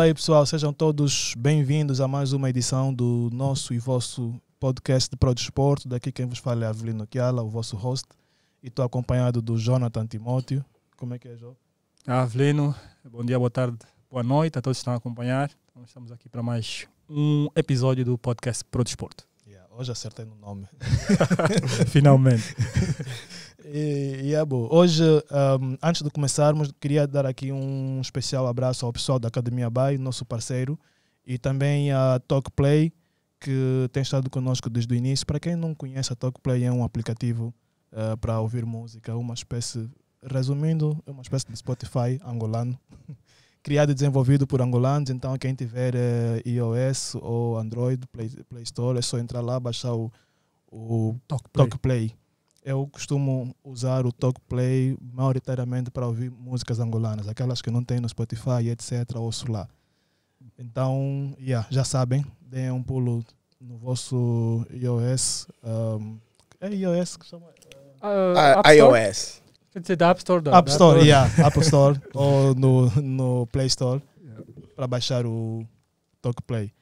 Fala aí pessoal, sejam todos bem-vindos a mais uma edição do nosso e vosso podcast de Prodesporto. Daqui quem vos fala é Avelino Kiala, o vosso host, e estou acompanhado do Jonathan Timóteo. Como é que é, João? Ah, Avelino, bom dia, boa tarde, boa noite a todos que estão a acompanhar. Então, estamos aqui para mais um episódio do podcast Prodesporto. Yeah, hoje acertei no nome. Finalmente. E, e é bom. Hoje, um, antes de começarmos, queria dar aqui um especial abraço ao pessoal da Academia Bay, nosso parceiro, e também a TalkPlay que tem estado conosco desde o início. Para quem não conhece, a TalkPlay é um aplicativo uh, para ouvir música, uma espécie, resumindo, uma espécie de Spotify angolano, criado e desenvolvido por angolanos. Então, quem tiver uh, iOS ou Android, Play, Play Store, é só entrar lá, baixar o o Talk eu costumo usar o Talk Play maioritariamente para ouvir músicas angolanas, aquelas que não tem no Spotify, etc., ou lá. Então, yeah, já sabem, deem um pulo no vosso iOS. Um, é iOS que chama? Uh, uh, iOS. Quer dizer, da App Store. Da, App Store, da yeah, Apple Store ou no, no Play Store yeah. para baixar o Talk Play.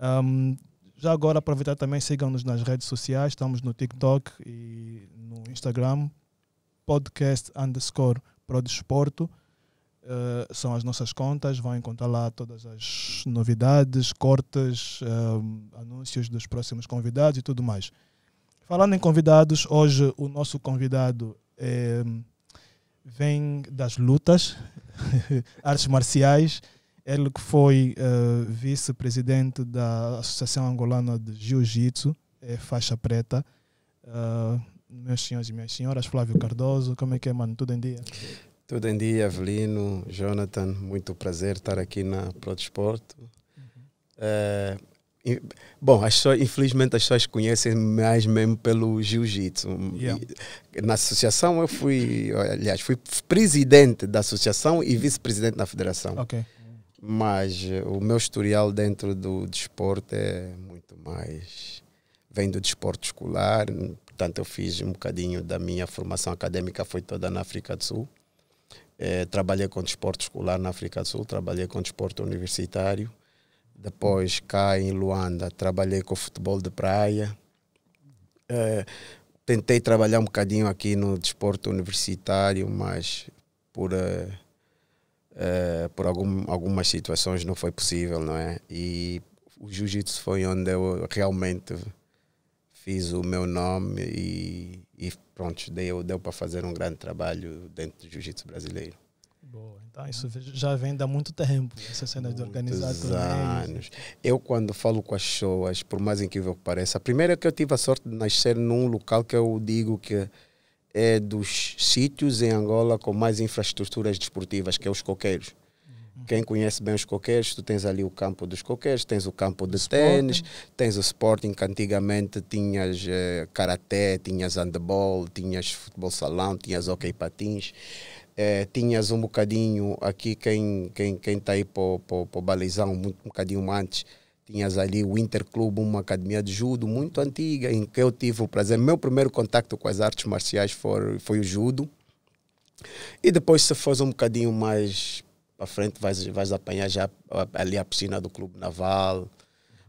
Um, já agora aproveitar também, sigam-nos nas redes sociais, estamos no TikTok e no Instagram, podcast underscore Prodesporto. Uh, são as nossas contas, vão encontrar lá todas as novidades, cortes, uh, anúncios dos próximos convidados e tudo mais. Falando em convidados, hoje o nosso convidado é, vem das lutas, artes marciais. Ele que foi uh, vice-presidente da Associação Angolana de Jiu-Jitsu, é faixa preta. Uh, meus senhores e minhas senhoras, Flávio Cardoso, como é que é, mano? Tudo em dia? Tudo em dia, Avelino, Jonathan, muito prazer estar aqui na Prodesporto. Uhum. Uh, bom, as só infelizmente as pessoas conhecem mais mesmo pelo jiu-jitsu. Yeah. Na associação eu fui, aliás, fui presidente da associação e vice-presidente da federação. Ok. Mas eh, o meu historial dentro do desporto é muito mais. Vem do desporto escolar, portanto, eu fiz um bocadinho da minha formação acadêmica, foi toda na África do Sul. É, trabalhei com desporto escolar na África do Sul, trabalhei com desporto universitário. Depois, cá em Luanda, trabalhei com futebol de praia. É, tentei trabalhar um bocadinho aqui no desporto universitário, mas por Uh, por algum, algumas situações não foi possível, não é? E o jiu-jitsu foi onde eu realmente fiz o meu nome e, e pronto, deu, deu para fazer um grande trabalho dentro do jiu-jitsu brasileiro. Boa, então isso já vem há muito tempo, essa cena de organizar anos. Eu quando falo com as pessoas, por mais incrível que pareça, a primeira é que eu tive a sorte de nascer num local que eu digo que é dos sítios em Angola com mais infraestruturas desportivas, que é os coqueiros. Uhum. Quem conhece bem os coqueiros, tu tens ali o campo dos coqueiros, tens o campo de ténis, tênis, tens o Sporting, que antigamente tinhas eh, karaté, tinhas handball, tinhas futebol salão, tinhas hockey patins. Eh, tinhas um bocadinho aqui, quem está quem, quem tá aí para o balizão, um, um bocadinho antes, Tinhas ali o Club uma academia de judo muito antiga, em que eu tive o prazer. Meu primeiro contacto com as artes marciais foi, foi o judo. E depois, se fores um bocadinho mais para frente, vais, vais apanhar já ali a piscina do Clube Naval.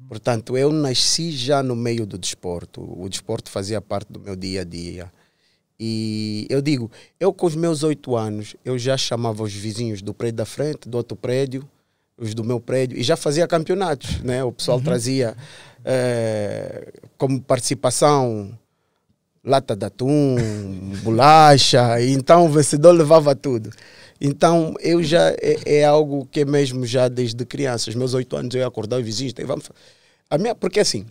Portanto, eu nasci já no meio do desporto. O desporto fazia parte do meu dia a dia. E eu digo, eu com os meus oito anos, eu já chamava os vizinhos do prédio da frente, do outro prédio, os do meu prédio, e já fazia campeonatos, né? O pessoal uhum. trazia é, como participação lata de atum, bolacha, então o vencedor levava tudo. Então eu já é, é, algo que é mesmo já desde criança, os meus oito anos eu ia acordar os vizinhos, então, vamos a minha porque assim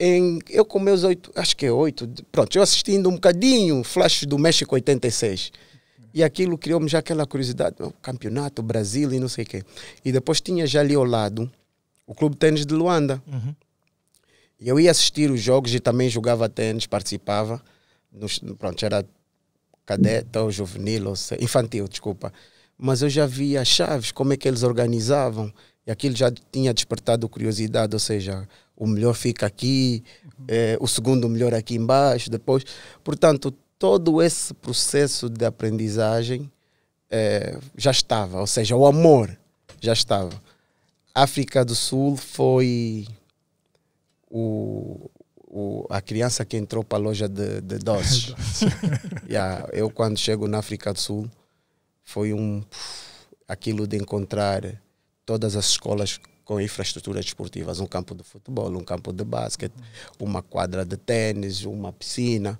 em, eu com meus oito, acho que é oito, pronto, eu assistindo um bocadinho flash do México 86 e aquilo criou-me já aquela curiosidade, campeonato, Brasil e não sei o quê. E depois tinha já ali ao lado o Clube Tênis de Luanda. Uhum. E eu ia assistir os jogos e também jogava tênis, participava. Nos, pronto, era cadete ou juvenil, ou sei, infantil, desculpa. Mas eu já via as chaves, como é que eles organizavam. E aquilo já tinha despertado curiosidade, ou seja, o melhor fica aqui, uhum. Eh, o segundo melhor aqui embaixo, depois. Portanto, todo esse processo de aprendizagem eh, já estava, ou seja, o amor já estava. África do Sul foi o, o, a criança que entrou para a loja de, de doces. yeah, eu, quando chego na África do Sul, foi um aquilo de encontrar todas as escolas com infraestruturas esportivas, um campo de futebol, um campo de basquete, uma quadra de tênis, uma piscina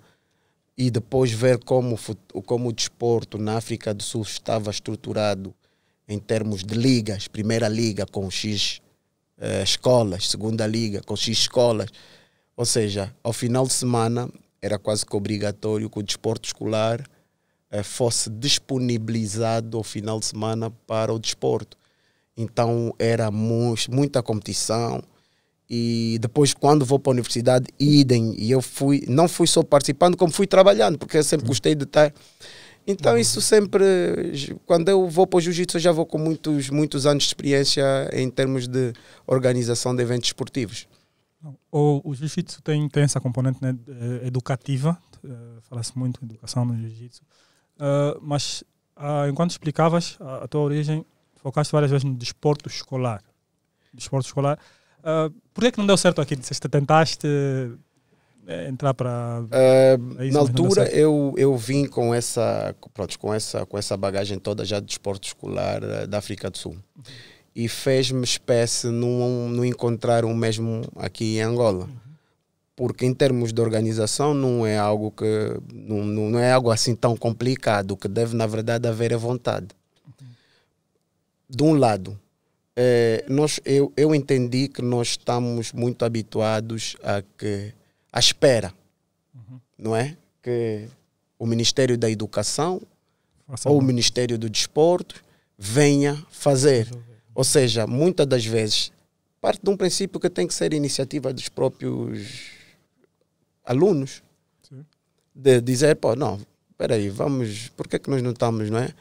e depois ver como, como o desporto na África do Sul estava estruturado em termos de ligas, primeira liga com X eh, escolas, segunda liga com X escolas. Ou seja, ao final de semana era quase que obrigatório que o desporto escolar eh, fosse disponibilizado ao final de semana para o desporto. Então era mu muita competição, e depois quando vou para a universidade idem e eu fui não fui só participando como fui trabalhando porque eu sempre gostei de estar então uhum. isso sempre quando eu vou para o jiu-jitsu já vou com muitos muitos anos de experiência em termos de organização de eventos esportivos o, o jiu-jitsu tem tem essa componente né, eh, educativa eh, fala-se muito em educação no jiu-jitsu uh, mas uh, enquanto explicavas a, a tua origem focaste várias vezes no desporto escolar desporto escolar Uh, que não deu certo aqui Disseste, tentaste eh, entrar para uh, na altura eu eu vim com essa pronto, com essa com essa bagagem toda já de esporte escolar eh, da África do Sul uhum. e fez-me espécie não não encontrar o mesmo aqui em Angola uhum. porque em termos de organização não é algo que não, não é algo assim tão complicado que deve na verdade haver a vontade uhum. de um lado é, nós, eu, eu entendi que nós estamos muito habituados a que à espera, uhum. não é? Que o Ministério da Educação Nossa, ou o Ministério do Desporto venha fazer. Ou seja, muitas das vezes parte de um princípio que tem que ser iniciativa dos próprios alunos Sim. de dizer, pô, não, espera aí, vamos, por que é que nós não estamos, não é?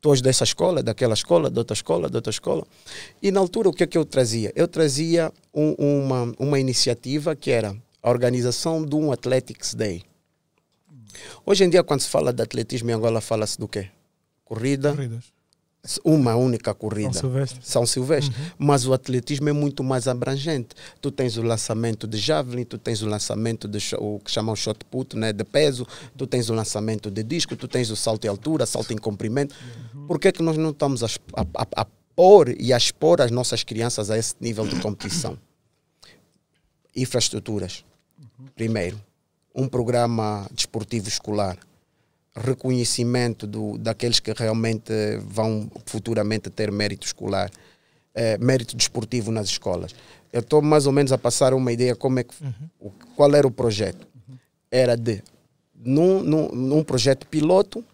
tu és dessa escola, daquela escola, da outra escola, da outra escola. E na altura, o que é que eu trazia? Eu trazia um, uma, uma iniciativa que era a organização de um Athletics Day. Hoje em dia, quando se fala de atletismo em Angola, fala-se do quê? Corrida, Corridas uma única corrida. São Silvestre. São Silvestre. Uhum. Mas o atletismo é muito mais abrangente. Tu tens o lançamento de javelin, tu tens o lançamento de o que chamam shot put, né, de peso, tu tens o lançamento de disco, tu tens o salto em altura, salto em comprimento. Uhum. Por que é que nós não estamos a, a, a, pôr e a expor as nossas crianças a esse nível de competição? Infraestruturas. Uhum. Primeiro, um programa desportivo escolar reconhecimento do, daqueles que realmente vão futuramente ter mérito escolar, é, mérito desportivo nas escolas. Eu estou mais ou menos a passar uma ideia como é que, uhum. qual era o projeto. Uhum. Era de, num, num, num projeto piloto,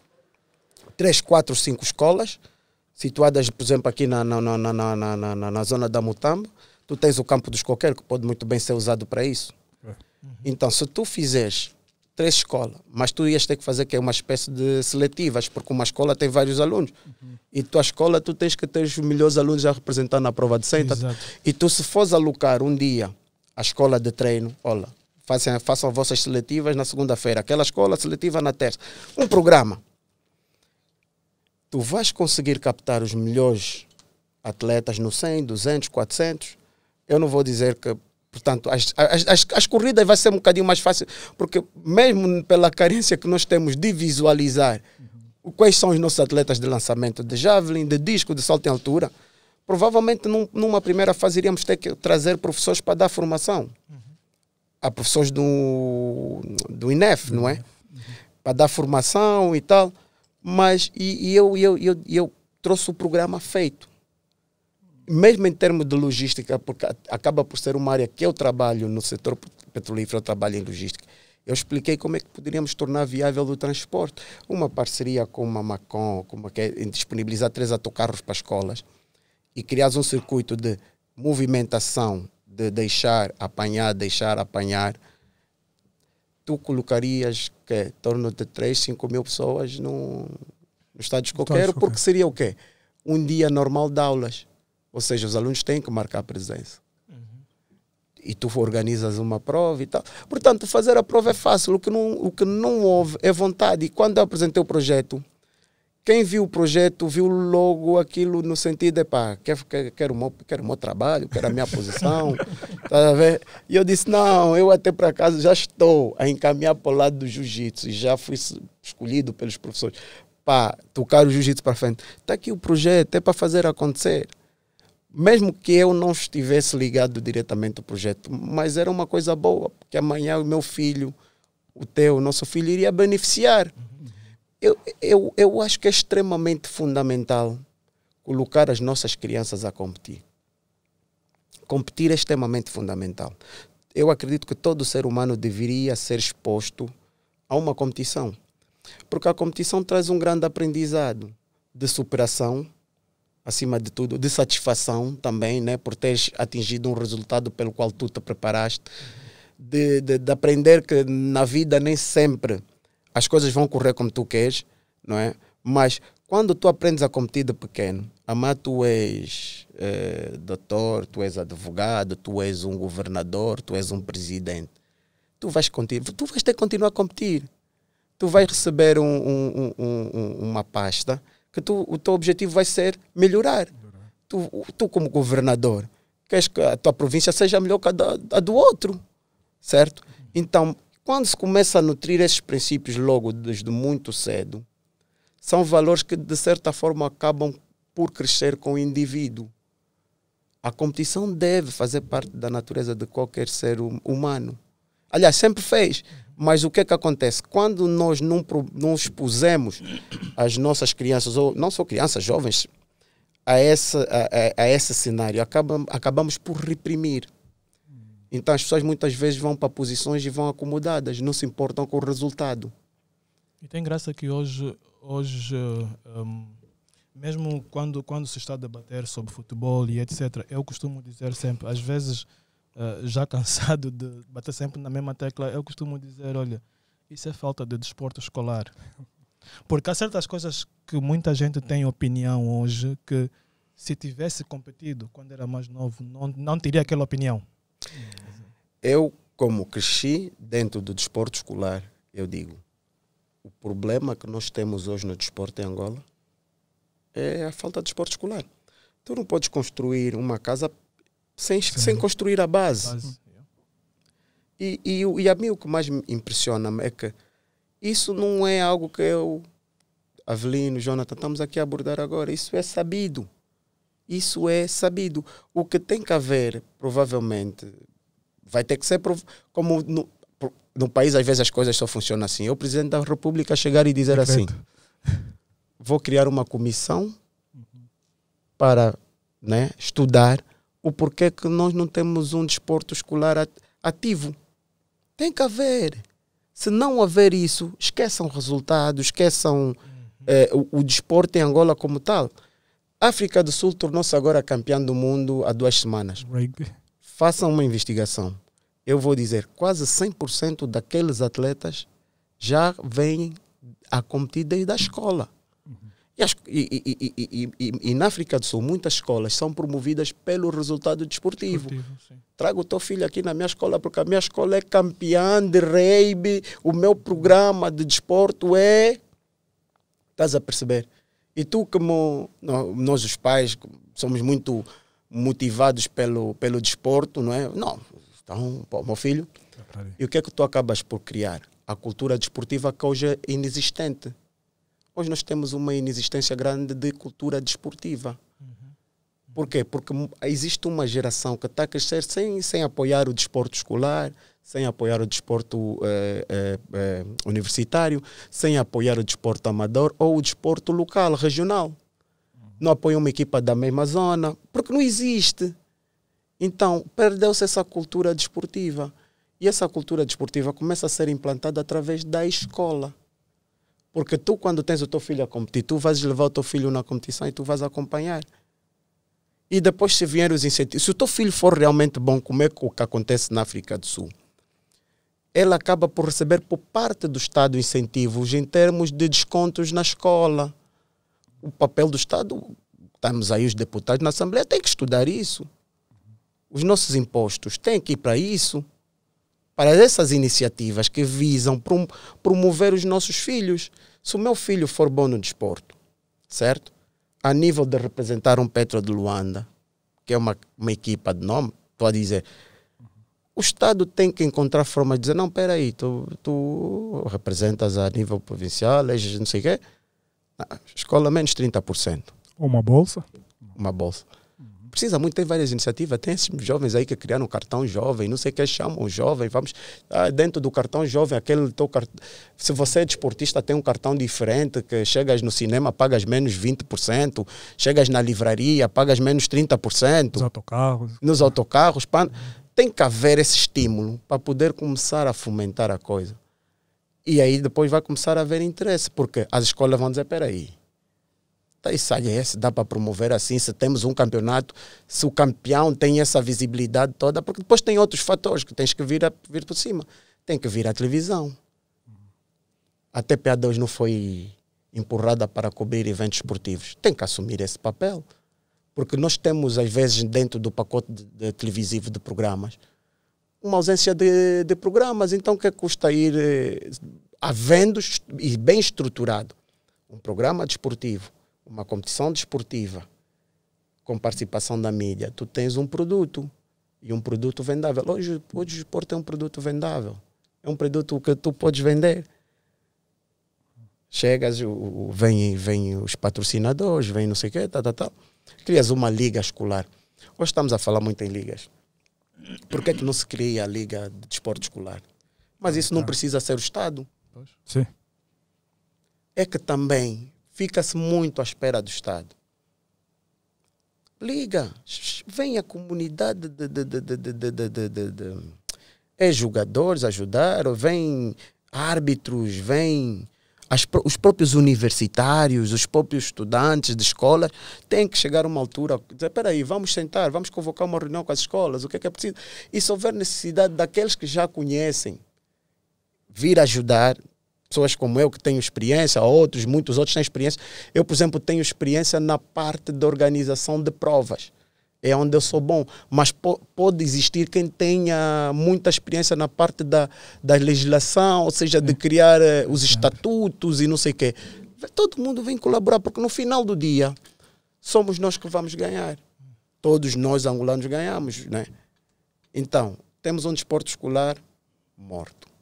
três, quatro, cinco escolas, situadas, por exemplo, aqui na, na, na, na, na, na, na zona da Mutambo tu tens o campo dos coqueiros, que pode muito bem ser usado para isso. Uhum. Então, se tu fizeres três escolas, mas tu ias ter que fazer que é uma espécie de seletivas, porque uma escola tem vários alunos. Uhum. E tua escola tu tens que ter os melhores alunos a representar na prova de 100 E tu se fores alocar um dia a escola de treino, olha, façam, façam vossas seletivas na segunda-feira, aquela escola seletiva na terça. Um programa. Tu vais conseguir captar os melhores atletas no 100, 200, 400. Eu não vou dizer que Portanto, as, as, as corridas vai ser um bocadinho mais fácil, porque mesmo pela carência que nós temos de visualizar uhum. quais são os nossos atletas de lançamento de javelin, de disco, de salto em altura, provavelmente num, numa primeira fase iríamos ter que trazer professores para dar formação. Uhum. Há professores do, do INEF, não é? Uhum. Para dar formação e tal. Mas, e, e eu, eu, eu, eu trouxe o programa feito mesmo em termos de logística, porque acaba por ser uma área que eu trabalho no setor petrolífero, eu trabalho em logística. Eu expliquei como é que poderíamos tornar viável o transporte. Uma parceria com uma Macon, com uma, que é disponibilizar três autocarros para escolas e criar um circuito de movimentação, de deixar, apanhar, deixar, apanhar. Tu colocarias que em torno de 3, 5 mil pessoas num, no estádio qualquer, porque seria o quê? Um dia normal de aulas. Ou seja, os alunos têm que marcar a presença. Uhum. E tu organizas uma prova e tal. Portanto, fazer a prova é fácil. O que não, o que não houve é vontade. E quando eu apresentei o projeto, quem viu o projeto viu logo aquilo no sentido de pá, quero, quero, o meu, quero o meu trabalho, quero a minha posição. tá E eu disse, não, eu até para casa já estou a encaminhar para o lado do jiu-jitsu e já fui escolhido pelos professores para tocar o jiu-jitsu para frente. Está aqui o projeto, é para fazer acontecer mesmo que eu não estivesse ligado diretamente ao projeto, mas era uma coisa boa, porque amanhã o meu filho, o teu, o nosso filho, iria beneficiar. Eu, eu, eu acho que é extremamente fundamental colocar as nossas crianças a competir. Competir é extremamente fundamental. Eu acredito que todo ser humano deveria ser exposto a uma competição, porque a competição traz um grande aprendizado de superação, acima de tudo, de satisfação também, né, por teres atingido um resultado pelo qual tu te preparaste, de, de, de, aprender que na vida nem sempre as coisas vão correr como tu queres, não é? Mas quando tu aprendes a competir de pequeno, amar tu és eh, doutor, tu és advogado, tu és um governador, tu és um presidente, tu vais, continuar, tu vais ter que continuar a competir. Tu vais receber um, um, um, uma pasta que tu, o teu objetivo vai ser melhorar. Tu, tu, como governador, queres que a tua província seja melhor que a, da, a do outro, certo? Então, quando se começa a nutrir esses princípios logo desde muito cedo, são valores que, de certa forma, acabam por crescer com o indivíduo. A competição deve fazer parte da natureza de qualquer ser hum, humano. Aliás, sempre fez. Mas o que é que acontece? Quando nós não, não expusemos as nossas crianças, ou não só crianças, jovens, a, essa, a, a, a esse cenário, acabam, acabamos por reprimir. Então as pessoas muitas vezes vão para posições e vão acomodadas, não se importam com o resultado. E tem graça que hoje, hoje um, mesmo quando, quando se está a debater sobre futebol e etc., eu costumo dizer sempre, às vezes uh, já cansado de bater sempre na mesma tecla, eu costumo dizer: olha, isso é falta de desporto escolar. Porque há certas coisas que muita gente tem opinião hoje que, se tivesse competido quando era mais novo, não, não teria aquela opinião. Eu, como cresci dentro do desporto escolar, eu digo: o problema que nós temos hoje no desporto em Angola é a falta de desporto escolar. Tu não podes construir uma casa sem, sem construir a base. base. E, e, e, a mim o que mais me impressiona é que isso não é algo que eu, Avelino, Jonathan, estamos aqui a abordar agora. Isso é sabido. Isso é sabido. O que tem que haver, provavelmente, vai ter que ser como no, no país às vezes as coisas só funcionam assim. O presidente da República, chegar e dizer assim: vou criar uma comissão para né, estudar o porquê que nós não temos um desporto escolar ativo. Tem que haver. Se não haver isso, esqueçam resultados, esqueçam uhum. eh, o, o, desporto em Angola como tal. África do Sul tornou-se agora campeã do mundo há duas semanas. Façam uma investigação. Eu vou dizer, quase 100% daqueles atletas já vêm a competir desde a escola. E, e, e, e, na África do Sul, muitas escolas são promovidas pelo resultado desportivo. desportivo Trago o teu filho aqui na minha escola, porque a minha escola é campeã de rugby, o meu programa de desporto é. Estás a perceber? E tu, como nós, os pais, somos muito motivados pelo, pelo desporto, não é? Não, então, pô, meu filho. Tá, tá e o que é que tu acabas por criar? A cultura desportiva que hoje é inexistente. Hoje nós temos uma inexistência grande de cultura desportiva. Por quê? Porque existe uma geração que está a crescer sem, sem apoiar o desporto escolar, sem apoiar o desporto eh, eh, eh, universitário, sem apoiar o desporto amador ou o desporto local, regional. Não apoia uma equipa da mesma zona, porque não existe. Então, perdeu-se essa cultura desportiva. E essa cultura desportiva começa a ser implantada através da escola. Porque tu, quando tens o teu filho a competir, tu vais levar o teu filho na competição e tu vais acompanhar. E depois, se vierem os incentivos, se o teu filho for realmente bom, como é que o que acontece na África do Sul? Ele acaba por receber por parte do Estado incentivos em termos de descontos na escola. O papel do Estado, estamos aí os deputados na Assembleia, tem que estudar isso. Os nossos impostos têm que ir para isso para essas iniciativas que visam promover os nossos filhos. Se o meu filho for bom no desporto, certo? A nível de representar um Petro de Luanda, que é uma, uma equipa de nome, estou a dizer, o Estado tem que encontrar formas de dizer, não, espera aí, tu, tu representas a nível provincial, leis, não sei o quê, escola menos 30%. Uma bolsa? Uma bolsa precisa muito, tem várias iniciativas, tem esses jovens aí que criaram cartão jovem, não sei o que chamam jovem, vamos, ah, dentro do cartão jovem, aquele teu cartão, se você é desportista tem um cartão diferente, que chegas no cinema pagas menos 20%, chegas na livraria pagas menos 30%. Nos autocarros. Nos autocarros, tem que haver esse estímulo para poder começar a fomentar a coisa. E aí depois vai começar a haver interesse, porque as escolas vão dizer, peraí, aí tais é se dá para promover assim, se temos um campeonato, se o campeão tem essa visibilidade toda, porque depois tem outros fatores que tens que vir, a, vir por cima. Tem que vir a televisão. A TPA2 não foi empurrada para cobrir eventos esportivos. Tem que assumir esse papel. Porque nós temos, às vezes, dentro do pacote de, de televisivo de programas, uma ausência de, de programas. Então, o que é custa ir eh, havendo e bem estruturado um programa desportivo? uma competição desportiva com participação da mídia, tu tens um produto e um produto vendável. Hoje, hoje o desporto é um produto vendável. É um produto que tu podes vender. Chegas, vem, vem os patrocinadores, vem não sei o quê, tal, tá, tal, tá, tal. Tá. Crias uma liga escolar. Hoje estamos a falar muito em ligas. Por que, é que não se cria a liga de desporto escolar? Mas isso não precisa ser o Estado. Sim. É que também fica-se muito à espera do Estado. Liga, vem a comunidade de, de, de, de é jogadores ajudar, vem árbitros, vem as, os próprios universitários, os próprios estudantes de escolas, tem que chegar uma altura, dizer, espera aí, vamos sentar, vamos convocar uma reunião com as escolas, o que é que é preciso? E se houver necessidade daqueles que já conhecem vir ajudar, pessoas como eu que tenho experiência, outros, muitos outros têm experiência. Eu, por exemplo, tenho experiência na parte da organização de provas. É onde eu sou bom. Mas po pode existir quem tenha muita experiência na parte da, da legislação, ou seja, de criar uh, os estatutos e não sei o quê. Todo mundo vem colaborar, porque no final do dia somos nós que vamos ganhar. Todos nós angolanos ganhamos, né? Então, temos um desporto escolar morto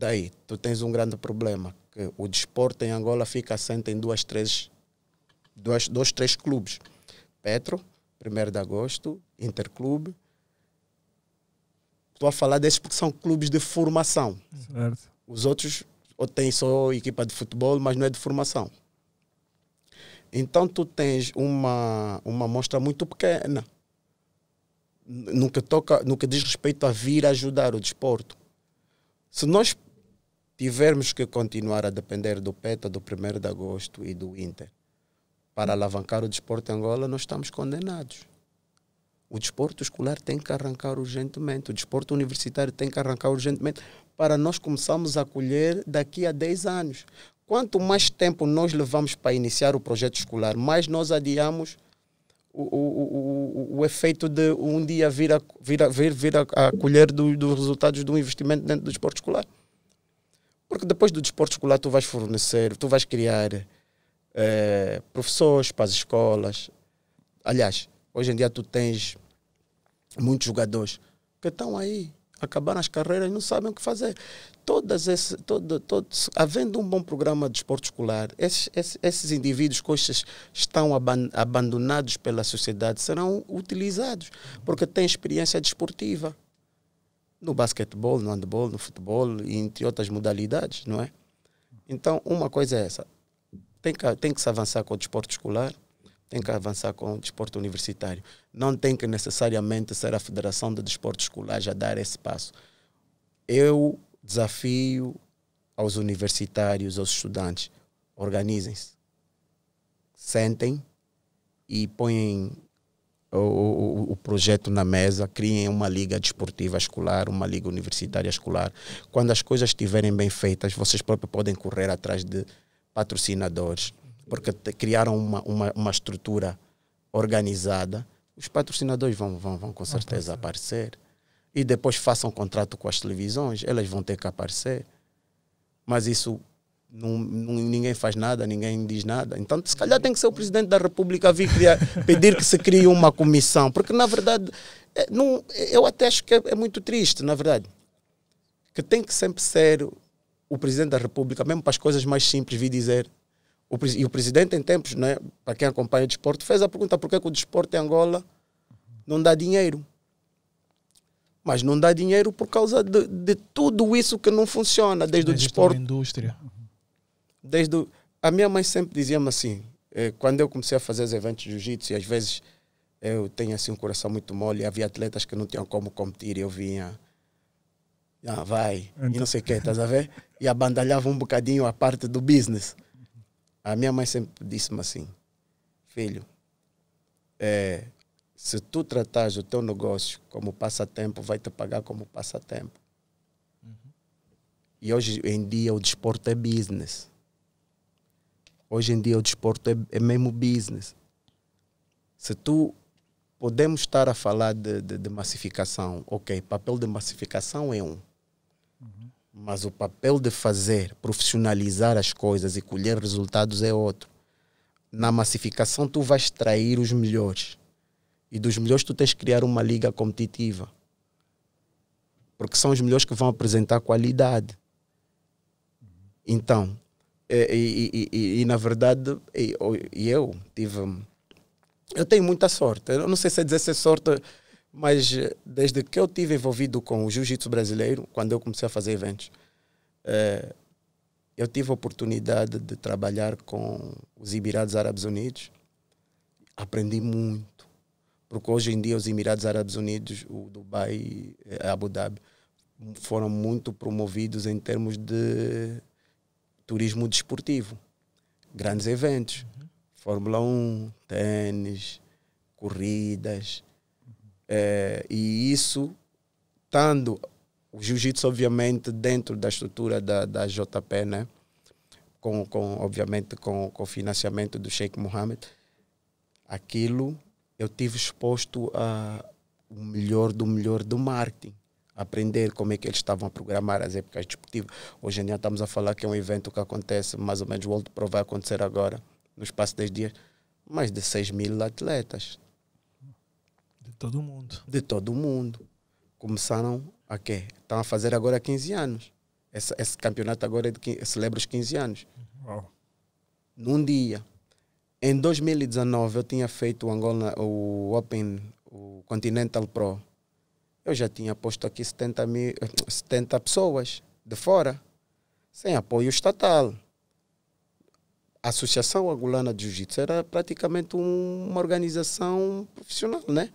daí tu tens um grande problema, que o desporto em Angola fica assente em duas, três, duas, dois, três clubes. Petro, 1 de agosto, Interclube. Estou a falar desses porque são clubes de formação. Certo. Os outros ou têm só equipa de futebol, mas não é de formação. Então tu tens uma, uma amostra muito pequena no que, toca, no que diz respeito a vir ajudar o desporto. Se nós tivermos que continuar a depender do PETA, do 1 de agosto e do Inter para alavancar o desporto em Angola, nós estamos condenados. O desporto escolar tem que arrancar urgentemente, o desporto universitário tem que arrancar urgentemente para nós começarmos a colher daqui a 10 anos. Quanto mais tempo nós levamos para iniciar o projeto escolar, mais nós adiamos o, o, o, o efeito de um dia vir a, vir a, vir, vir a, a colher do, dos resultados do investimento dentro do desporto escolar. Porque depois do desporto escolar tu vais fornecer, tu vais criar é, eh, professores para as escolas. Aliás, hoje em dia tu tens muitos jogadores que estão aí, acabaram as carreiras e não sabem o que fazer. Todas esse, todo, todo, havendo um bom programa de desporto escolar, esses, esses, esses indivíduos que estão aban abandonados pela sociedade serão utilizados, porque têm experiência desportiva no basquetebol, no handebol, no futebol, entre outras modalidades, não é? Então, uma coisa é essa. Tem que, tem que se avançar com o desporto escolar, tem que avançar com o desporto universitário. Não tem que necessariamente ser a Federação de Desporto Escolar a dar esse passo. Eu desafio aos universitários, aos estudantes, organizem-se, sentem e põem o, o, o, projeto na mesa, criem uma liga desportiva escolar, uma liga universitária escolar. Quando as coisas estiverem bem feitas, vocês próprios podem correr atrás de patrocinadores, porque criaram uma, uma, uma estrutura organizada. Os patrocinadores vão, vão, vão com certeza aparecer. E depois façam contrato com as televisões, elas vão ter que aparecer. Mas isso não, não, ninguém faz nada, ninguém diz nada. Então, se calhar tem que ser o presidente da República vir criar, pedir que se crie uma comissão, porque na verdade, é, não, eu até acho que é, é, muito triste, na verdade, que tem que sempre ser o presidente da República, mesmo para as coisas mais simples, vir dizer. O, e o presidente, em tempos, né, para quem acompanha o desporto, fez a pergunta: por que, o desporto em Angola não dá dinheiro? Mas não dá dinheiro por causa de, de tudo isso que não funciona, desde, o desporto. A indústria desde o... a minha mãe sempre dizia-me assim, eh, quando eu comecei a fazer os eventos de jiu-jitsu, e às vezes eh, eu tenho assim um coração muito mole, havia atletas que não tinham como competir, e eu vinha, ah, vai, e não sei o que, estás a ver? E abandalhava um bocadinho a parte do business. A minha mãe sempre disse-me assim, filho, eh, se tu tratares o teu negócio como passatempo, vai te pagar como passatempo. Uhum. E hoje em dia o desporto é business. Hoje em dia o desporto é, é mesmo business. Se tu podemos estar a falar de, de, de massificação, ok, papel de massificação é um. Uhum. Mas o papel de fazer, profissionalizar as coisas e colher resultados é outro. Na massificação tu vais extrair os melhores. E dos melhores tu tens que criar uma liga competitiva. Porque são os melhores que vão apresentar qualidade. Uhum. Então, é, e, e, e, e na verdade, eu tive. Eu tenho muita sorte. Eu não sei se é dizer se é sorte, mas eh, desde que eu tive envolvido com o jiu-jitsu brasileiro, quando eu comecei a fazer eventos, eh, eu tive a oportunidade de trabalhar com os Emirados Árabes Unidos. Aprendi muito, porque hoje em dia os Emirados Árabes Unidos, o Dubai, eh, Abu Dhabi, foram muito promovidos em termos de turismo desportivo, grandes eventos, uhum. Fórmula 1, tênis, corridas. Uhum. É, e isso, estando o jiu-jitsu, obviamente, dentro da estrutura da, da JP, né? com, com, obviamente, com, com o financiamento do Sheikh Mohammed, aquilo eu tive exposto a o melhor do melhor do marketing aprender como é que eles estavam a programar as épocas desportivas. Hoje em dia estamos a falar que é um evento que acontece, mais ou menos o World Pro vai acontecer agora, no espaço de 10 dias, mais de 6 mil atletas. De todo o mundo. De todo o mundo. Começaram a quê? Estão a fazer agora 15 anos. Esse, esse campeonato agora é de, celebra os 15 anos. Uau. Num dia. Em 2019 eu tinha feito o Angola, o Open, o Continental Pro eu já tinha posto aqui 70, mil, 70 pessoas de fora, sem apoio estatal. A Associação Angolana de Jiu-Jitsu era praticamente um, uma organização profissional, né?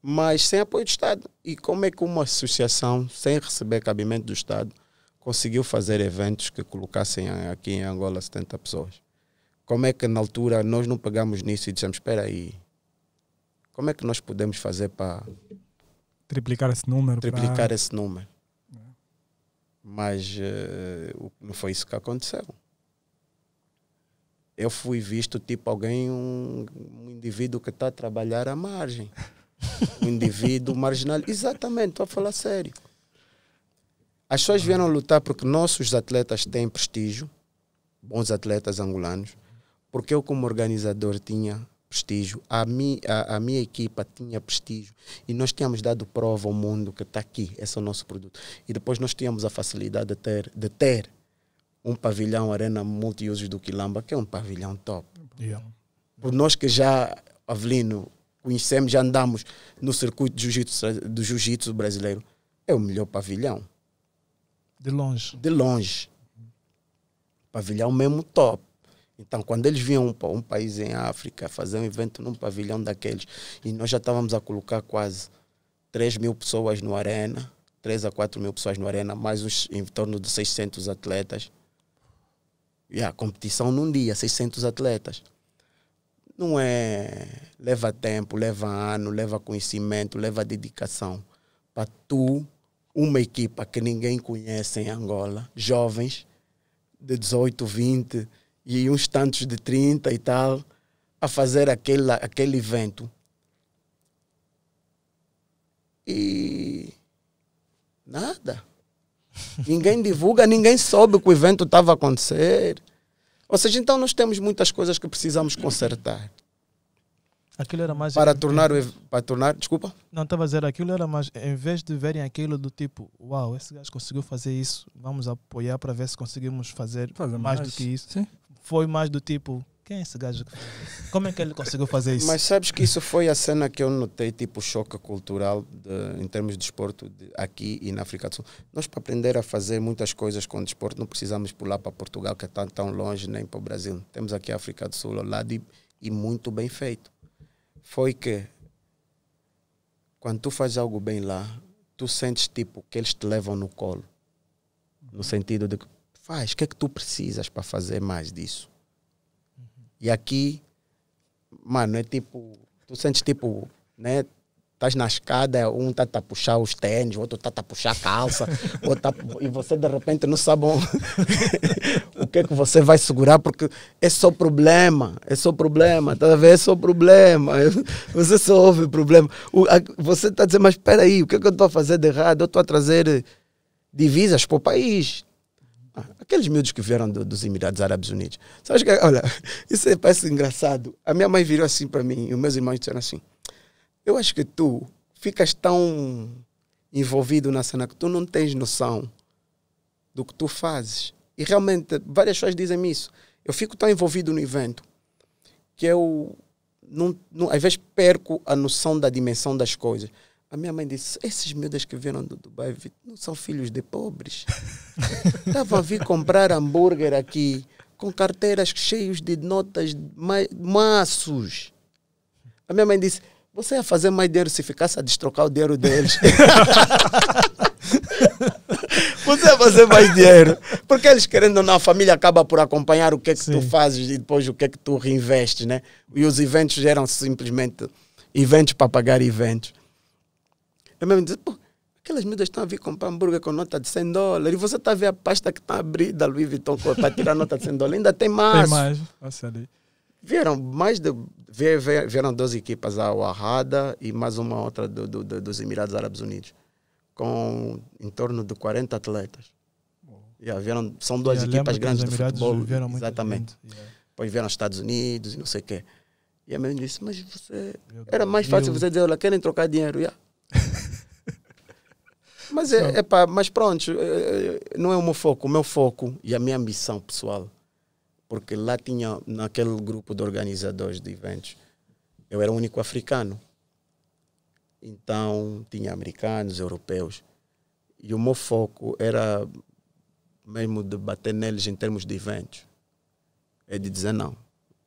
Mas sem apoio do Estado. E como é que uma associação, sem receber cabimento do Estado, conseguiu fazer eventos que colocassem aqui em Angola 70 pessoas? Como é que na altura nós não pegamos nisso e dissemos: espera aí, como é que nós podemos fazer para triplicar esse número. Triplicar esse número. Mas uh, não foi isso que aconteceu. Eu fui visto tipo alguém, um, um indivíduo que está a trabalhar à margem. um indivíduo marginal. Exatamente, estou a falar sério. As pessoas vieram lutar porque nossos atletas têm prestígio, bons atletas angolanos, porque eu, como organizador, tinha prestígio, a, mi, a, a, minha equipa tinha prestígio e nós tínhamos dado prova ao mundo que está aqui, esse é o nosso produto. E depois nós tínhamos a facilidade de ter, de ter um pavilhão Arena Multiusos do Quilamba, que é um pavilhão top. Yeah. Por nós que já, Avelino, conhecemos, já andamos no circuito jiu-jitsu, do jiu-jitsu brasileiro, é o melhor pavilhão. De longe. De longe. Pavilhão mesmo top. Então, quando eles vinham para um país em África fazer um evento num pavilhão daqueles, e nós já estávamos a colocar quase 3 mil pessoas no arena, 3 a 4 mil pessoas no arena, mais os em torno de 600 atletas. E a competição num dia, 600 atletas. Não é... Leva tempo, leva ano, leva conhecimento, leva dedicação. Para tu, uma equipa que ninguém conhece em Angola, jovens, de 18, 20 e uns tantos de 30 e tal a fazer aquele, aquele evento. E nada. ninguém divulga, ninguém soube que o evento estava a acontecer. Ou seja, então nós temos muitas coisas que precisamos consertar. Aquilo era mais. Para tornar. O, para tornar desculpa? Não, estava a dizer, aquilo era mais. Em vez de verem aquilo do tipo, uau, esse gajo conseguiu fazer isso, vamos apoiar para ver se conseguimos fazer, fazer mais, mais, do que isso. Sim foi mais do tipo, quem é esse gajo? Como é que ele conseguiu fazer isso? Mas sabes que isso foi a cena que eu notei, tipo, choque cultural de, em termos de desporto de, aqui e na África do Sul. Nós, para aprender a fazer muitas coisas com desporto, não precisamos pular para Portugal, que é tão, tão longe, nem para o Brasil. Temos aqui a África do Sul ao lado e, e muito bem feito. Foi que, quando tu fazes algo bem lá, tu sentes, tipo, que eles te levam no colo. No sentido de que faz, o que é que tu precisas para fazer mais disso? Uhum. E aqui, mano, é tipo, tu sentes tipo, né? Estás na escada, um está a puxar os tênis, outro está a puxar a calça, outro tá, e você de repente não sabe o que é que você vai segurar, porque é só problema, é só problema, tá ver? É só problema, é, você só ouve problema. O, a, você está a dizer, mas espera aí, o que é que eu estou a fazer de errado? Eu estou a trazer divisas para o país, Aqueles miúdos que vieram do, dos Emirados Árabes Unidos. Sabes que, olha, isso parece engraçado. A minha mãe virou assim para mim e os meus irmãos disseram assim: Eu acho que tu ficas tão envolvido na cena que tu não tens noção do que tu fazes. E realmente, várias pessoas dizem me isso. Eu fico tão envolvido no evento que eu, não, não, às vezes, perco a noção da dimensão das coisas. A minha mãe disse: esses miúdos que vieram do Dubai não são filhos de pobres. Estavam a vir comprar hambúrguer aqui com carteiras cheias de notas, maços. A minha mãe disse: você ia fazer mais dinheiro se ficasse a destrocar o dinheiro deles. você ia fazer mais dinheiro. Porque eles querendo ou não, a família acaba por acompanhar o que é que Sim. tu fazes e depois o que é que tu reinvestes, né? E os eventos eram simplesmente eventos para pagar eventos. Eu mesmo disse, pô, aquelas miúdas estão a vir comprar hambúrguer com nota de 100 dólares e você está a ver a pasta que está abrida, Louis Vuitton, para tirar nota de 100 dólares. Ainda tem mais. Tem mais, nossa ali. Vieram mais de. Vieram 12 equipas, a Wahada e mais uma outra do, do, do, dos Emirados Árabes Unidos, com em torno de 40 atletas. Yeah, vieram, são duas yeah, equipas grandes do futebol. Vieram exatamente. Gente, yeah. Depois vieram Estados Unidos e não sei o quê. E a mãe disse, mas você. Era mais fácil você dizer, olha, querem trocar dinheiro. Yeah. Mas, é, é pá, mas pronto, eh, eh, não é o meu foco. O meu foco e a minha ambição pessoal, porque lá tinha, naquele grupo de organizadores de eventos, eu era o único africano. Então, tinha americanos, europeus. E o meu foco era mesmo de bater neles em termos de eventos. É de dizer, não,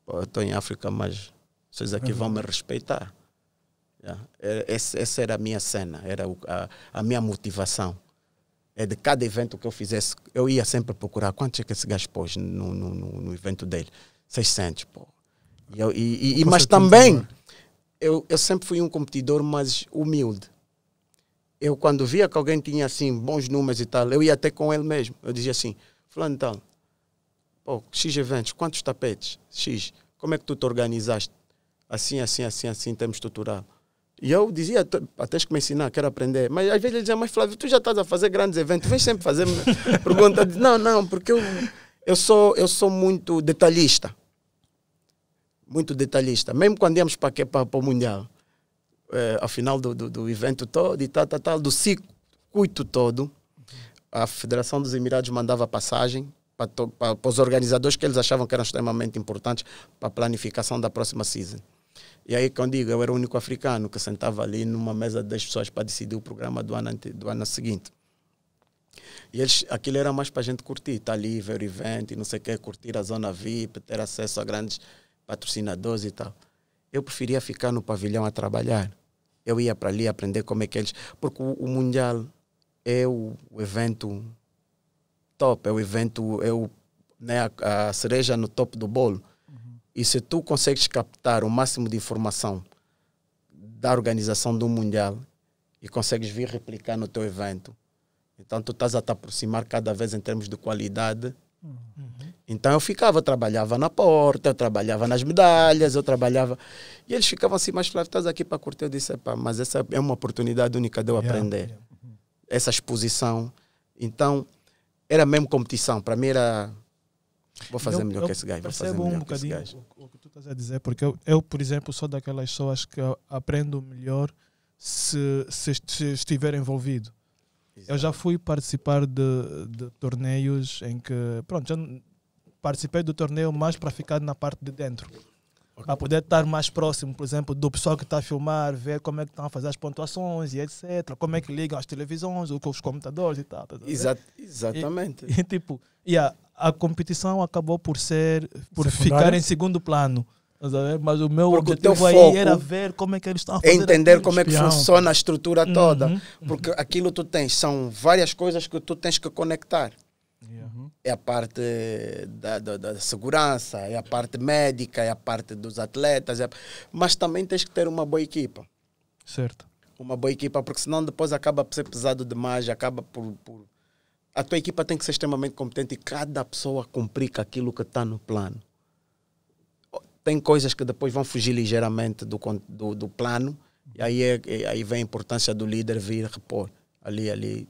eu estou em África, mas vocês aqui vão me respeitar. É, essa, era a minha cena, era a, minha motivação. É de cada evento que eu fizesse, eu ia sempre procurar quantos é que esse gajo pôs no, no, no evento dele. 600, pô. E, eu, e, e mas também, né? eu, eu sempre fui um competidor mais humilde. Eu, quando via que alguém tinha assim bons números e tal, eu ia até com ele mesmo. Eu dizia assim: Fulano, então, pô, X eventos, quantos tapetes? X, como é que tu te organizaste? Assim, assim, assim, assim, temos estruturado e eu dizia, até tens que me ensinar, quero aprender. Mas às vezes ele dizia, mas Flávio, tu já estás a fazer grandes eventos, vem sempre fazer pergunta. não, não, porque eu, eu, sou, eu sou muito detalhista. Muito detalhista. Mesmo quando íamos para, para, o Mundial, é, ao final do, do, do, evento todo e tal, tal, tal, do circuito todo, a Federação dos Emirados mandava passagem para, para, para os organizadores que eles achavam que eram extremamente importantes para a planificação da próxima season. E aí, quando digo, eu era o único africano que sentava ali numa mesa das pessoas para decidir o programa do ano, ante, do ano seguinte. E eles, aquilo era mais para a gente curtir, estar tá ali, ver o evento e não sei o quê, curtir a zona VIP, ter acesso a grandes patrocinadores e tal. Eu preferia ficar no pavilhão a trabalhar. Eu ia para ali aprender como é que eles. Porque o, o Mundial é o, o, evento top, é o evento, é o, né, a, a cereja no topo do bolo. E se tu consegues captar o máximo de informação da organização do Mundial e consegues vir replicar no teu evento, então tu estás a te aproximar cada vez em termos de qualidade. Uhum. Então eu ficava, eu trabalhava na porta, eu trabalhava nas medalhas, eu trabalhava. E eles ficavam assim, mas tu estás aqui para curtir. Eu disse, mas essa é uma oportunidade única de eu yeah. aprender. Uhum. Essa exposição. Então, era mesmo competição. Para mim era Vou fazer eu, melhor eu que esse gajo. Vou fazer melhor um que esse gajo. O, o que tu estás a dizer, porque eu, eu, por exemplo, sou daquelas pessoas que aprendo melhor se, se, se estiver envolvido. Exato. Eu já fui participar de, de torneios em que, pronto, já participei do torneio mais para ficar na parte de dentro para poder estar mais próximo, por exemplo, do pessoal que está a filmar, ver como é que estão a fazer as pontuações e etc. Como é que ligam as televisões, ou com os computadores e tal. Tá, tá, Exa exatamente. E, tipo, e, tipo, yeah, a competição acabou por ser, por Secundário? ficar em segundo plano. Tá Mas o meu porque objetivo o aí era ver como é que eles estão a é fazer. Entender como é que funciona a estrutura toda. Uhum, uhum. Porque aquilo tu tens, são várias coisas que tu tens que conectar é a parte da, da, da, segurança, é a parte médica, é a parte dos atletas, é... mas também tens que ter uma boa equipa. Certo. Uma boa equipa, porque senão depois acaba por ser pesado demais, acaba por, por... A tua equipa tem que ser extremamente competente e cada pessoa cumprir aquilo que está no plano. Tem coisas que depois vão fugir ligeiramente do, do, do plano, e aí, é, é, aí vem a importância do líder vir repor ali, ali.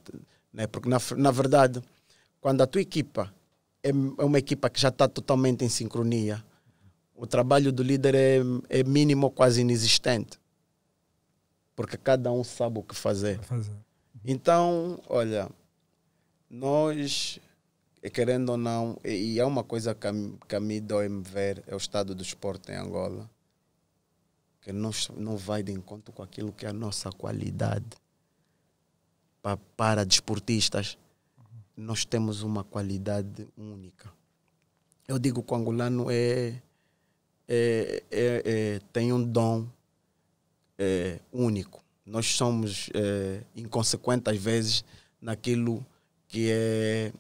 Né? Porque, na, na verdade, quando a tua equipa é, é, uma equipa que já está totalmente em sincronia, o trabalho do líder é, é mínimo, quase inexistente. Porque cada um sabe o que fazer. fazer. Então, olha, nós, é querendo ou não, e é uma coisa que a, que a mim dói-me ver, é o estado do esporte em Angola, que não, não vai de encontro com aquilo que é a nossa qualidade para, para desportistas nós temos uma qualidade única. Eu digo que o angolano é, é, é, é tem um dom é, único. Nós somos é, inconsequentes às vezes naquilo que, é,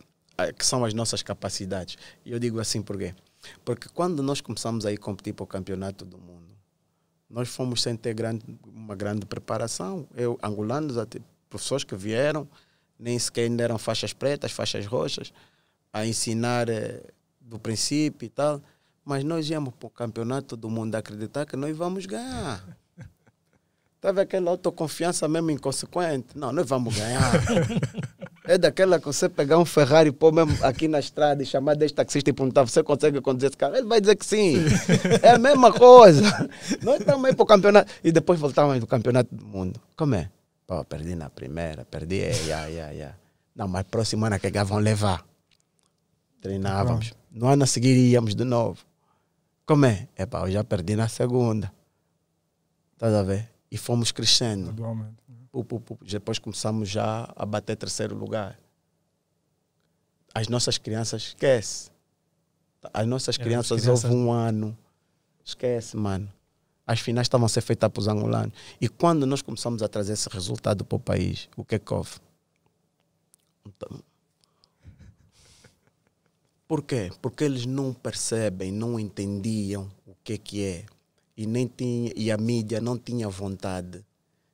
que são as nossas capacidades. E eu digo assim por quê? Porque quando nós começamos a ir competir para o campeonato do mundo, nós fomos sem ter grande, uma grande preparação. Eu, angolanos, até, professores que vieram, nem sequer ainda eram faixas pretas, faixas roxas, a ensinar eh, do princípio e tal. Mas nós íamos para o campeonato do mundo acreditar que nós vamos ganhar. Estava aquela autoconfiança mesmo inconsequente. Não, nós vamos ganhar. é daquela que você pegar um Ferrari e pôr mesmo aqui na estrada e chamar deste taxista e perguntar: você consegue conduzir esse carro? Ele vai dizer que sim. é a mesma coisa. nós estamos aí para o campeonato. E depois voltávamos do campeonato do mundo. Como é? Pô, oh, perdi na primeira, perdi, é, yeah, yeah, yeah. Não, mas próximo ano é que vão levar. Treinávamos. Pronto. No ano a seguir íamos de novo. Como é? é pá, eu já perdi na segunda. Estás a ver? E fomos crescendo. Né? Depois começamos já a bater terceiro lugar. As nossas crianças, esquece. As nossas é, crianças, crianças houve um ano. Esquece, mano as finais estavam a ser feitas para os angolanos. E quando nós começamos a trazer esse resultado para o país, o que é que houve? Então, por quê? Porque eles não percebem, não entendiam o que é que é. E, nem tinha, e a mídia não tinha vontade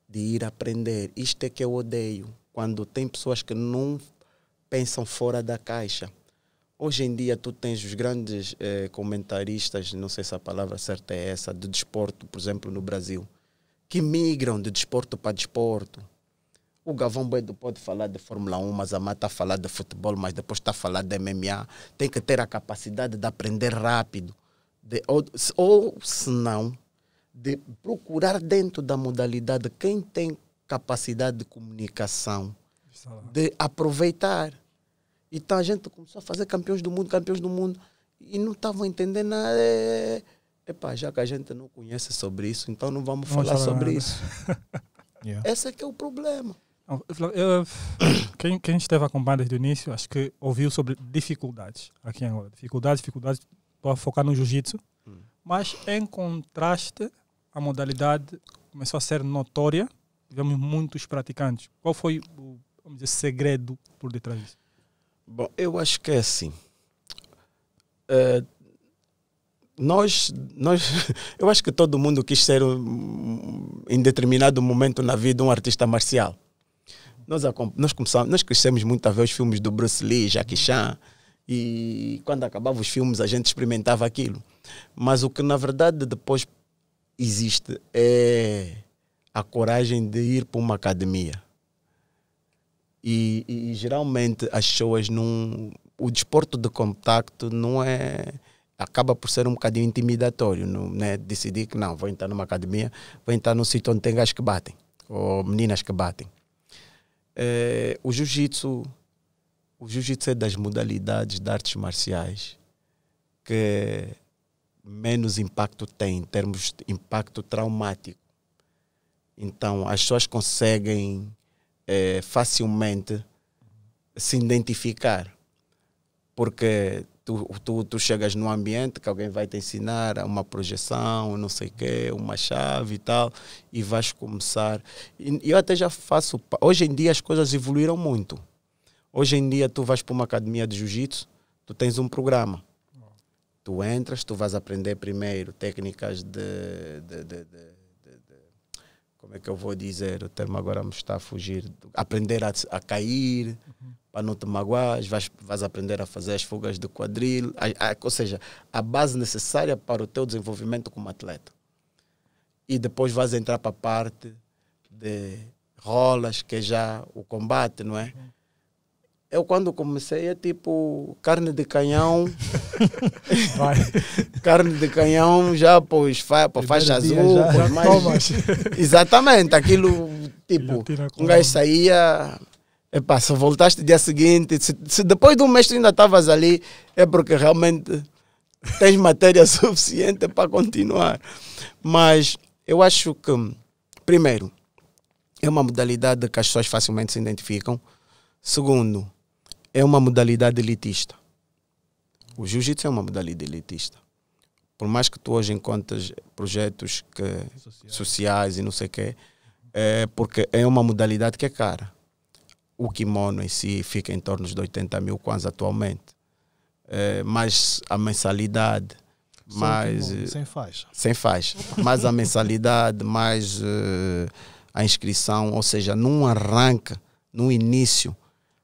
de ir aprender. Isto é que eu odeio, quando tem pessoas que não pensam fora da caixa. Hoje em dia, tu tens os grandes eh, comentaristas, não sei se a palavra certa é essa, de desporto, por exemplo, no Brasil, que migram de desporto para desporto. O Gavão Bedo pode falar de Fórmula 1, mas a Mata está a falar de futebol, mas depois está a falar de MMA. Tem que ter a capacidade de aprender rápido. De, ou, ou se não, de procurar dentro da modalidade quem tem capacidade de comunicação, é de aproveitar. Então a gente começou a fazer campeões do mundo, campeões do mundo, e não estavam entendendo nada. É, é, epá, já que a gente não conhece sobre isso, então não vamos não falar sobre nada. isso. yeah. Esse é que é o problema. Eu, quem, quem esteve acompanhando desde o início, acho que ouviu sobre dificuldades aqui agora. Dificuldades, dificuldades para focar no jiu-jitsu, hum. mas em contraste, a modalidade começou a ser notória. Tivemos muitos praticantes. Qual foi o vamos dizer, segredo por detrás disso? Bom, eu acho que é assim. Uh, nós, nós, eu acho que todo mundo quis ser, um, em determinado momento na vida, um artista marcial. Nós, nós, começamos, nós crescemos muito a ver os filmes do Bruce Lee, Jackie Chan, e quando acabava os filmes a gente experimentava aquilo. Mas o que na verdade depois existe é a coragem de ir para uma academia e, e geralmente as pessoas não. O desporto de contacto não é acaba por ser um bocadinho intimidatório, não, né? decidir que não, vou entrar numa academia, vou entrar num sítio onde tem gajos que batem, ou meninas que batem. É, o jiu-jitsu, o jiu-jitsu é das modalidades de artes marciais que menos impacto tem em termos de impacto traumático. Então, as pessoas conseguem é, facilmente se identificar. Porque tu, tu, tu chegas num ambiente que alguém vai te ensinar uma projeção, não sei o quê, uma chave e tal, e vais começar. E eu até já faço. Hoje em dia as coisas evoluíram muito. Hoje em dia tu vais para uma academia de jiu-jitsu, tu tens um programa. Tu entras, tu vais aprender primeiro técnicas de, de, de, de como é que eu vou dizer? O termo agora me está a fugir. Aprender a, a cair, uhum. para não te magoar, vais, vais aprender a fazer as fugas de quadril, a, a, ou seja, a base necessária para o teu desenvolvimento como atleta. E depois vais entrar para a parte de rolas, que é já o combate, não é? Uhum eu quando comecei é tipo carne de canhão. carne de canhão já pois, fa faixa azul. Já, já mais... Exatamente, aquilo tipo, um gajo saía. Epá, se voltaste dia seguinte, se, se depois de um mês ainda estavas ali, é porque realmente tens matéria suficiente para continuar. Mas eu acho que, primeiro, é uma modalidade que as pessoas facilmente se identificam. Segundo, é uma modalidade elitista. O jiu-jitsu é uma modalidade elitista. Por mais que tu hoje encontres projetos que, sociais. sociais e não sei o quê, é porque é uma modalidade que é cara. O kimono em si fica em torno de 80 mil quase atualmente. É, mais a mensalidade, mais. Kimono, eh, sem faixa. Sem faixa. mais a mensalidade, mais uh, a inscrição. Ou seja, num arranque, num início,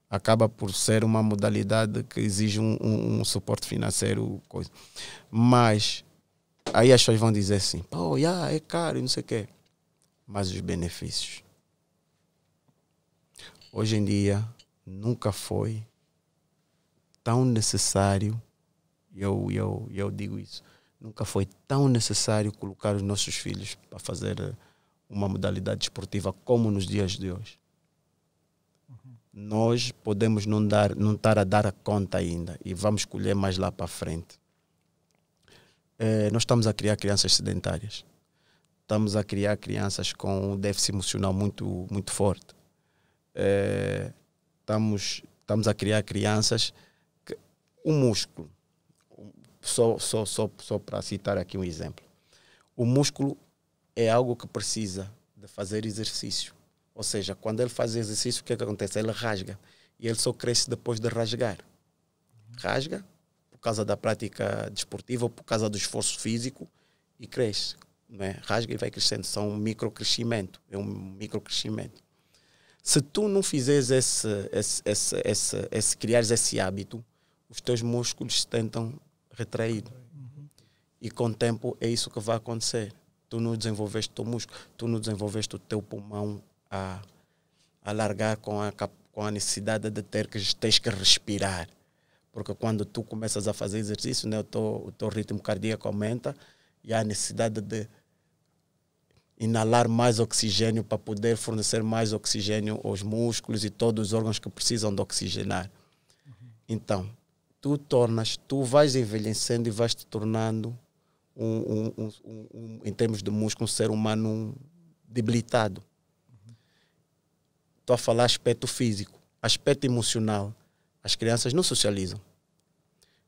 acaba por ser uma modalidade que exige um, um, um suporte financeiro. Coisa. Mas aí as pessoas vão dizer assim, pô, yeah, é caro e não sei o quê. Mas os benefícios. Hoje em dia, nunca foi tão necessário, eu, eu, eu digo isso, nunca foi tão necessário colocar os nossos filhos para fazer eh, uma modalidade esportiva como nos dias de hoje nós podemos não, dar, não estar a dar a conta ainda e vamos colher mais lá para frente. É, nós estamos a criar crianças sedentárias. Estamos a criar crianças com um déficit emocional muito, muito forte. É, estamos, estamos a criar crianças que o músculo, só, só, só, só para citar aqui um exemplo, o músculo é algo que precisa de fazer exercício ou seja, quando ele faz exercício, o que, é que acontece? Ele rasga. E ele só cresce depois de rasgar. Rasga por causa da prática desportiva, por causa do esforço físico e cresce. É? Rasga e vai crescendo. São um microcrescimento. É um microcrescimento. Se tu não fizeres esse, esse, esse, esse, esse criares esse hábito, os teus músculos se tentam retraído. Uhum. E com o tempo é isso que vai acontecer. Tu não desenvolveste o teu músculo, tu não desenvolveste o teu pulmão a, a largar com a, com a necessidade de ter que, tens que respirar. Porque quando tu começas a fazer exercício, né, o, teu, o teu ritmo cardíaco aumenta e há a necessidade de inalar mais oxigênio para poder fornecer mais oxigênio aos músculos e todos os órgãos que precisam de oxigenar. Uhum. Então, tu tornas, tu vais envelhecendo e vais te tornando, um, um, um, em termos de músculo, um ser humano debilitado. Estou a falar aspecto físico, aspecto emocional. As crianças não socializam.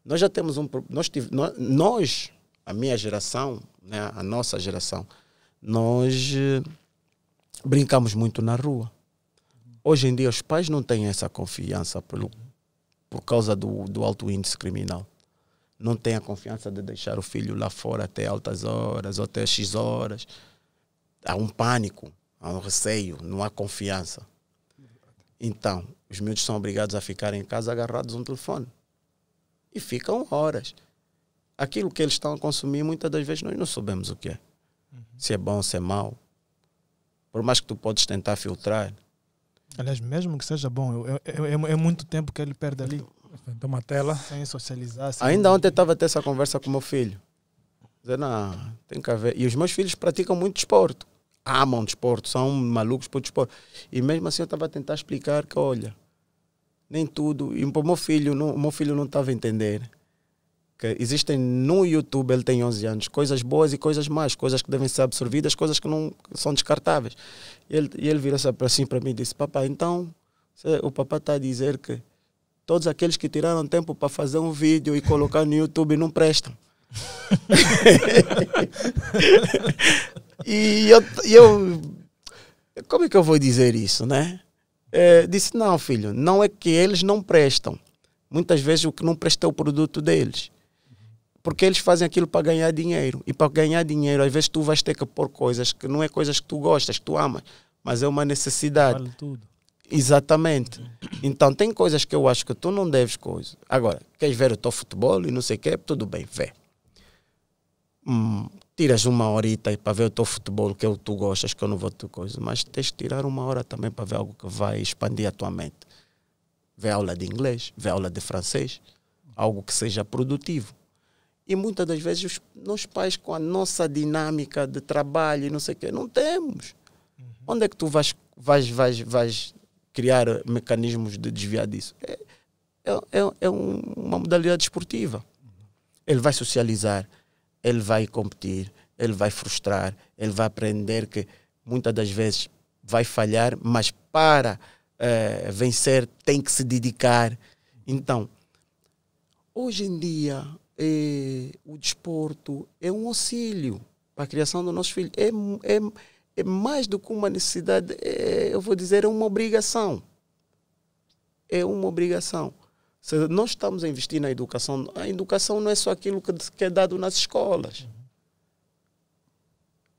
Nós já temos um nós nós a minha geração, né, a nossa geração, nós eh, brincamos muito na rua. Hoje em dia os pais não têm essa confiança pelo, por causa do, do alto índice criminal. Não têm a confiança de deixar o filho lá fora até altas horas ou até X horas. Há um pânico, há um receio, não há confiança. Então, os miúdos são obrigados a ficar em casa agarrados a um telefone. E ficam horas. Aquilo que eles estão a consumir, muitas das vezes nós não sabemos o que é. Uhum. Se é bom, se é mau. Por mais que tu podes tentar filtrar. Aliás, mesmo que seja bom, é, é muito tempo que ele perde ali. Então, uma tela. Sem socializar. Sem Ainda ontem estava ter essa conversa com o meu filho. dizendo não, ah, tem que haver. E os meus filhos praticam muito desporto amam desporto, são malucos por desporto. E mesmo assim eu estava a tentar explicar que, olha, nem tudo. E o meu filho não, meu filho não estava a entender. Que existem no YouTube, ele tem 11 anos, coisas boas e coisas más, coisas que devem ser absorvidas, coisas que não são descartáveis. E ele, e ele virou se assim para mim e disse: Papá, então o papá está a dizer que todos aqueles que tiraram tempo para fazer um vídeo e colocar no YouTube não prestam. E eu, eu. Como é que eu vou dizer isso, né? É, disse: não, filho, não é que eles não prestam. Muitas vezes o que não presta é o produto deles. Porque eles fazem aquilo para ganhar dinheiro. E para ganhar dinheiro, às vezes tu vais ter que pôr coisas que não é coisas que tu gostas, que tu amas, mas é uma necessidade. Vale tudo. Exatamente. Então tem coisas que eu acho que tu não deves coisa. Agora, queres ver o teu futebol e não sei o quê, tudo bem, vê. Hum, tiras uma horita para ver o teu futebol que é eu, tu gostas, que eu não vou tu coisa, mas tens de tirar uma hora também para ver algo que vai expandir a tua mente. Vê aula de inglês, vê aula de francês, algo que seja produtivo. E muitas das vezes os, nós pais com a nossa dinâmica de trabalho e não sei o quê, não temos. Uhum. Onde é que tu vais, vais, vais, vais criar mecanismos de desviar disso? É, é, é, é um, uma modalidade esportiva. Uhum. Ele vai socializar ele vai competir, ele vai frustrar, ele vai aprender que muitas das vezes vai falhar, mas para uh, vencer tem que se dedicar. Então, hoje em dia, eh, o desporto é um auxílio para a criação dos nossos filhos. É, é, é mais do que uma necessidade, é, eu vou dizer, é uma obrigação. É uma obrigação. Se nós estamos a investir na educação, a educação não é só aquilo que, é dado nas escolas.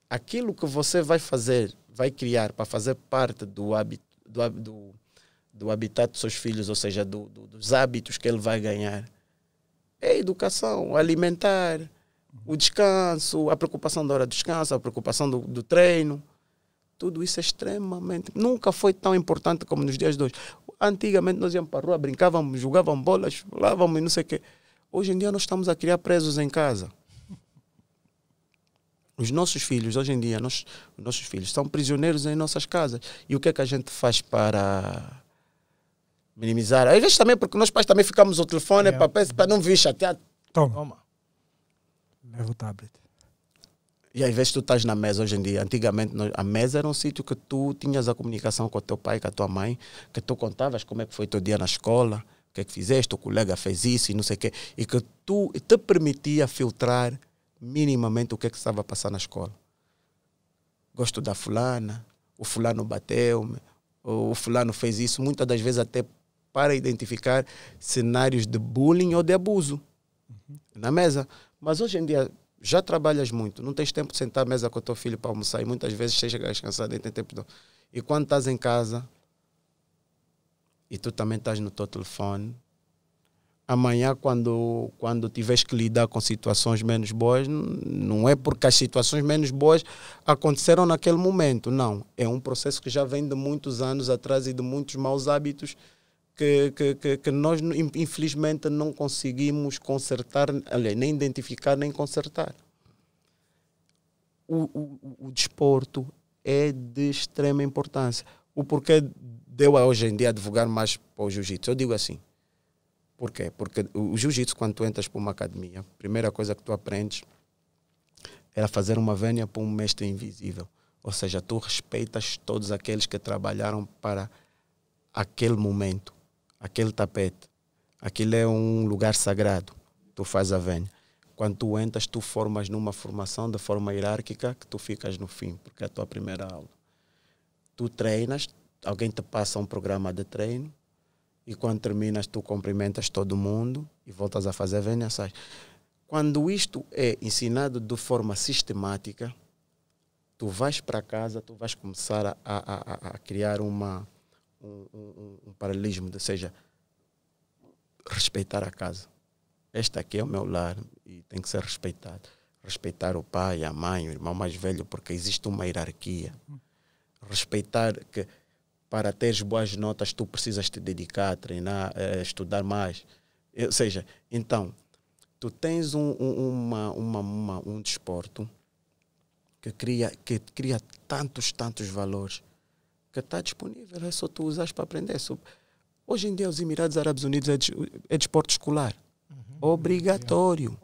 Aquilo que você vai fazer, vai criar para fazer parte do hábito, do, do, do habitat dos seus filhos, ou seja, do, do, dos hábitos que ele vai ganhar, é educação, alimentar, o descanso, a preocupação da hora de descanso, a preocupação do, do treino. Tudo isso é extremamente. Nunca foi tão importante como nos dias de hoje. Antigamente nós íamos para a rua, brincávamos, jogávamos bolas, falávamos e não sei o quê. Hoje em dia nós estamos a criar presos em casa. Os nossos filhos, hoje em dia, nós, nossos filhos são prisioneiros em nossas casas. E o que é que a gente faz para minimizar? Às vezes também, porque nós pais também ficamos o telefone yeah. É. para não vir chateado. Toma. Toma. Leva o tablet. E às vezes tu estás na mesa hoje em dia. Antigamente a mesa era um sítio que tu tinhas a comunicação com o teu pai, com a tua mãe, que tu contavas como é que foi o teu dia na escola, o que é que fizeste, o colega fez isso e não sei o quê. E que tu te permitia filtrar minimamente o que é que estava a passar na escola. Gosto da fulana, o fulano bateu-me, o fulano fez isso. Muitas das vezes até para identificar cenários de bullying ou de abuso uhum. na mesa. Mas hoje em dia já trabalhas muito, não tens tempo de sentar à mesa com o teu filho para almoçar e muitas vezes chegas cansado e tem tempo de... E quando estás em casa e tu também estás no teu telefone, amanhã quando quando tiveres que lidar com situações menos boas, não é porque as situações menos boas aconteceram naquele momento, não, é um processo que já vem de muitos anos atrás e de muitos maus hábitos que, que, que, nós infelizmente não conseguimos consertar, aliás, nem identificar nem consertar. O, o, o desporto é de extrema importância. O porquê deu hoje em dia advogar mais para o jiu-jitsu? Eu digo assim. Porquê? Porque o jiu-jitsu, quando tu entras para uma academia, a primeira coisa que tu aprendes era é fazer uma vênia para um mestre invisível. Ou seja, tu respeitas todos aqueles que trabalharam para aquele momento aquele tapete, aquilo é um lugar sagrado, tu fazes a venha. Quando tu entras, tu formas numa formação de forma hierárquica que tu ficas no fim, porque é a tua primeira aula. Tu treinas, alguém te passa um programa de treino, e quando terminas, tu cumprimentas todo mundo e voltas a fazer a venha, sai. Quando isto é ensinado de forma sistemática, tu vais para casa, tu vais começar a, a, a, a criar uma, um, um, um paralelismo, ou seja, respeitar a casa. Este aqui é o meu lar e tem que ser respeitado. Respeitar o pai, a mãe, o irmão mais velho, porque existe uma hierarquia. Respeitar que para teres boas notas tu precisas te dedicar, treinar, eh, estudar mais. Eh, ou seja, então, tu tens um, uma, uma, uma, um desporto que cria, que cria tantos, tantos valores que está disponível, é só tu usas para aprender. Hoje em dia, os Emirados Árabes Unidos é, de, é desporto de escolar. Uhum. Obrigatório.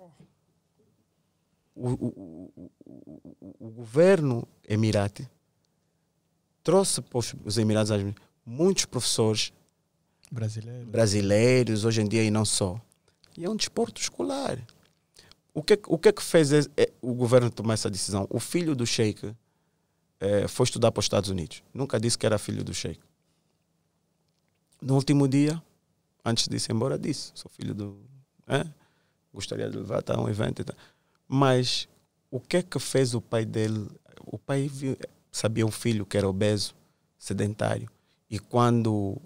O, o, o, o, governo emirate trouxe para os Emirados Árabes Unidos muitos professores brasileiros, hoje em dia e não só. E é um desporto escolar. O que, o que é que fez é, o governo tomar essa decisão? O filho do sheik é, foi estudar para os Estados Unidos. Nunca disse que era filho do Sheik. No último dia, antes de ir embora, disse: sou filho do. É? Gostaria de levar a tá, um evento. Mas o que é que fez o pai dele? O pai viu, sabia um filho que era obeso, sedentário. E quando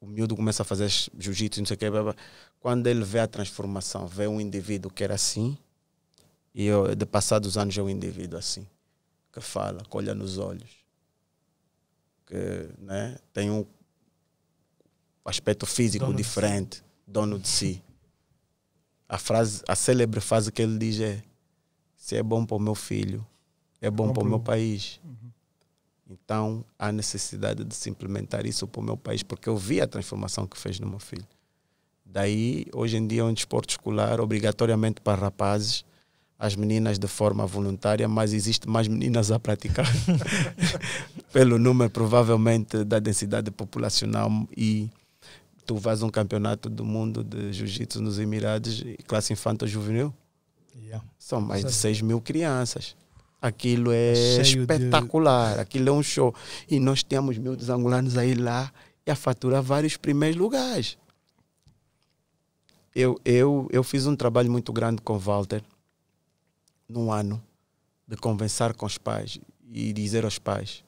o miúdo começa a fazer jiu-jitsu, não sei o que, quando ele vê a transformação, vê um indivíduo que era assim, e eu, de passados anos é um indivíduo assim que fala, que olha nos olhos, que né, tem um aspecto físico dono diferente, de si. dono de si. A, frase, a célebre frase que ele diz é: Se é bom para o meu filho, é bom, bom para o meu uhum. país. Uhum. Então há necessidade de se implementar isso para o meu país, porque eu vi a transformação que fez no meu filho. Daí, hoje em dia, um desporto escolar obrigatoriamente para rapazes as meninas de forma voluntária, mas existe mais meninas a praticar pelo número provavelmente da densidade populacional e tu vais a um campeonato do mundo de jiu-jitsu nos Emirados, classe infantil juvenil, yeah. são mais de 6 mil crianças. Aquilo é, é Cheio espetacular, de... aquilo é um show. E nós temos mil angolanos aí lá e a faturar vários primeiros lugares. Eu, eu, eu fiz um trabalho muito grande com Walter num ano de conversar com os pais e dizer aos pais: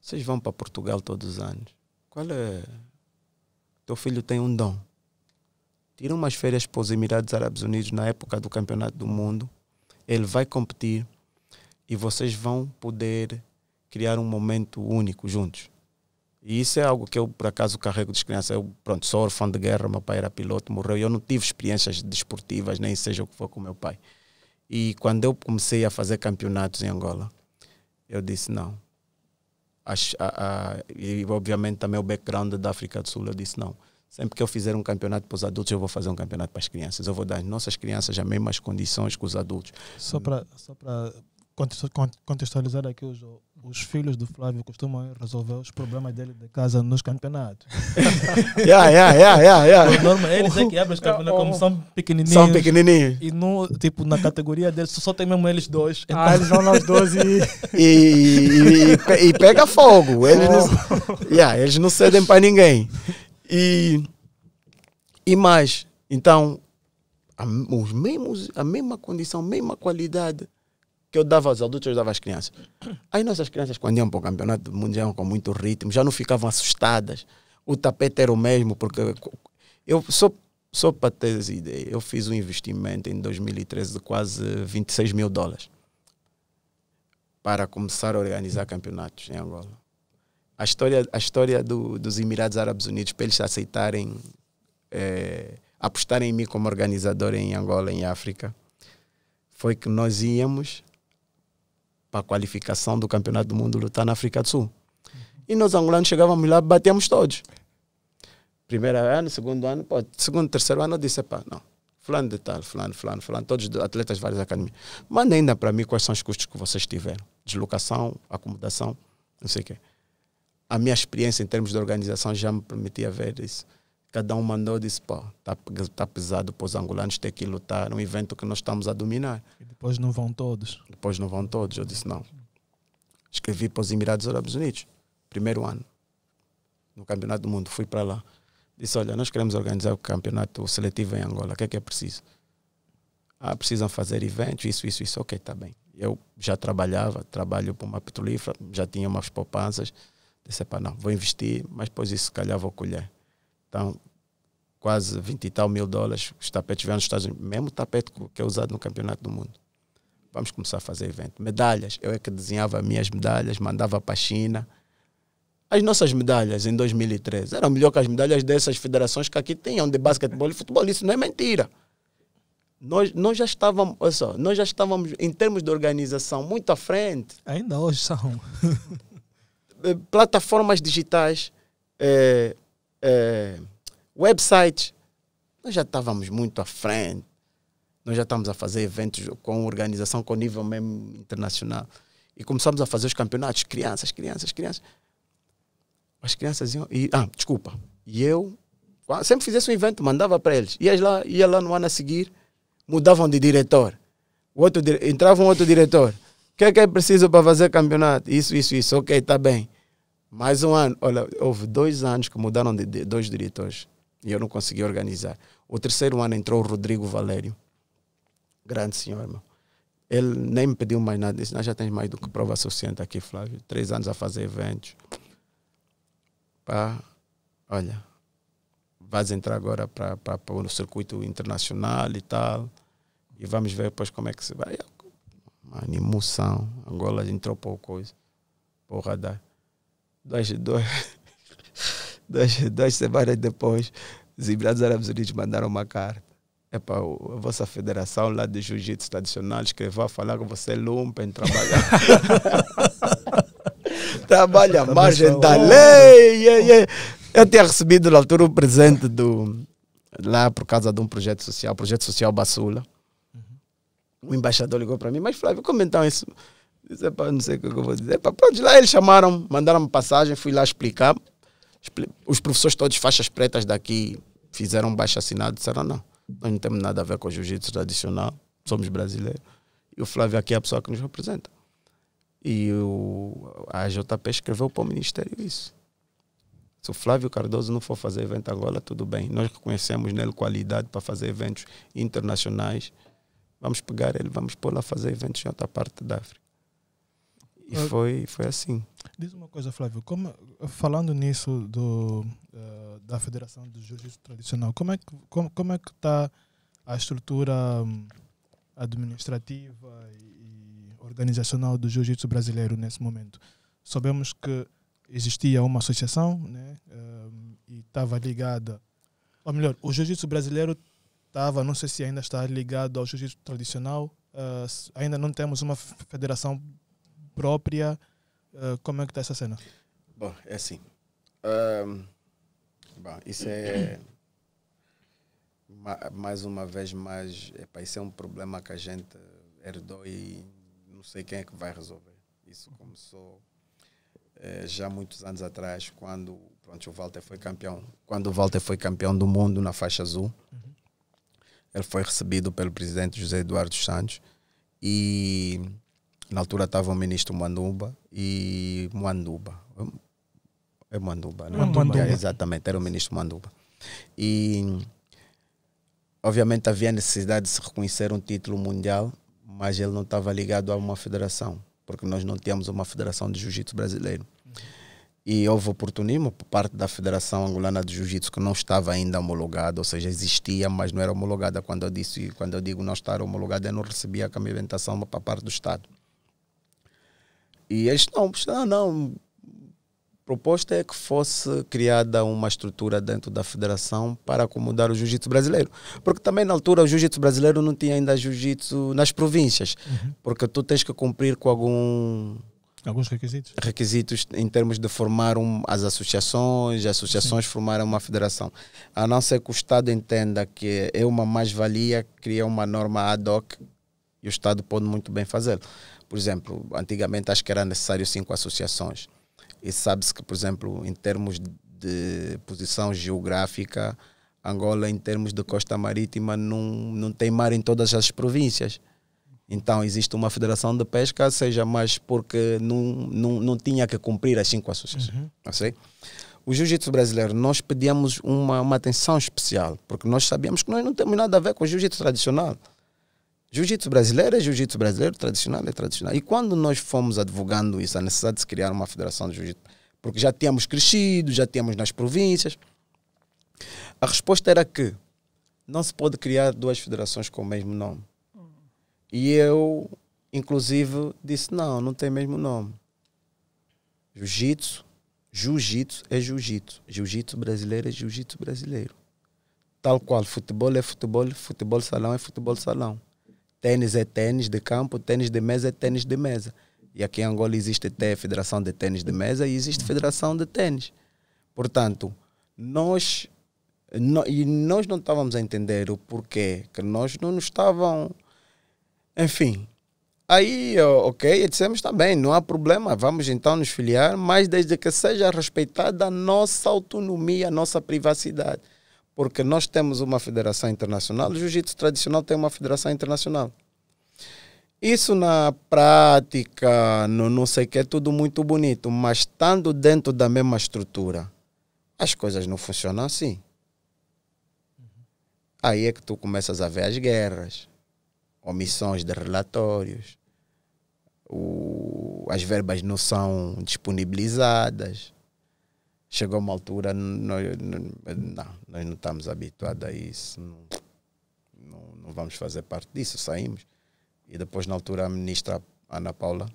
vocês vão para Portugal todos os anos. Qual é? Teu filho tem um dom. Tira umas férias para os Emirados Árabes Unidos na época do Campeonato do Mundo. Ele vai competir e vocês vão poder criar um momento único juntos. E isso é algo que eu, por acaso, carrego das crianças. Eu, pronto, sou órfão de guerra, meu pai era piloto, morreu. Eu não tive experiências desportivas, nem seja o que for com meu pai. E quando eu comecei a fazer campeonatos em Angola, eu disse: não. a, a, e obviamente também o background da África do Sul, eu disse: não. Sempre que eu fizer um campeonato para os adultos, eu vou fazer um campeonato para as crianças. Eu vou dar às nossas crianças as mesmas condições que os adultos. Só para só contextualizar aqui o jogo os filhos do Flávio costumam resolver os problemas dele de casa nos campeonatos. yeah, yeah, yeah, yeah, yeah. Norma, eles é que abrem os campeonatos como oh. são pequenininhos. São pequenininhos. E no, tipo, na categoria deles só tem mesmo eles dois. Ah, então... Ah, eles vão nós dois e... e, e, e pega fogo. Eles, oh. não, yeah, eles não cedem para ninguém. E, e mais, então, a, os mesmos, a mesma condição, a mesma qualidade que eu dava aos adultos, eu dava às crianças. As nossas crianças, quando iam para o campeonato do mundo, iam com muito ritmo, já não ficavam assustadas. O tapete era o mesmo, porque eu só, só para teres ideia, eu fiz um investimento em 2013 de quase 26 mil dólares para começar a organizar campeonatos em Angola. A história, a história do, dos Emirados Árabes Unidos, para eles aceitarem, é, apostarem em mim como organizador em Angola, em África, foi que nós íamos para a qualificação do Campeonato do Mundo lutar na África do Sul. E nós angolanos chegávamos lá, batemos todos. Primeiro ano, segundo ano, pô, segundo, terceiro ano, eu disse, pá, não. Fulano de tal, fulano, fulano, fulano, todos atletas de várias academias. Manda ainda para mim quais são os custos que vocês tiveram. Deslocação, acomodação, não sei o quê. A minha experiência em termos de organização já me permitia ver isso. Cada um mandou e disse, pô, está tá pesado para os angolanos ter que lutar, um evento que nós estamos a dominar. E depois não vão todos. Depois não vão todos. Eu disse, não. Escrevi para os Emirados Árabes Unidos, primeiro ano, no Campeonato do Mundo. Fui para lá. Disse, olha, nós queremos organizar o campeonato seletivo em Angola. O que é que é preciso? Ah, precisam fazer eventos, isso, isso, isso. Ok, está bem. Eu já trabalhava, trabalho para uma petrolífera, já tinha umas poupanças. Disse, pá, não, vou investir, mas depois isso se calhar vou colher. Então, quase 20 e tal mil dólares os tapetes vêm nos Estados Unidos, mesmo tapete que é usado no Campeonato do Mundo. Vamos começar a fazer evento. Medalhas, eu é que desenhava minhas medalhas, mandava para a China. As nossas medalhas em 2013 eram melhor que as medalhas dessas federações que aqui tinham de basquetebol e futebol. Isso não é mentira. Nós, nós já estávamos, olha só, nós já estávamos em termos de organização muito à frente. Ainda hoje são. Eh, plataformas digitais, eh, é, websites. Nós já estávamos muito à frente. Nós já estávamos a fazer eventos com organização com nível mesmo internacional. E começamos a fazer os campeonatos. Crianças, crianças, crianças. As crianças iam. E, ah, desculpa. E eu, ah, sempre fizesse um evento, mandava para eles. Ia lá, ia lá no ano a seguir, mudavam de diretor. O outro, entrava um outro diretor. O que é que é preciso para fazer campeonato? Isso, isso, isso. Ok, está bem. Mais um ano. Olha, houve dois anos que mudaram de, de dois diretores e eu não consegui organizar. O terceiro ano entrou o Rodrigo Valério. Grande senhor, meu. Ele nem me pediu mais nada. Disse, nós já tens mais do que prova suficiente aqui, Flávio. Três anos a fazer eventos. Pá, olha, vais entrar agora para o circuito internacional e tal. E vamos ver depois como é que se vai. Mano, emoção. Angola entrou para coisa, para o radar dois dois dois dois semanas depois, os Emirados Árabes Unidos mandaram uma carta. É para a vossa federação lá de jiu-jitsu tradicional, escrever a falar com você é lumpen, trabalhar trabalha a margem é da lei. Yeah, é, yeah. Eu tinha recebido na altura um presente do, lá por causa de um projeto social, projeto social Basula. Uhum. O embaixador ligou para mim, mas Flávio, como então isso? Disse, pá, não sei o que é eu vou dizer. Pá, pronto, lá eles chamaram, mandaram-me passagem, fui lá explicar. Os professores todos, faixas pretas daqui, fizeram baixo assinado, disseram, ah, não, nós não temos nada a ver com o jiu-jitsu tradicional, somos brasileiros. E o Flávio aqui é a pessoa que nos representa. E o, a JP escreveu para o Ministério isso. Se o Flávio Cardoso não for fazer evento agora, tudo bem. Nós reconhecemos nele qualidade para fazer eventos internacionais. Vamos pegar ele, vamos pô-lo a fazer eventos em outra parte da África. E foi, foi assim. Diz uma coisa, Flávio. Como, falando nisso do, uh, da Federação do Jiu-Jitsu Tradicional, como é que como, como é que está a estrutura hum, administrativa e organizacional do Jiu-Jitsu brasileiro nesse momento? Sabemos que existia uma associação, né, um, e estava ligada, ou melhor, o Jiu-Jitsu brasileiro estava, não sei se ainda está ligado ao Jiu-Jitsu tradicional. Uh, ainda não temos uma federação própria. Uh, como é que está essa cena? Bom, é assim. Um, bom, isso é. mais uma vez, mais. Epa, isso é um problema que a gente herdou e não sei quem é que vai resolver. Isso começou eh, já muitos anos atrás, quando pronto, o Walter foi campeão. Quando o Walter foi campeão do mundo na faixa azul, uhum. ele foi recebido pelo presidente José Eduardo Santos e na altura estava o ministro Manduba e Manduba. É Manduba, não? Né? É Manduba. Manduba. É, exatamente, era o ministro Manduba. E obviamente havia necessidade de se reconhecer um título mundial, mas ele não estava ligado a uma federação, porque nós não tínhamos uma federação de jiu-jitsu brasileiro. E houve oportunismo por parte da Federação Angolana de Jiu-Jitsu que não estava ainda homologada, ou seja, existia, mas não era homologada. Quando eu disse, quando eu digo não estar homologada, eu não recebia a caminhonetação para parte do Estado. E eles, não, não, não. proposta é que fosse criada uma estrutura dentro da federação para acomodar o jiu-jitsu brasileiro. Porque também na altura o jiu-jitsu brasileiro não tinha ainda jiu-jitsu nas províncias. Uhum. Porque tu tens que cumprir com algum Alguns requisitos? Requisitos em termos de formar um, as associações, as associações Sim. formarem uma federação. A não ser que o Estado entenda que é uma mais-valia, cria uma norma ad hoc e o Estado pode muito bem fazê-lo. Por exemplo, antigamente acho que era necessário cinco associações. E sabe-se que, por exemplo, em termos de posição geográfica, Angola, em termos de costa marítima, não, não tem mar em todas as províncias. Então existe uma federação de pesca, seja mais porque não, não, não tinha que cumprir as cinco associações. Uhum. Assim? O jiu-jitsu brasileiro, nós pedíamos uma, uma atenção especial, porque nós sabíamos que nós não temos nada a ver com o jiu-jitsu tradicional. Jiu-jitsu brasileiro é jiu-jitsu brasileiro, tradicional é tradicional. E quando nós fomos advogando isso, a necessidade de se criar uma federação de jiu-jitsu, porque já tínhamos crescido, já tínhamos nas províncias, a resposta era que não se pode criar duas federações com o mesmo nome. E eu, inclusive, disse: não, não tem mesmo nome. Jiu-jitsu, jiu-jitsu é jiu-jitsu. Jiu-jitsu brasileiro é jiu-jitsu brasileiro. Tal qual futebol é futebol, futebol salão é futebol salão. Tênis é tênis de campo, tênis de mesa é tênis de mesa. E aqui em Angola existe até a Federação de Tênis de Mesa e existe a Federação de Tênis. Portanto, nós não, e nós não estávamos a entender o porquê, que nós não nos estavam. Enfim. Aí, ok, dissemos também, tá não há problema, vamos então nos filiar, mas desde que seja respeitada a nossa autonomia, a nossa privacidade. Porque nós temos uma federação internacional, o jiu-jitsu tradicional tem uma federação internacional. Isso na prática, no não sei o que, é tudo muito bonito, mas estando dentro da mesma estrutura, as coisas não funcionam assim. Aí é que tu começas a ver as guerras, omissões de relatórios, o, as verbas não são disponibilizadas, chegou uma altura, nós, não, nós não estamos habituados a isso, não, não, não, vamos fazer parte disso, saímos. E depois, na altura, a ministra Ana Paula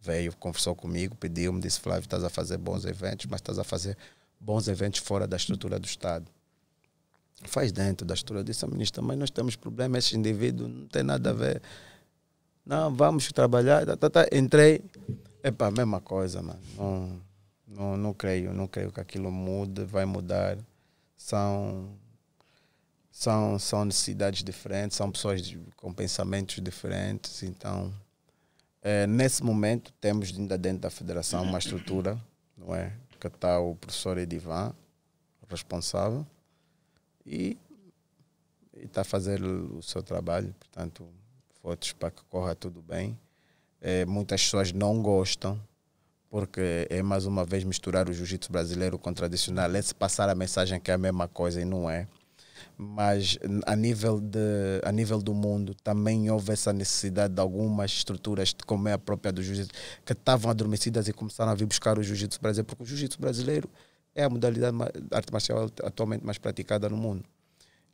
veio, conversou comigo, pediu-me, disse, Flávio, estás a fazer bons eventos, mas estás a fazer bons eventos fora da estrutura do Estado. Faz dentro da estrutura. disse a ministra, mas nós temos problema, esse indivíduo não tem nada a ver. Não, vamos trabalhar. Tá, tá, tá. Entrei, é para a mesma coisa, mano. Não, não, não creio, não creio que aquilo mude, vai mudar. São, são, são necessidades diferentes, são pessoas de, com pensamentos diferentes. Então, é, nesse momento, temos ainda dentro da federação uma estrutura, não é? Que está o professor Edivan, responsável, e está a fazer o seu trabalho. Portanto, fotos para que corra tudo bem. É, muitas pessoas não gostam porque é mais uma vez misturar o jiu-jitsu brasileiro com o tradicional, é se passar a mensagem que é a mesma coisa e não é. Mas a nível, de, a nível do mundo também houve essa necessidade de algumas estruturas, como é a própria do jiu-jitsu, que estavam adormecidas e começaram a vir buscar o jiu-jitsu brasileiro, porque o jiu-jitsu brasileiro é a modalidade de arte marcial atualmente mais praticada no mundo.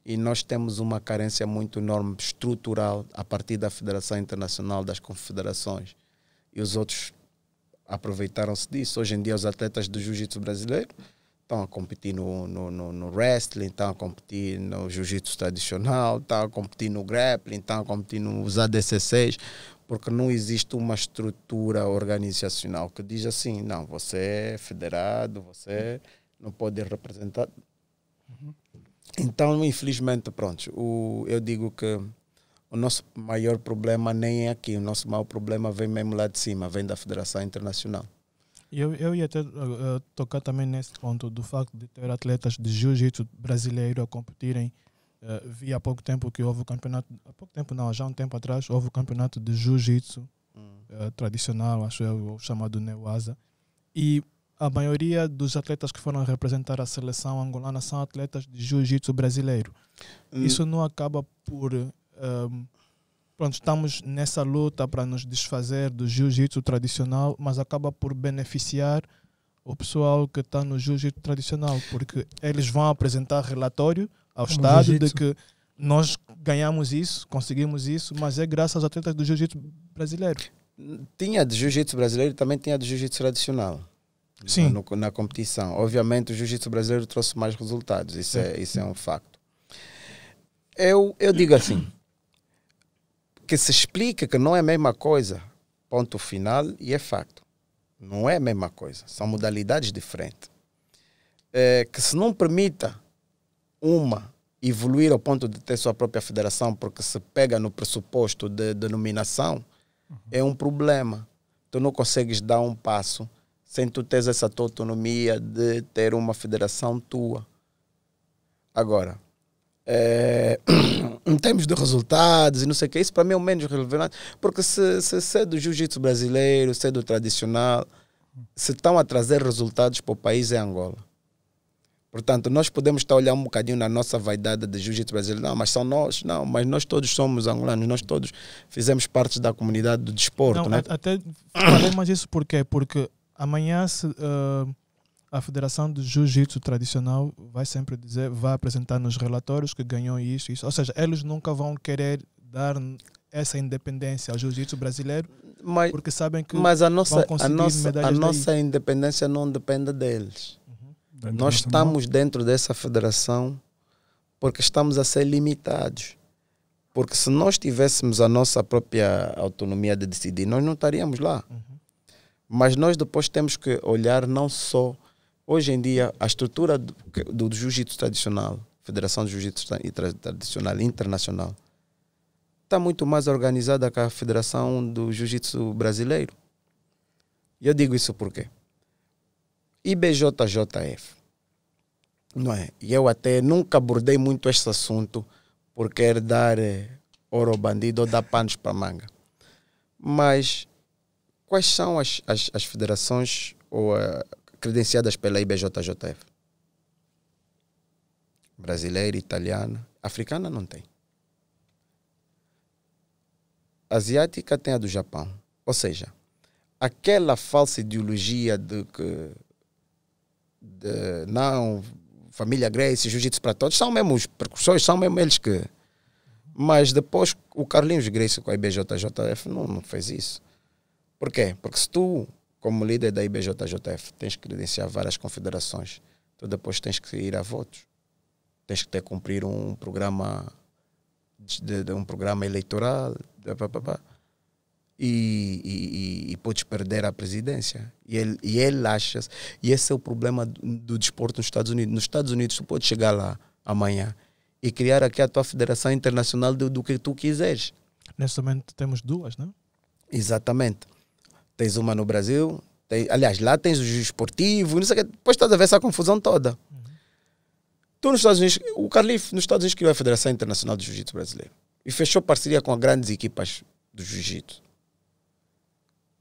E nós temos uma carência muito enorme estrutural a partir da Federação Internacional das Confederações e os outros aproveitaram-se disso. Hoje em dia, os atletas do jiu-jitsu brasileiro estão a competir no, no, no, no wrestling, estão a competir no jiu-jitsu tradicional, estão a competir no grappling, estão a competir nos ADCCs, porque não existe uma estrutura organizacional que diz assim: não, você é federado, você não pode representar. Uhum. Então, infelizmente, pronto, o, eu digo que o nosso maior problema nem é aqui, o nosso maior problema vem mesmo lá de cima, vem da Federação Internacional. Eu, eu ia ter, uh, tocar também nesse ponto do facto de ter atletas de jiu-jitsu brasileiro a competirem. Uh, vi há pouco tempo que houve o campeonato, há pouco tempo não, já um tempo atrás, houve o campeonato de jiu-jitsu hum. uh, tradicional, acho eu, chamado Neuasa. E a maioria dos atletas que foram representar a seleção angolana são atletas de jiu-jitsu brasileiro. Hum. Isso não acaba por um, pronto, estamos nessa luta para nos desfazer do jiu-jitsu tradicional, mas acaba por beneficiar o pessoal que está no jiu-jitsu tradicional, porque eles vão apresentar relatório ao Como Estado de que nós ganhamos isso, conseguimos isso, mas é graças aos atletas do jiu-jitsu brasileiro. Tinha de jiu-jitsu brasileiro e também tinha de jiu-jitsu tradicional. Sim. No, na competição. Obviamente, o jiu-jitsu brasileiro trouxe mais resultados, isso é, é isso é um facto. Eu, eu digo assim: que se explica que não é a mesma coisa. Ponto final e é facto. Não é a mesma coisa. São modalidades diferentes. É, que se não permita uma evoluir ao ponto de ter sua própria federação, porque se pega no pressuposto de denominação, uhum. é um problema. Tu não consegues dar um passo sem tu teres essa tua autonomia de ter uma federação tua. Agora, é, em termos de resultados e não sei o que, isso para mim é o menos relevante, porque se, se, se é do jiu-jitsu brasileiro, se é do tradicional, se estão a trazer resultados para o país é Angola. Portanto, nós podemos estar a olhar um bocadinho na nossa vaidade de jiu-jitsu brasileiro. Não, mas são nós. Não, mas nós todos somos angolanos. Nós todos fizemos parte da comunidade do desporto. Não, né? Até falei mais isso porque Porque amanhã se... Uh a Federação de Jiu-Jitsu Tradicional vai sempre dizer, vai apresentar nos relatórios que ganhou isso, isso. Ou seja, eles nunca vão querer dar essa independência ao jiu-jitsu brasileiro, mas, porque sabem que mas a nossa a nossa a nossa daí. independência não depende deles. Uhum. Nós estamos dentro dessa federação porque estamos a ser limitados. Porque se nós tivéssemos a nossa própria autonomia de decidir, nós não estaríamos lá. Uhum. Mas nós depois temos que olhar não só Hoje em dia, a estrutura do, do jiu-jitsu tradicional, Federação de Jiu-Jitsu Tradicional Internacional, está muito mais organizada que a Federação do Jiu-Jitsu Brasileiro. E eu digo isso porque IBJJF, não é? E eu até nunca abordei muito este assunto por querer dar é, ouro ao bandido ou dar panos para manga. Mas quais são as, as, as federações ou a, eh, credenciadas pela IBJJF. Brasileira, italiana, africana não tem. Asiática tem a do Japão. Ou seja, aquela falsa ideologia de que de, não, família Grace, jiu-jitsu para todos, são mesmo os precursores, são mesmo eles que. Mas depois o Carlinhos Grace com a IBJJF não, não fez isso. Por quê? Porque se tu como líder da IBJJF, tens que credenciar várias confederações. Tu depois tens que ir a votos. Tens que ter cumprir um programa de, de um programa eleitoral. Pá, pá, pá. E, e, e, e, podes perder a presidência. E ele, e ele acha. E esse é o problema do, do desporto nos Estados Unidos. Nos Estados Unidos, tu podes chegar lá amanhã e criar aqui a tua federação internacional do, do que tu quiseres. Neste momento temos duas, não? Exatamente. Tens uma no Brasil, tem, aliás, lá tens os esportivos, não sei o que, depois estás a ver essa confusão toda. Tu nos Estados Unidos, o Carlif nos Estados Unidos criou a Federação Internacional de Jiu-Jitsu Brasileiro e fechou parceria com grandes equipas do Jiu-Jitsu.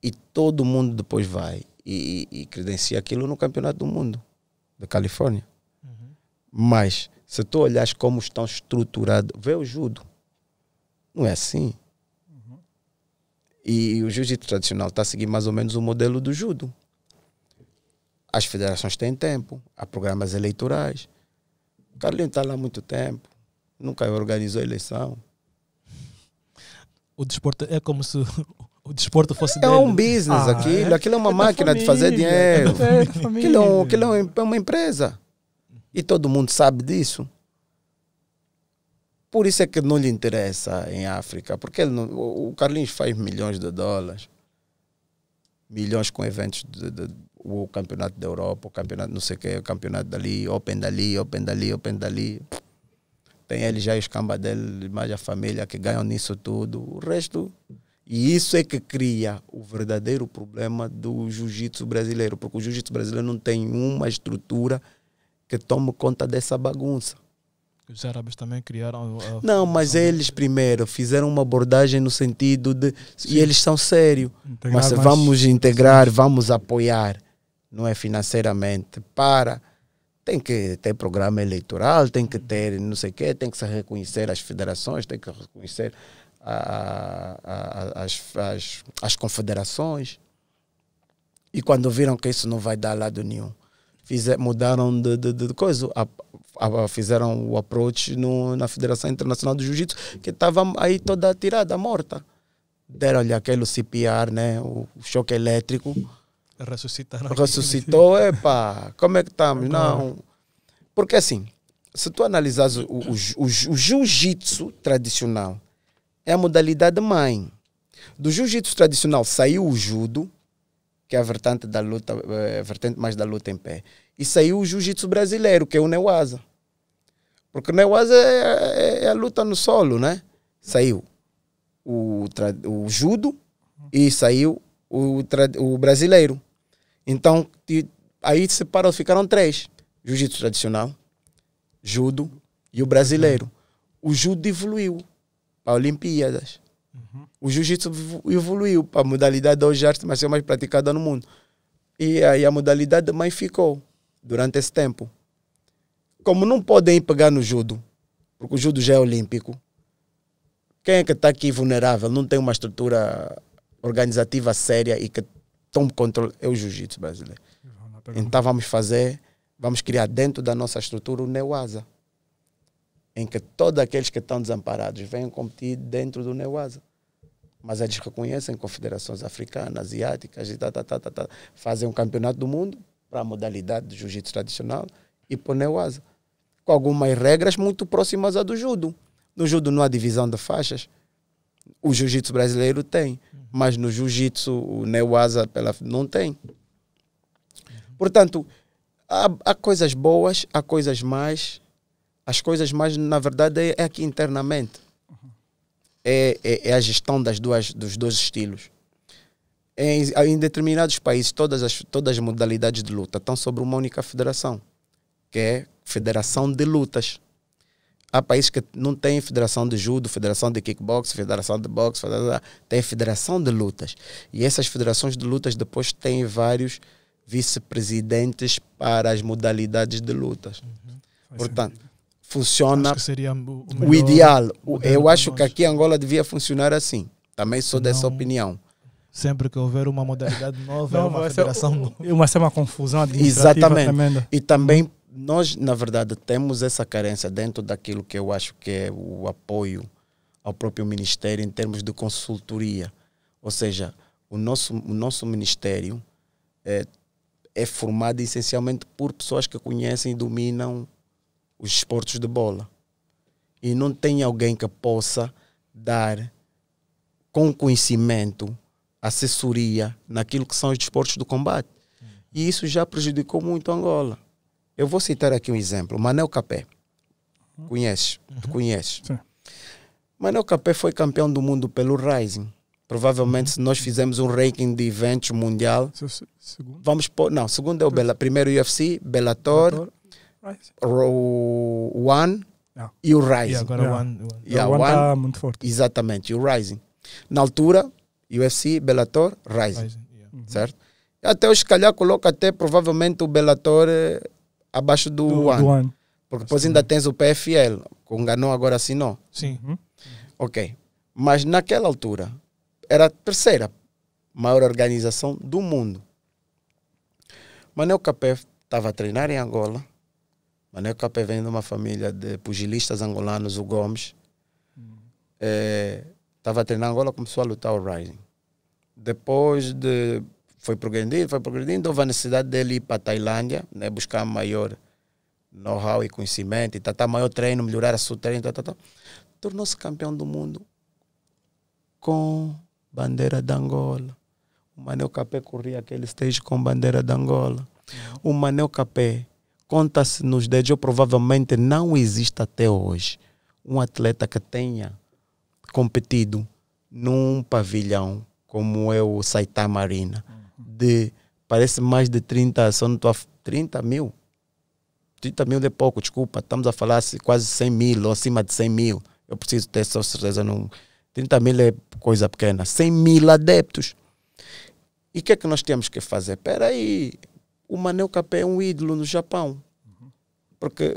E todo mundo depois vai e, e, e, credencia aquilo no Campeonato do Mundo da Califórnia. Uhum. Mas se tu olhas como estão estruturados, vê o judo. Não é assim. E o jiu-jitsu tradicional está a seguir mais ou menos o modelo do judo. As federações têm tempo, há programas eleitorais. O Carlinho está lá há muito tempo, nunca organizou eleição. O desporto é como se o desporto fosse é dele. um business ah, aquilo, é? aquilo é uma é máquina de fazer dinheiro. É aquilo, é um, aquilo é, é uma empresa. E todo mundo sabe disso. Por isso é que não lhe interessa em África, porque não, o Carlinhos faz milhões de dólares, milhões com eventos, de, de, o campeonato da Europa, o campeonato não sei o que, o campeonato dali, Open dali, Open dali, Open dali. Tem ele já os camba dele, mais a família que ganham nisso tudo. O resto e isso é que cria o verdadeiro problema do jiu-jitsu brasileiro, porque o jiu-jitsu brasileiro não tem uma estrutura que tome conta dessa bagunça os árabes também criaram. Uh, a... Não, mas eles primeiro fizeram uma abordagem no sentido de. Sim. E eles são sérios. Mas mais... vamos integrar, vamos apoiar, não é financeiramente, para. Tem que ter programa eleitoral, tem que ter não sei o quê, tem que se reconhecer as federações, tem que reconhecer a, a, as, as, as confederações. E quando viram que isso não vai dar lado nenhum, fizer, mudaram de, de, de coisa fizeram o approach no, na Federação Internacional de Jiu-Jitsu, que estava aí toda tirada, morta. Deram-lhe aquele CPR, né? o choque elétrico. Ressuscitaram. Ressuscitou, epá, como é que tá, estamos? Não. É? Porque assim, se tu analisares o, o, o, o jiu-jitsu tradicional, é a modalidade mãe. Do jiu-jitsu tradicional saiu o judo, que é a vertente, da luta, eh, a vertente mais da luta em pé, e saiu o jiu-jitsu brasileiro, que é o Neuasa. Porque na Iwasa é, é, é, a luta no solo, né? Saiu o, o judo e saiu o, o brasileiro. Então, aí separou, ficaram três. Jiu-jitsu tradicional, judo e o brasileiro. Uhum. O judo evoluiu para Olimpíadas. Uhum. O jiu-jitsu evoluiu para a modalidade hoje arte marcial é mais praticada no mundo. E aí a modalidade mais ficou durante esse tempo como não podem pegar no judo, porque o judo já é olímpico, quem é que está aqui vulnerável, não tem uma estrutura organizativa séria e que tome controle, é o jiu-jitsu brasileiro. Então vamos fazer, vamos criar dentro da nossa estrutura o Neuasa, em que todos aqueles que estão desamparados venham competir dentro do Neuasa. Mas eles reconhecem confederações africanas, asiáticas, e tá, tá, tá, tá, tá. fazem um campeonato do mundo para a modalidade de jiu-jitsu tradicional e pneuasa, com algumas regras muito próximas à do judo. No judo não há divisão de faixas. O jiu-jitsu brasileiro tem, mas no jiu-jitsu o neuasa pela, não tem. Portanto, há, há coisas boas, há coisas mais As coisas mais, na verdade, é, é aqui internamente. É, é, é, a gestão das duas, dos dois estilos. Em, em, determinados países, todas as, todas as modalidades de luta estão sobre uma única federação que é Federação de Lutas. Há países que não têm federação de judo, federação de kickbox, federação de boxe, tem federação de lutas. E essas federações de lutas depois têm vários vice-presidentes para as modalidades de lutas. Uhum. Portanto, sentido. funciona o, o, ideal. O, eu acho que aqui em Angola devia funcionar assim. Também sou não, dessa opinião. Sempre que houver uma modalidade nova, é não, é uma federação nova. Mas é uma confusão administrativa Exatamente. Tremenda. E também nós, na verdade, temos essa carência dentro daquilo que eu acho que é o apoio ao próprio Ministério em termos de consultoria. Ou seja, o nosso, o nosso Ministério é, é formado essencialmente por pessoas que conhecem e dominam os esportes de bola. E não tem alguém que possa dar com conhecimento, assessoria naquilo que são os desportos do combate. E isso já prejudicou muito Angola. Eu vou citar aqui um exemplo. Manel Capé. Conheces? Uhum. Tu conheces? Sim. Manel Capé foi campeão do mundo pelo Rising. Provavelmente, uhum. se nós fizermos um ranking de eventos mundial, se, vamos pôr. Não, segundo é o Bela, primeiro UFC, Bellator, Bellator. o One yeah. e o Rising. E agora yeah. One, Yeah, o One está muito forte. Exatamente, e o Rising. Na altura, UFC, Bellator, Rising. Rising yeah. Certo? Até, se calhar, coloca até provavelmente o Bellator eh, abaixo do, do ano. Do Porque depois ainda tens o PFL, com Ganon agora assinou. Sim. Hum. Ok. Mas naquela altura era a terceira maior organização do mundo. Manuel Capé estava a treinar em Angola. Manuel Capé vem de uma família de pugilistas angolanos, o Gomes. Hum. Estava eh, é, a treinar em Angola, começou a lutar o Rising. Depois de foi progredindo, foi progredindo, houve a necessidade dele ir para a Tailândia, né, buscar maior know-how e conhecimento, e tatar maior treino, melhorar a seu treino, tornou-se campeão do mundo com bandeira da Angola. O Manel Capé corria aquele stage com bandeira da Angola. O Manel Capé conta-se nos dedos, provavelmente não existe até hoje um atleta que tenha competido num pavilhão como é o Saitama Arena. Uhum de, parece mais de 30, são 30 mil. 30 mil é pouco, desculpa. Estamos a falar quase 100 mil ou acima de 100 mil. Eu preciso ter essa certeza. Não, 30 mil é coisa pequena. 100 mil adeptos. E o que é que nós temos que fazer? Espera aí, o Manel Capé é um ídolo no Japão. Porque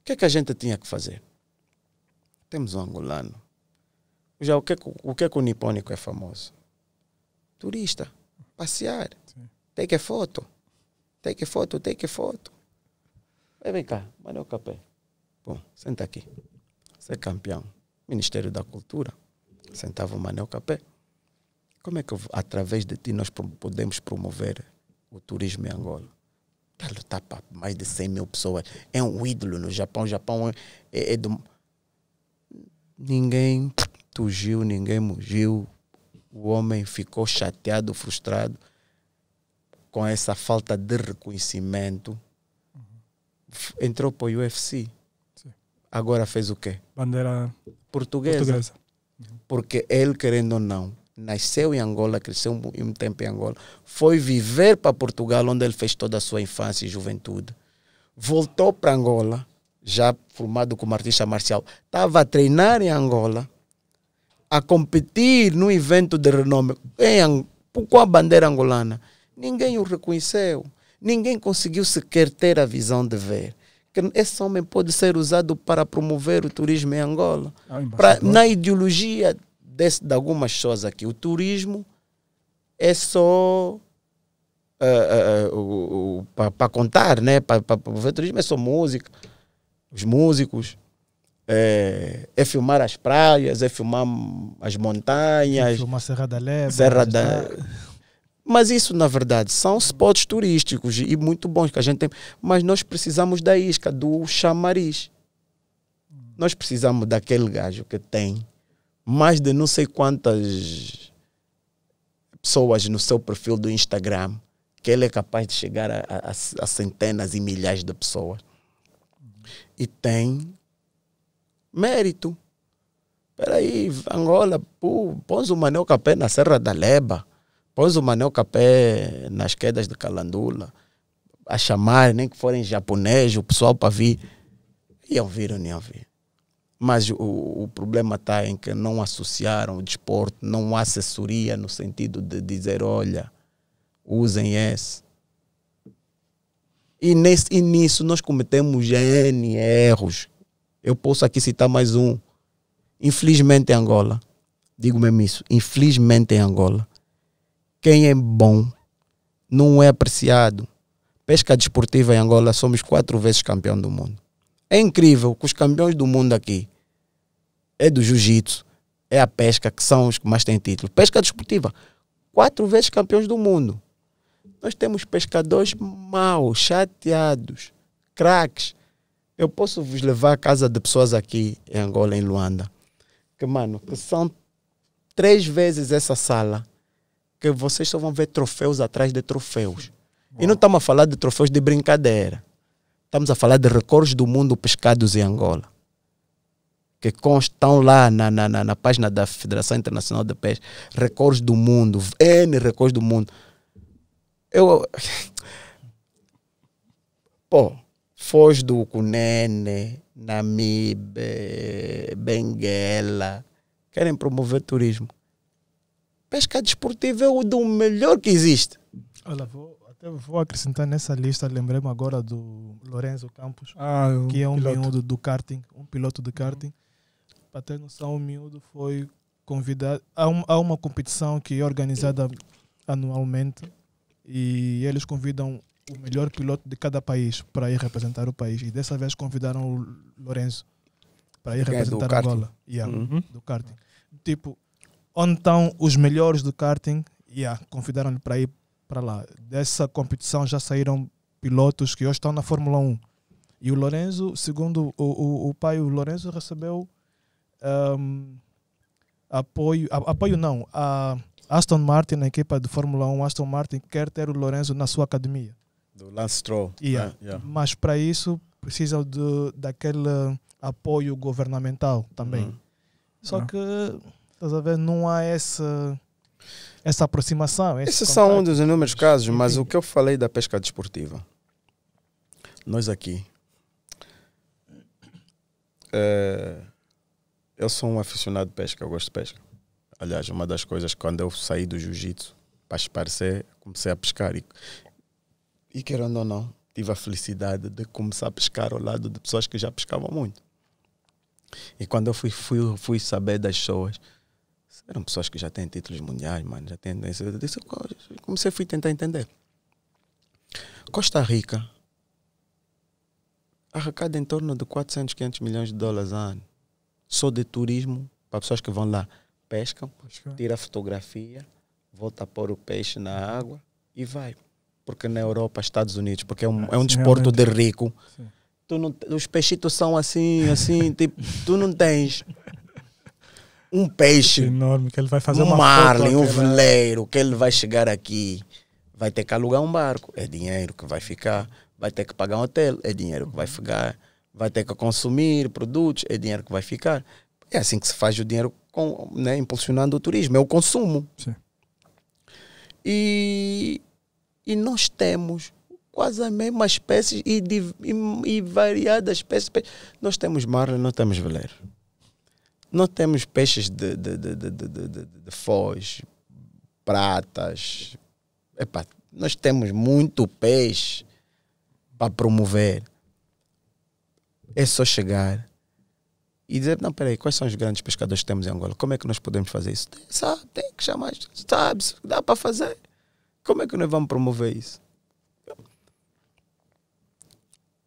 o que é que a gente tinha que fazer? Temos um angolano. Já o que, é o que é que o nipônico é famoso? Turista passear. Sim. Take a foto. Take a foto, take a foto. Vem, vem cá, manda o capé. Bom, senta aqui. Você é campeão. Ministério da Cultura. Sentava o Manel Capé. Como é que através de ti nós podemos promover o turismo em Angola? Está a lutar tá para mais de 100 mil pessoas. É um ídolo no Japão. O Japão é, é, é do. Ninguém tugiu, ninguém mugiu o homem ficou chateado, frustrado com essa falta de reconhecimento. Uhum. Entrou para o UFC. Sim. Agora fez o quê? Bandeira portuguesa. portuguesa. Uhum. Porque ele, querendo ou não, nasceu em Angola, cresceu um, um tempo em Angola, foi viver para Portugal, onde ele fez toda a sua infância e juventude. Voltou para Angola, já formado como artista marcial. Estava a treinar em Angola a competir num evento de renome em, com a bandeira angolana, ninguém o reconheceu. Ninguém conseguiu sequer ter a visão de ver que esse homem pode ser usado para promover o turismo em Angola. Ah, pra, na ideologia desse, de algumas pessoas aqui, o turismo é só uh, eh, uh, eh, uh, para contar, né? para o turismo é só música, os músicos, é, é, filmar as praias, é filmar as montanhas. É filmar Serra da Leba. Serra da... Mas isso, na verdade, são spots turísticos e muito bons que a gente tem. Mas nós precisamos da isca, do chamariz. Nós precisamos daquele gajo que tem mais de não sei quantas pessoas no seu perfil do Instagram, que ele é capaz de chegar a, a, a centenas e milhares de pessoas. E tem Mérito. Peraí, Angola, pô, pôs o Manel Capé na Serra da Leba, pôs o Manel Capé nas quedas de Calandula, a chamar, nem que forem japonês, o pessoal para vir. Iam vir ou não iam vir. Mas o, o problema está em que não associaram o desporto, não há assessoria no sentido de dizer, olha, usem esse. E, nesse, e nisso nós cometemos N erros eu posso aqui citar mais um. Infelizmente em Angola, digo mesmo isso, infelizmente em Angola, quem é bom não é apreciado. Pesca desportiva em Angola, somos quatro vezes campeão do mundo. É incrível que os campeões do mundo aqui é do jiu-jitsu, é a pesca, que são os que mais têm título. Pesca desportiva, quatro vezes campeões do mundo. Nós temos pescadores maus, chateados, craques, eu posso vos levar à casa de pessoas aqui em Angola, em Luanda, que, mano, que são três vezes essa sala, que vocês só vão ver troféus atrás de troféus. Uau. E não estamos a falar de troféus de brincadeira. Estamos a falar de recordes do mundo pescados em Angola. Que constam lá na, na, na, na página da Federação Internacional de Pesca. Recordes do mundo, N recordes do mundo. Eu. Pô, Foz do Cunene, Namibe, Benguela, querem promover turismo. Pesca desportiva é o do melhor que existe. Olha, vou, até vou acrescentar nessa lista, lembrei-me agora do Lorenzo Campos, ah, é que é um piloto. miúdo do karting, um piloto de karting. Uhum. Para ter noção, o miúdo foi convidado. Há, um, há uma competição que é organizada anualmente e eles convidam o melhor piloto de cada país para ir representar o país. E dessa vez convidaram o Lourenço para ir é representar é Angola. Yeah, uhum. Do karting. Tipo, onde estão os melhores do karting? Yeah, convidaram-lhe para ir para lá. Dessa competição já saíram pilotos que hoje estão na Fórmula 1. E o Lorenzo, segundo o, o, o pai, o Lorenzo recebeu um, apoio, a, apoio não, a Aston Martin, a equipa de Fórmula 1 Aston Martin, quer ter o Lorenzo na sua academia. Do Lance Stroll. Yeah. Né? Yeah. Mas para isso precisa de, daquele apoio governamental também. Uhum. Só uhum. que, estás a ver, não há essa, essa aproximação. Esses são um dos inúmeros casos, mas Sim. o que eu falei da pesca desportiva. Nós aqui. É, eu sou um aficionado de pesca, eu gosto de pesca. Aliás, uma das coisas, quando eu saí do jiu-jitsu, para esparecer, comecei a pescar. E, e querendo ou não, tive a felicidade de começar a pescar ao lado de pessoas que já pescavam muito. E quando eu fui, fui, fui saber das pessoas, eram pessoas que já têm títulos mundiais, mano, já têm. Eu disse, comecei a tentar entender. Costa Rica arrecada em torno de 400, 500 milhões de dólares a ano. Só de turismo, para pessoas que vão lá, pescam, Pesca. tira a fotografia, volta a pôr o peixe na água e vai porque na Europa, Estados Unidos, porque é um, ah, é um desporto de rico. Tu não, os peixitos são assim, assim, tipo, tu não tens um peixe é enorme que ele vai fazer um uma marlin, um veleiro, que ele vai chegar aqui, vai ter que alugar um barco, é dinheiro que vai ficar, vai ter que pagar um hotel, é dinheiro que vai ficar, vai ter que consumir produtos, é dinheiro que vai ficar. É assim que se faz o dinheiro com, né, impulsionando o turismo, é o consumo. Sim. E e nós temos quase a mesma espécie e, de, e, e variadas espécies. Nós temos marlin, não temos veleiro. Não temos peixes de, de, de, de, de, de, de foz, pratas. Epá, nós temos muito peixe para promover. É só chegar e dizer, não, peraí, quais são os grandes pescadores que temos em Angola? Como é que nós podemos fazer isso? Tem, sabe, tem que chamar, sabe, dá para fazer. Como é que nós vamos promover isso?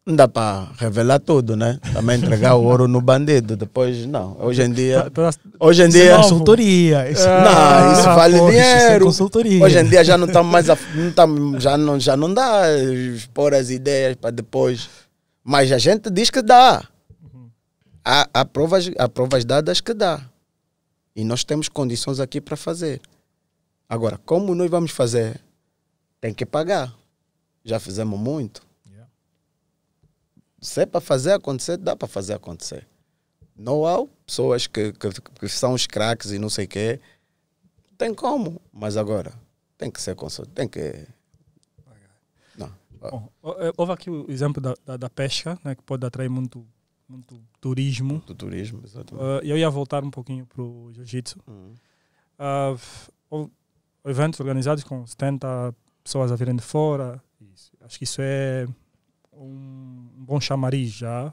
Não dá para revelar tudo, né? Também entregar o ouro no bandido. Depois, não. Hoje em dia. Hoje em dia. É consultoria. Isso, é não, isso ah, vale poxa, é dinheiro. consultoria. Hoje em dia já não estamos tá mais. A, não tamo, tá- já, não, já não dá expor as ideias para depois. Mas a gente diz que dá. Há, há, provas, há provas dadas que dá. E nós temos condições aqui para fazer. Agora, como nós vamos fazer? tem que pagar. Já fizemos muito. Se é para fazer acontecer, dá para fazer acontecer. Não há pessoas que, que, que são os craques e não sei o quê. Tem como, mas agora tem que ser consultado, tem que Bom, eh, houve aqui o exemplo da, da, da, pesca, né, que pode atrair muito, muito turismo. Do turismo, exatamente. Uh, eu ia voltar um pouquinho para o jiu-jitsu. Uhum. Uh, eventos organizados com 70 pessoas a virem de fora. Isso. Acho que isso é um bom chamariz já.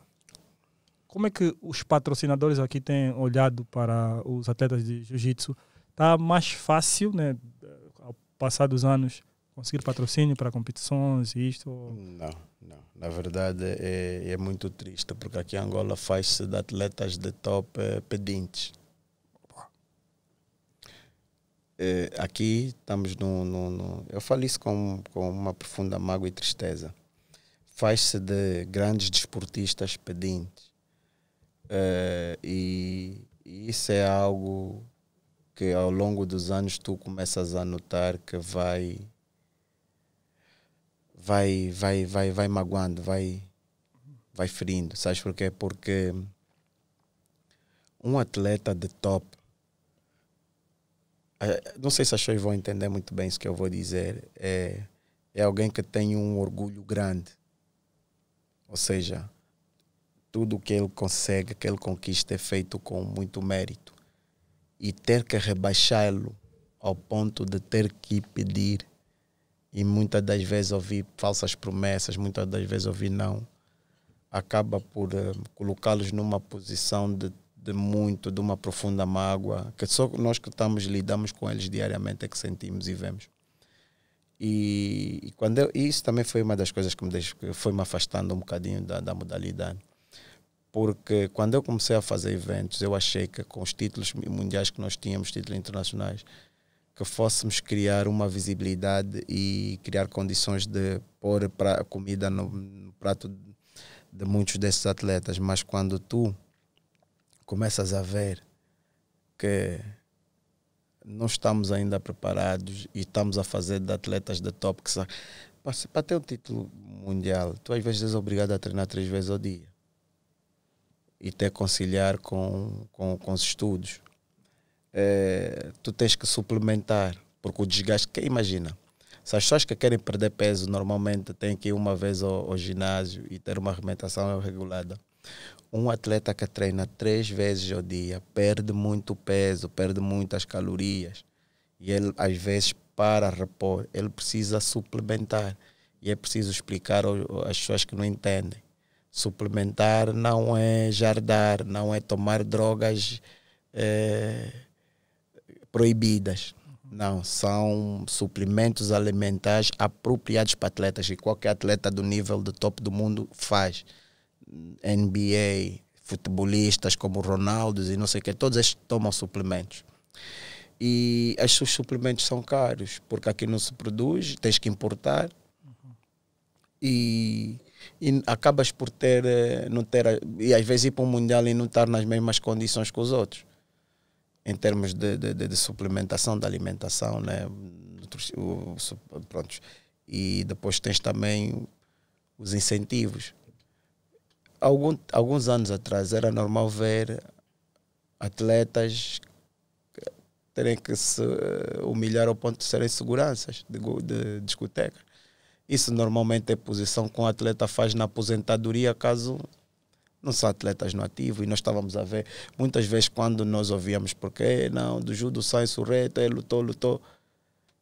Como é que os patrocinadores aqui têm olhado para os atletas de jiu-jitsu? Está mais fácil, né, ao passar dos anos, conseguir patrocínio para competições e isto? Não, não. Na verdade é, é muito triste, porque aqui em Angola faz-se de atletas de top eh, pedintes. Eh, aqui estamos no, no, no, Eu falo isso com, com uma profunda mágoa e tristeza. Faz-se de grandes desportistas pedintes. Eh, e, e isso é algo que ao longo dos anos tu começas a notar que vai vai vai vai vai magoando vai vai ferindo sabes porquê porque um atleta de top é, não sei se as pessoas vão entender muito bem isso que eu vou dizer, é, é alguém que tem um orgulho grande. Ou seja, tudo o que ele consegue, que ele conquista, é feito com muito mérito. E ter que rebaixá-lo ao ponto de ter que pedir e muitas das vezes ouvir falsas promessas, muitas das vezes ouvir não, acaba por uh, colocá-los numa posição de de muito, de uma profunda mágoa, que só nós que estamos lidamos com eles diariamente é que sentimos e vemos. E, e quando eu, isso também foi uma das coisas que me deixou, que foi me afastando um bocadinho da, da modalidade. Porque quando eu comecei a fazer eventos, eu achei que com os títulos mundiais que nós tínhamos, títulos internacionais, que fôssemos criar uma visibilidade e criar condições de pôr pra, comida no, no prato de muitos desses atletas. Mas quando tu começas a ver que não estamos ainda preparados e estamos a fazer de atletas de top que Para ter o um título mundial, tu às vezes és obrigado a treinar três vezes ao dia e ter conciliar com, com, com os estudos. É, tu tens que suplementar, porque o desgaste, que, imagina, se as pessoas que querem perder peso normalmente têm que ir uma vez ao, ao ginásio e ter uma alimentação regulada, um atleta que treina três vezes ao dia perde muito peso, perde muitas calorias. E ele, às vezes, para repor, ele precisa suplementar. E é preciso explicar às pessoas que não entendem. Suplementar não é jardar, não é tomar drogas é, proibidas. Não, são suplementos alimentares apropriados para atletas e qualquer atleta do nível do top do mundo faz NBA, futebolistas como Ronaldo e não sei o que, todos estes tomam suplementos. E esses suplementos são caros, porque aqui não se produz, tens que importar. Uhum. E, e, acabas por ter, eh, não ter. E às vezes ir para um mundial e não estar nas mesmas condições que os outros, em termos de, de, de, de suplementação, de alimentação, né? pronto E depois tens também os incentivos algum, alguns anos atrás era normal ver atletas terem que se eh, humilhar ao ponto de serem seguranças de, de discoteca. Isso normalmente é posição que um atleta faz na aposentadoria caso não são atletas no ativo. E nós estávamos a ver muitas vezes quando nós ouvíamos porque eh, não, do judo sai surreto, ele eh, lutou, lutou.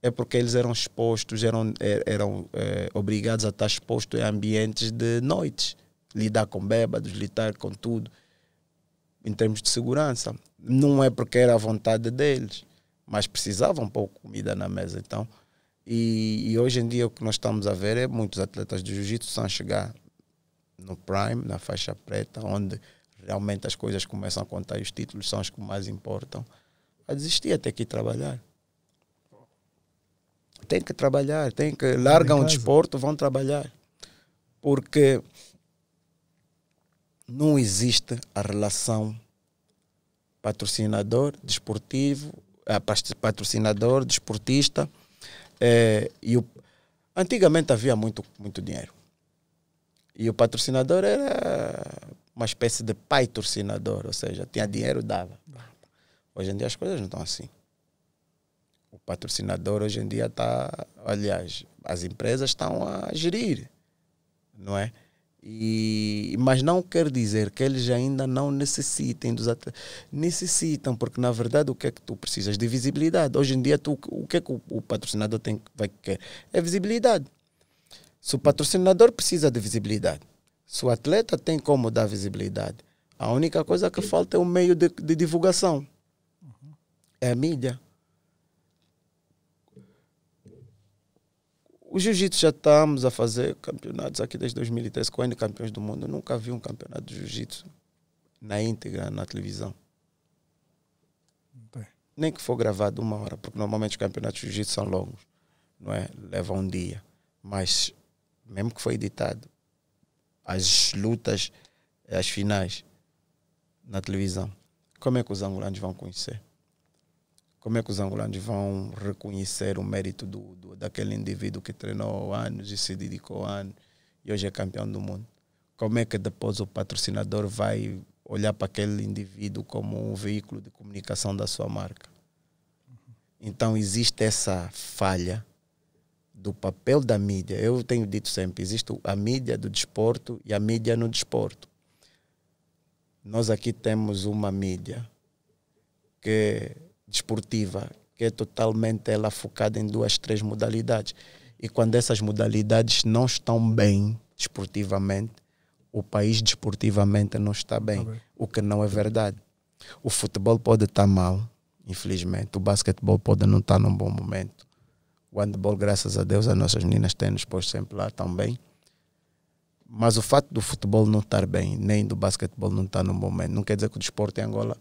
É porque eles eram expostos, eram, eram é, obrigados a estar expostos a ambientes de noites lidar com bêbados, lidar com tudo, em termos de segurança. Não é porque era a vontade deles, mas precisavam pôr comida na mesa, então. E, e hoje em dia o que nós estamos a ver é muitos atletas de jiu-jitsu estão a chegar no prime, na faixa preta, onde realmente as coisas começam a contar e os títulos são os que mais importam. A desistir até que trabalhar tem que trabalhar, tem que largam o desporto, vão trabalhar. Porque não existe a relação patrocinador desportivo, eh, patrocinador desportista é, e o, antigamente havia muito muito dinheiro e o patrocinador era uma espécie de pai torcinador, ou seja, tinha dinheiro dava. Hoje em dia as coisas não estão assim. O patrocinador hoje em dia está, aliás, as empresas estão a gerir, não é? E, mas não quer dizer que eles ainda não necessitem dos atletas. Necessitam, porque na verdade o que é que tu precisas? De visibilidade. Hoje em dia, tu, o que é que o, o patrocinador tem, vai querer? É visibilidade. Se o patrocinador precisa de visibilidade, se o atleta tem como dar visibilidade, a única coisa que falta é o meio de, de divulgação. É a mídia. O jiu-jitsu já estamos a fazer campeonatos aqui desde 2010, com N campeões do mundo. Eu nunca vi um campeonato de jiu-jitsu na íntegra, na televisão. Bem. Tá. Nem que for gravado uma hora, porque normalmente os campeonatos de jiu-jitsu são longos, não é? Levam um dia. Mas, mesmo que foi editado, as lutas, as finais na televisão, como é que os angolanos vão conhecer? como é que os angolanos vão reconhecer o mérito do, do daquele indivíduo que treinou anos e se dedicou anos e hoje é campeão do mundo? Como é que depois o patrocinador vai olhar para aquele indivíduo como um veículo de comunicação da sua marca? Então existe essa falha do papel da mídia. Eu tenho dito sempre, existe a mídia do desporto e a mídia no desporto. Nós aqui temos uma mídia que desportiva, que é totalmente ela focada em duas, três modalidades. E quando essas modalidades não estão bem desportivamente, o país desportivamente não está bem, okay. Tá o que não é verdade. O futebol pode estar mal, infelizmente, o basquetebol pode não estar num bom momento. O handball, graças a Deus, as nossas meninas têm nos posto sempre lá também. Mas o fato do futebol não estar bem, nem do basquetebol não estar num bom momento, não quer dizer que o desporto em Angola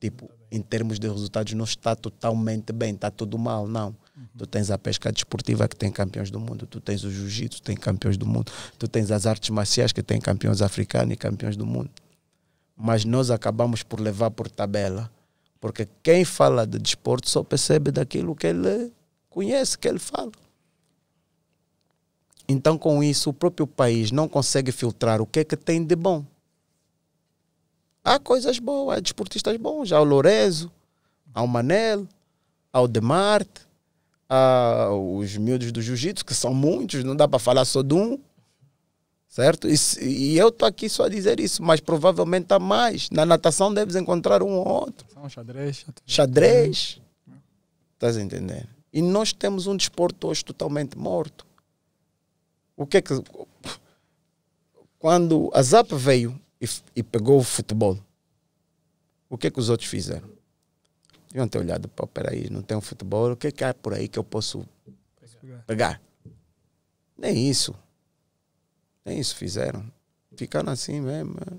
Tipo, em termos de resultados, não está totalmente bem, está tudo mal, não. Uhum. Tu tens a pesca desportiva que tem campeões do mundo, tu tens o jiu-jitsu, tem campeões do mundo, tu tens as artes marciais que tem campeões africanos e campeões do mundo. Mas nós acabamos por levar por tabela, porque quem fala de desporto só percebe daquilo que ele conhece, que ele fala. Então, com isso, o próprio país não consegue filtrar o que é que tem de bom há coisas boas, há desportistas bons. Há o Lorenzo, há o Manel, há o Demarte, há os miúdos do Jiu-Jitsu, que são muitos, não dá para falar só de um. Certo? E, e eu estou aqui só a dizer isso, mas provavelmente há mais. Na natação deves encontrar um ou outro. São xadrez. Xadrez. Estás entendendo? E nós temos um desporto hoje totalmente morto. O que é que. Quando a ZAP veio, e, e pegou o futebol. O que é que os outros fizeram? Deviam ter olhado, para o peraí, não tem um futebol, o que é que há por aí que eu posso pegar? pegar? Nem isso. Nem isso fizeram. Ficaram assim mesmo. É.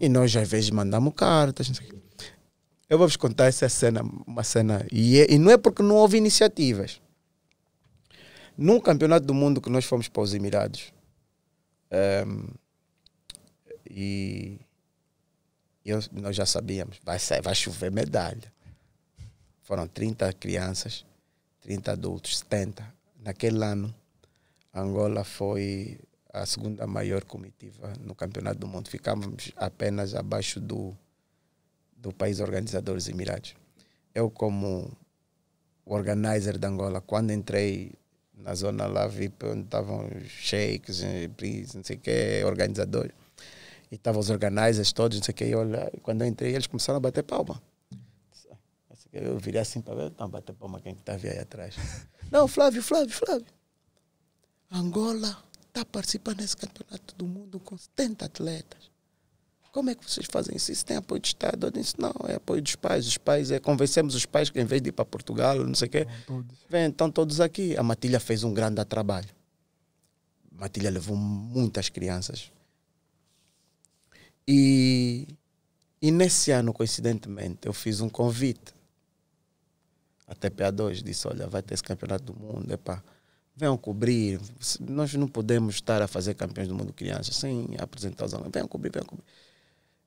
E nós às vezes mandamos cartas. Eu vou vos contar essa cena, uma cena. E, é, e não é porque não houve iniciativas. Num campeonato do mundo que nós fomos para os Emirados, um, ehm, e, e eu, nós já sabíamos, vai, sair, vai chover medalha. Foram 30 crianças, 30 adultos, 70. Naquele ano, Angola foi a segunda maior comitiva no Campeonato do Mundo. Ficávamos apenas abaixo do, do país organizador, dos Emirados. Eu, como organizer da Angola, quando entrei na zona lá, vi onde estavam os sheiks, eh, não sei o que, organizadores. E estavam os organizers todos, não sei o que. E olha, quando eu entrei, eles começaram a bater palma. Ah, eu virei assim para ver, não, bater palma quem está que tá aí atrás. Não, Flávio, Flávio, Flávio. Angola está participando desse campeonato do mundo com 70 atletas. Como é que vocês fazem isso? Isso tem apoio do Estado? Eu disse, não, é apoio dos pais. Os pais, é, convencemos os pais que em vez de ir para Portugal, não sei o quê, vem, estão todos aqui. A Matilha fez um grande trabalho. A Matilha levou muitas crianças e, e nesse ano, coincidentemente, eu fiz um convite até TPA2. Disse: Olha, vai ter esse campeonato do mundo, epá, venham cobrir. Nós não podemos estar a fazer campeões do mundo crianças sem apresentar os alunos. Venham cobrir, venham cobrir.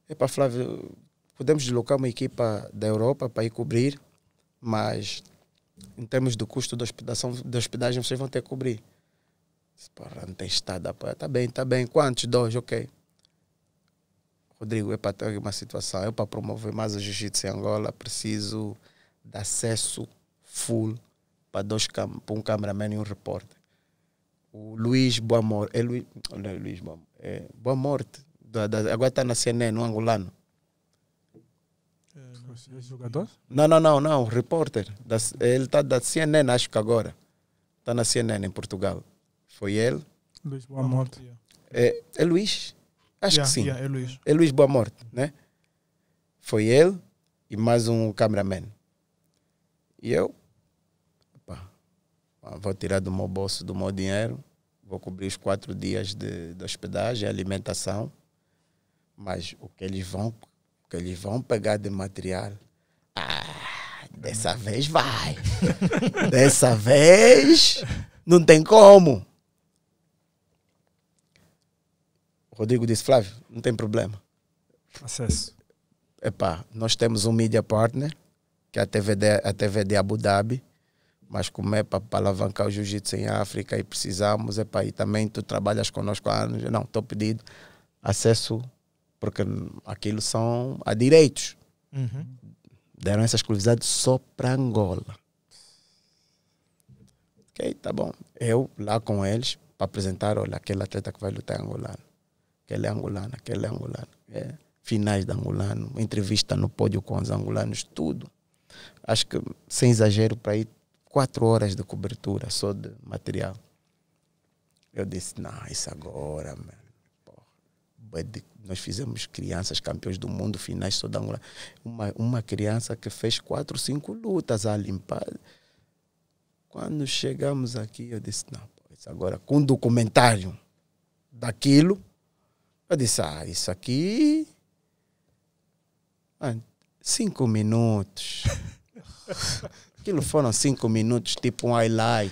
Epá, Flávio, podemos deslocar uma equipa da Europa para ir cobrir, mas em termos do custo da hospedação, da hospedagem vocês vão ter que cobrir. Porra, não tem estado a apoiar. Tá bem, tá bem. Quantos? Dois, ok. Rodrigo, é para ter uma situação, eu é para promover mais o jiu-jitsu em Angola preciso de acesso full para dois para um cameraman e um repórter. O Luiz Boa Morte, é Luiz, não, é Luiz Boa, é Boa Morte, da, da, agora está na CNN, um angolano. É, é, jogador? Não, não, não, não, repórter. Da, ele está da CNN, acho que agora. Está na CNN em Portugal. Foi ele. Luiz Boa Morte. É, é Luiz. Acho yeah, que sim. Yeah, é Luís. É Luís Boa Morte, né? Foi ele e mais um cameraman. E eu, opa, vou tirar do meu bolso, do meu dinheiro, vou cobrir os quatro dias de, de hospedagem, alimentação, mas o que eles vão, o que eles vão pegar de material, ah, dessa vez vai, dessa vez não tem como. Rodrigo disse, Flávio, não tem problema. Acesso. Epá, nós temos um media partner, que é a TVD, a TVD Abu Dhabi, mas como é para alavancar o jiu-jitsu em África e precisamos, epá, e também tu trabalhas conosco há anos, não, estou pedido acesso, porque aquilo são a direitos. Uhum. Deram essa exclusividade só para Angola. Ok, tá bom. Eu lá com eles para apresentar, olha, aquele atleta que vai lutar angolano aquele é angolano, aquele é angolano. É, finais de angolano, entrevista no pódio com os angolanos, tudo. Acho que, sem exagero, para ir quatro horas de cobertura só de material. Eu disse, não, isso agora, mano. Nós fizemos crianças campeões do mundo, finais só de Angola. Uma, uma criança que fez quatro, cinco lutas a limpar. Quando chegamos aqui, eu disse, não, isso agora, com documentário daquilo, eu disse, ah, isso aqui. Ah, cinco minutos. Aquilo foram cinco minutos, tipo um highlight.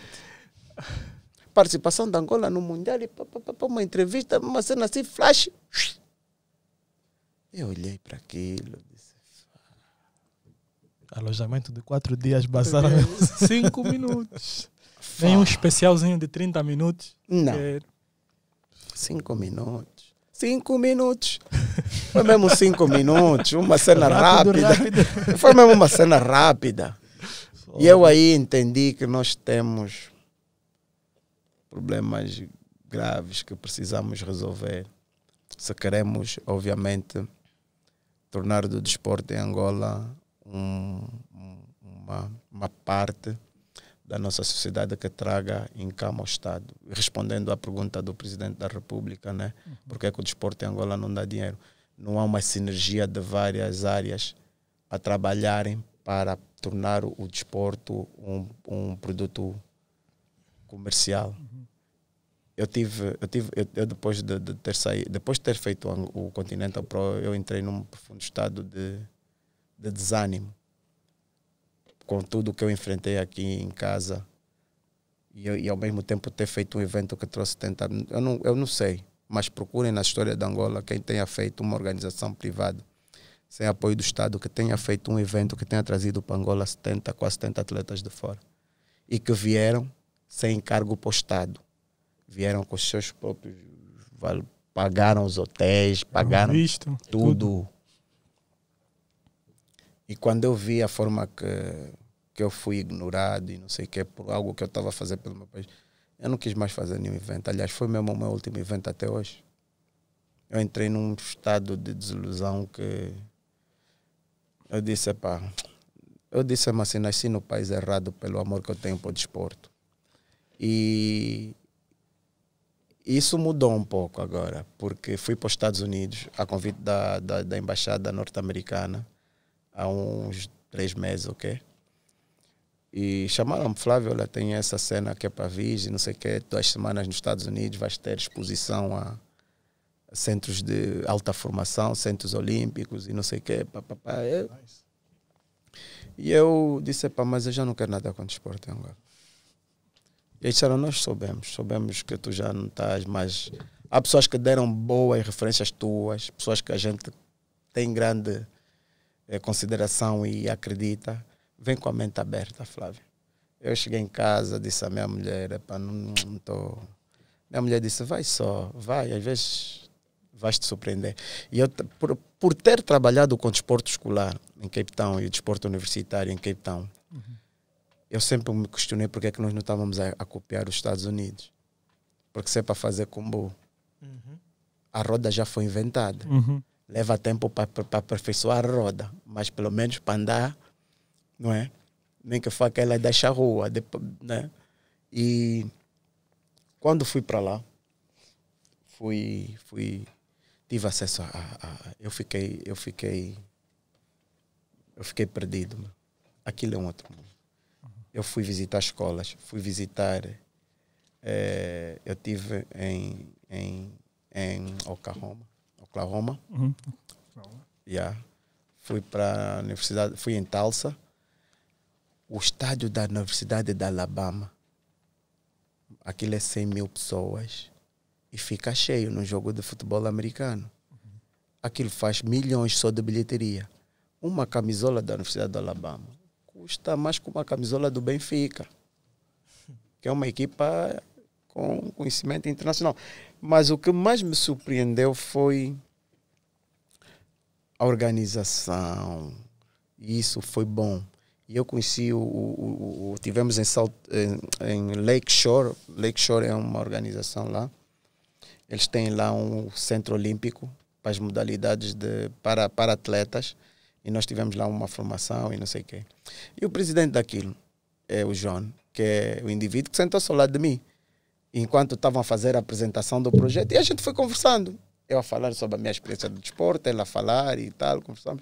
Participação da Angola no Mundial e pá, uma entrevista, uma cena assim, flash. Eu olhei para aquilo, Alojamento de quatro dias, passaram cinco minutos. Vem um especialzinho de 30 minutos. Não. Cinco minutos cinco minutos. Foi mesmo cinco minutos, uma cena rápido, rápida. Rápido. Foi mesmo uma cena rápida. Só. E eu aí entendi que nós temos problemas graves que precisamos resolver se queremos, obviamente, tornar do desporto em Angola um, uma, uma parte da nossa sociedade que traga em cama ao Estado. Respondendo à pergunta do Presidente da República, né? Uhum. porque é que o desporto em Angola não dá dinheiro? Não há uma sinergia de várias áreas a trabalharem para tornar o desporto um, um produto comercial. Uhum. Eu tive, eu tive, eu, eu depois de, de, ter saído, depois de ter feito o, o Continental Pro, eu entrei num profundo estado de, de desânimo com tudo que eu enfrentei aqui em casa e, e ao mesmo tempo ter feito um evento que trouxe tanta. Eu não, eu não sei, mas procurem na história da Angola quem tenha feito uma organização privada sem apoio do Estado que tenha feito um evento que tenha trazido para Angola 70, quase 70 atletas de fora e que vieram sem encargo postado. Vieram com seus próprios. Pagaram os hotéis, pagaram tudo. tudo e quando eu vi a forma que, que eu fui ignorado e não sei o que, por algo que eu estava a fazer pelo meu país, eu não quis mais fazer nenhum evento. Aliás, foi mesmo o meu último evento até hoje. Eu entrei num estado de desilusão que eu disse, pá, eu disse assim, nasci no país errado pelo amor que eu tenho para o desporto. E isso mudou um pouco agora, porque fui para os Estados Unidos a convite da, da, da embaixada norte-americana há uns três meses, ok? E chamaram-me, Flávio, olha, tem essa cena que é para vir, não sei o quê, duas semanas nos Estados Unidos, vais ter exposição a centros de alta formação, centros olímpicos e não sei o quê, Eu... Nice. E eu disse, pá, mas eu já não quero nada com desporto agora. E eles disseram, nós soubemos, soubemos que tu já não estás mais... Há pessoas que deram boas referências tuas, pessoas que a gente tem grande é, consideração e acredita, vem com a mente aberta, Flávio. Eu cheguei em casa, disse à minha mulher, não estou... Minha mulher disse, vai só, vai, às vezes vais te surpreender. E eu, por, por ter trabalhado com desporto escolar em Cape Town e o desporto universitário em Cape Town, uhum. eu sempre me questionei porque é que nós não estávamos a, a copiar os Estados Unidos. Porque se é para fazer combo, uhum. a roda já foi inventada. Uhum. Leva tempo para aperfeiçoar a roda, mas pelo menos para andar, não é? Nem que foi aquela da charrua, né? E quando fui para lá, fui, fui, tive acesso a, a, a, eu fiquei, eu fiquei, eu fiquei perdido. Aquilo é um outro mundo. Uhum. Eu fui visitar escolas, fui visitar é, eu tive em, em, em Oklahoma, Oklahoma. Uhum. Yeah. Fui para a universidade, fui em Tulsa. O estádio da Universidade da Alabama. Aquilo é 100 mil pessoas. E fica cheio no jogo de futebol americano. Aquilo faz milhões só de bilheteria. Uma camisola da Universidade da Alabama custa mais que uma camisola do Benfica, que é uma equipa com conhecimento internacional. Mas o que mais me surpreendeu foi a organização. Isso foi bom. E eu conheci o, o, o, tivemos em, Salt, em, em Lakeshore. Lakeshore é uma organização lá. Eles têm lá um centro olímpico para as modalidades de para para atletas e nós tivemos lá uma formação e não sei o quê. E o presidente daquilo é o John, que é o indivíduo que sentou-se ao lado de mim enquanto estavam a fazer a apresentação do projeto. E a gente foi conversando. Eu a falar sobre a minha experiência do desporto, ela a falar e tal, conversamos.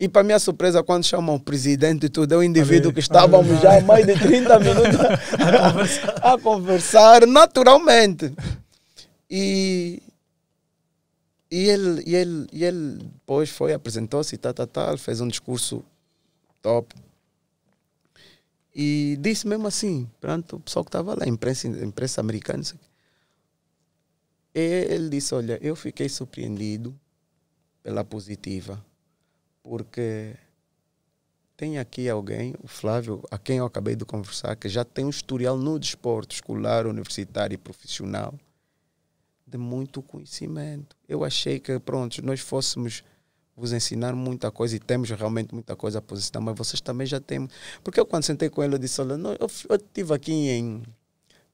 E para minha surpresa, quando chamam o presidente e tudo, é o indivíduo que estávamos já há mais de 30 minutos a, conversar. a conversar naturalmente. E, e, ele, e, ele, e ele depois foi, apresentou-se e tal, tal, tal, fez um discurso top. E disse mesmo assim, pronto, o pessoal que estava lá, imprensa, imprensa americana, isso aqui. Ele disse, olha, eu fiquei surpreendido pela positiva, porque tem aqui alguém, o Flávio, a quem eu acabei de conversar, que já tem um historial no desporto escolar, universitário e profissional, de muito conhecimento. Eu achei que, pronto, nós fôssemos vos ensinar muita coisa e temos realmente muita coisa a posicionar, mas vocês também já têm. Porque eu, quando sentei com ele, eu disse: Olha, não, eu estive aqui em.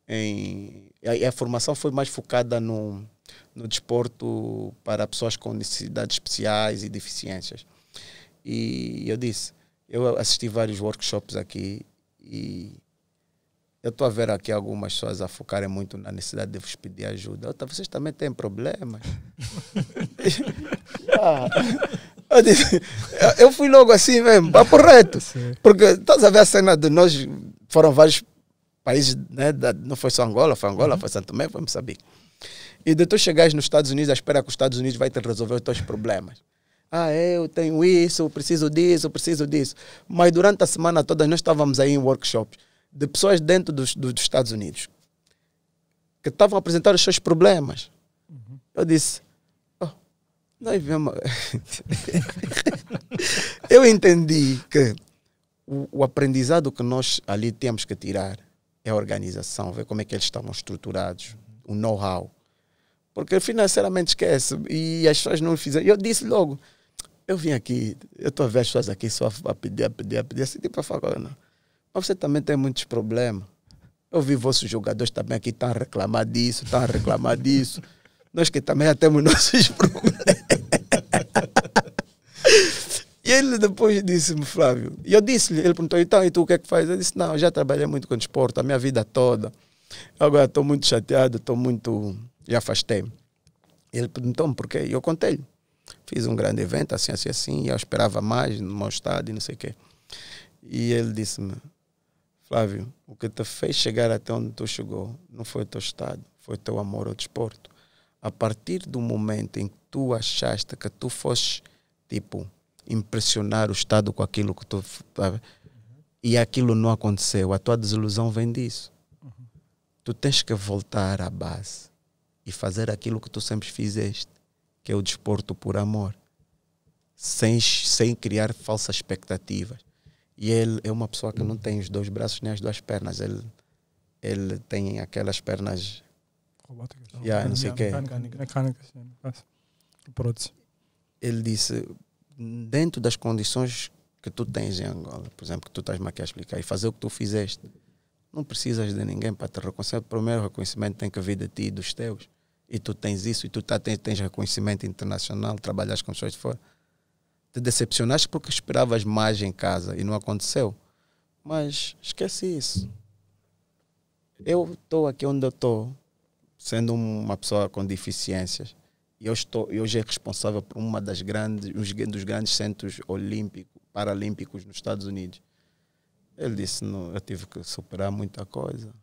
em a, a, formação foi mais focada no, no desporto para pessoas com necessidades especiais e deficiências. E eu disse: Eu assisti vários workshops aqui e eu estou a ver aqui algumas pessoas a focarem muito na necessidade de vos pedir ajuda. Outra, vocês também têm problemas. ah, eu, disse, eu, fui logo assim mesmo, papo reto. Porque estás a ver a cena de nós, foram vários países, né, da, não foi só Angola, foi Angola, uhum. foi Santo Tomé, vamos saber. E de tu chegares nos Estados Unidos, à espera que os Estados Unidos vai te resolver os teus problemas. Ah, eu tenho isso, preciso disso, preciso disso. Mas durante a semana toda nós estávamos aí em workshops de pessoas dentro dos, dos Estados Unidos que estavam a apresentar os seus problemas. Uhum. Eu disse, oh, nós vemos. eu entendi que o, o, aprendizado que nós ali temos que tirar é a organização, ver como é que eles estavam estruturados, o know-how. Porque financeiramente esquece e as pessoas não fizeram. Eu disse logo, eu vim aqui, eu estou a ver as pessoas aqui só a pedir, a pedir, a pedir, assim, tipo a falar, não mas você também tem muitos problemas. Eu vi vossos jogadores também aqui estão tá a reclamar disso, estão tá a reclamar disso. Nós que também já temos nossos problemas. e ele depois disse-me, Flávio, e eu disse-lhe, ele perguntou, então, e tu o que é que faz? Eu disse, não, eu já trabalhei muito com desporto, a minha vida toda. Agora estou muito chateado, estou muito. Já afastei-me. Ele perguntou-me porquê, e eu contei-lhe. Fiz um grande evento, assim, assim, assim, e eu esperava mais no meu estado e não sei o quê. E ele disse-me, Flávio, o que te fez chegar até onde tu chegou não foi o teu estado, foi o teu amor ao desporto. A partir do momento em que tu achaste que tu foste tipo, impressionar o estado com aquilo que tu... Sabe? E aquilo não aconteceu, a tua desilusão vem disso. Uhum. Tu tens que voltar à base e fazer aquilo que tu sempre fizeste, que é o desporto por amor, sem, sem criar falsas expectativas e ele é uma pessoa que não tem os dois braços nem as duas pernas. Ele, ele tem aquelas pernas. Robóticas. Yeah, não sei que mecânica, Ele disse: dentro das condições que tu tens em Angola, por exemplo, que tu estás-me aqui a explicar, e fazer o que tu fizeste, não precisas de ninguém para te reconhecer. Primeiro, o reconhecimento tem que vir de ti e dos teus. E tu tens isso, e tu tá, tens, tens reconhecimento internacional, trabalhas com pessoas de fora te decepcionaste porque esperavas mais em casa e não aconteceu. Mas esquece isso. Eu estou aqui onde eu estou, sendo uma pessoa com deficiências, e eu estou, eu já é responsável por uma das grandes, um dos grandes centros olímpicos, paralímpicos nos Estados Unidos. Ele disse, não, eu tive que superar muita coisa.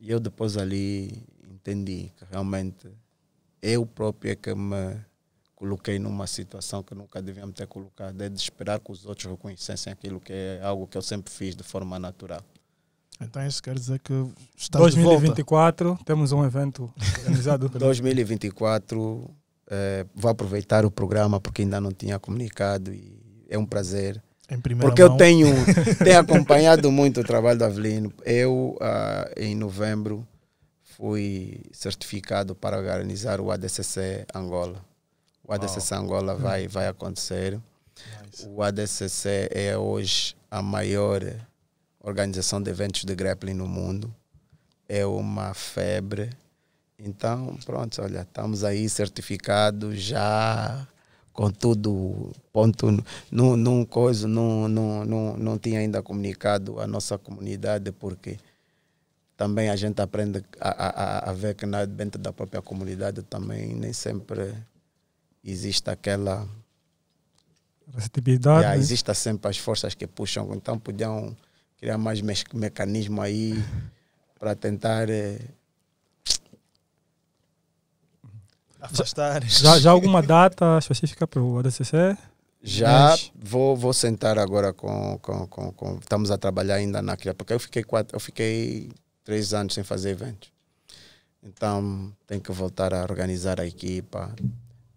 E eu depois ali entendi que realmente eu próprio é que me coloquei numa situação que nunca devíamos ter colocado, é de esperar que os outros reconhecessem aquilo que é algo que eu sempre fiz de forma natural. Então isso quer dizer que está 2024 temos um evento organizado. 2024 eh, vou aproveitar o programa porque ainda não tinha comunicado e é um prazer. porque mão. eu tenho, tenho acompanhado muito o trabalho do Avelino. Eu ah, em novembro fui certificado para organizar o ADCC Angola o ADCC wow. Angola hum. vai, vai acontecer. Nice. O ADCC é hoje a maior organização de eventos de grappling no mundo. É uma febre. Então, pronto, olha, estamos aí certificados já com tudo ponto num, coisa não não não não tinha ainda comunicado a nossa comunidade porque também a gente aprende a, a, a ver que dentro da própria comunidade também nem sempre existe aquela. Receptividade. Yeah, né? Existem sempre as forças que puxam, então podiam criar mais me mecanismo aí para tentar. Eh, Afastar. Já, já alguma data específica para o ADCC? Já Mas... vou, vou sentar agora com, com, com, com, Estamos a trabalhar ainda naquele porque eu fiquei, quatro, eu fiquei três anos sem fazer eventos. Então, tenho que voltar a organizar a equipa,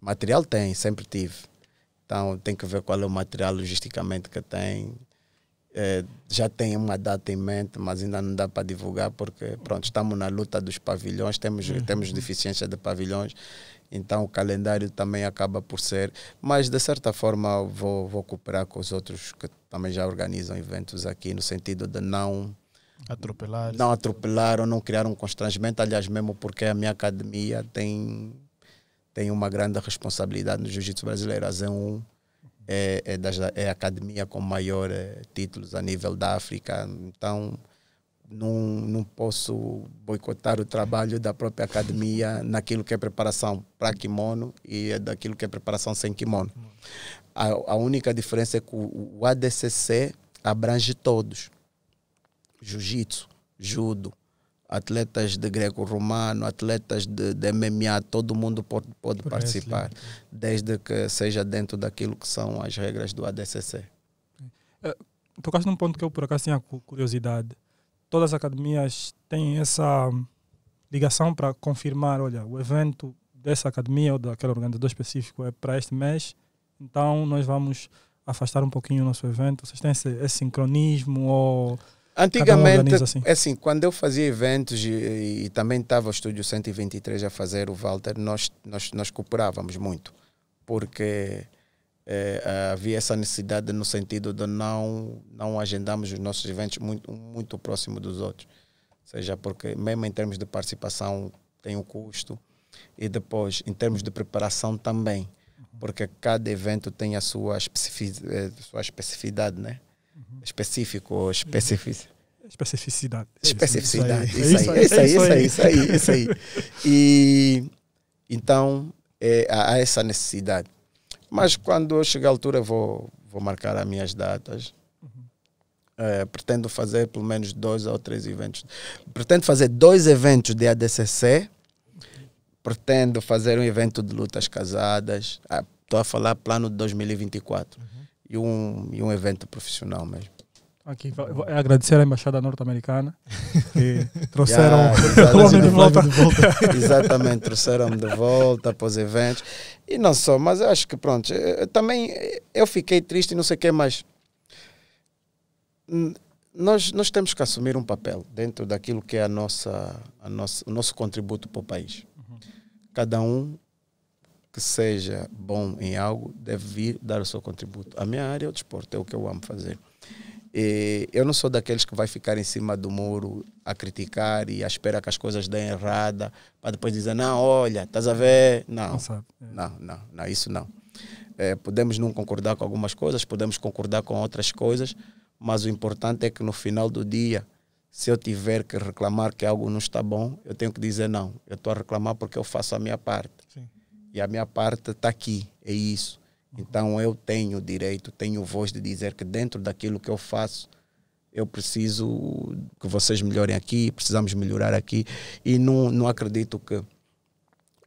Material tem, sempre tive. Então tem que ver qual é o material logisticamente que tem. É, já tem uma data em mente, mas ainda não dá para divulgar porque pronto, estamos na luta dos pavilhões, temos, uhum. temos deficiência de pavilhões, então o calendário também acaba por ser, mas de certa forma vou, vou cooperar com os outros que também já organizam eventos aqui, no sentido de não atropelar. Não atropelar ou não criar um constrangimento, aliás, mesmo porque a minha academia tem tem uma grande responsabilidade no jiu-jitsu brasileiro. A Z1 é, é, das, é a academia com maior é, títulos a nível da África. Então, não, não posso boicotar o trabalho da própria academia naquilo que é preparação para kimono e é daquilo que é preparação sem kimono. A, a única diferença é que o, o ADCC abrange todos. Jiu-jitsu, judo, atletas de greco-romano, atletas de, de, MMA, todo mundo pode, pode participar, wrestling. desde que seja dentro daquilo que são as regras do ADCC. Uh, é, tocaste num ponto que eu por acaso tinha curiosidade. Todas as academias têm essa hum, ligação para confirmar, olha, o evento dessa academia ou daquele organizador específico é para este mês, então nós vamos afastar um pouquinho o nosso evento. Vocês têm esse, esse sincronismo ou Antigamente, assim. É assim. quando eu fazia eventos e, e também estava o Estúdio 123 a fazer o Walter, nós, nós, nós cooperávamos muito, porque é, havia essa necessidade no sentido de não, não agendarmos os nossos eventos muito, muito próximo dos outros. Ou seja, porque mesmo em termos de participação tem um custo e depois em termos de preparação também, porque cada evento tem a sua, especificidade, eh, sua especificidade, né? específico, uhum. especificidade. É especificidade. Especificidade, é isso aí, isso aí, isso aí, isso aí. Isso aí, E então é, há essa necessidade. Mas quando chegar a altura vou, vou marcar as minhas datas. Uhum. É, pretendo fazer pelo menos dois ou três eventos. Pretendo fazer dois eventos de ADCC. Pretendo fazer um evento de lutas casadas. Estou ah, a falar plano de 2024. Uhum e um, e um evento profissional mesmo. Aqui, é agradecer à Embaixada Norte-Americana que trouxeram yeah, o homem de volta. De volta. exatamente, trouxeram-me de volta após eventos. E não só, mas acho que pronto, eu, também eu fiquei triste e não sei o que, mas nós, nós temos que assumir um papel dentro daquilo que é a nossa, a nossa, o nosso contributo para o país. Uhum. Cada um que seja bom em algo deve vir dar o seu contributo. A minha área é o desporto, é o que eu amo fazer. E eu não sou daqueles que vai ficar em cima do muro a criticar e a esperar que as coisas deem errada para depois dizer, não, olha, estás a ver? Não, não, é. não, não, isso não. É, podemos não concordar com algumas coisas, podemos concordar com outras coisas, mas o importante é que no final do dia, se eu tiver que reclamar que algo não está bom, eu tenho que dizer, não, eu estou a reclamar porque eu faço a minha parte. Sim e a minha parte está aqui, é isso. Então eu tenho direito, tenho voz de dizer que dentro daquilo que eu faço, eu preciso que vocês melhorem aqui, precisamos melhorar aqui. E não, não acredito que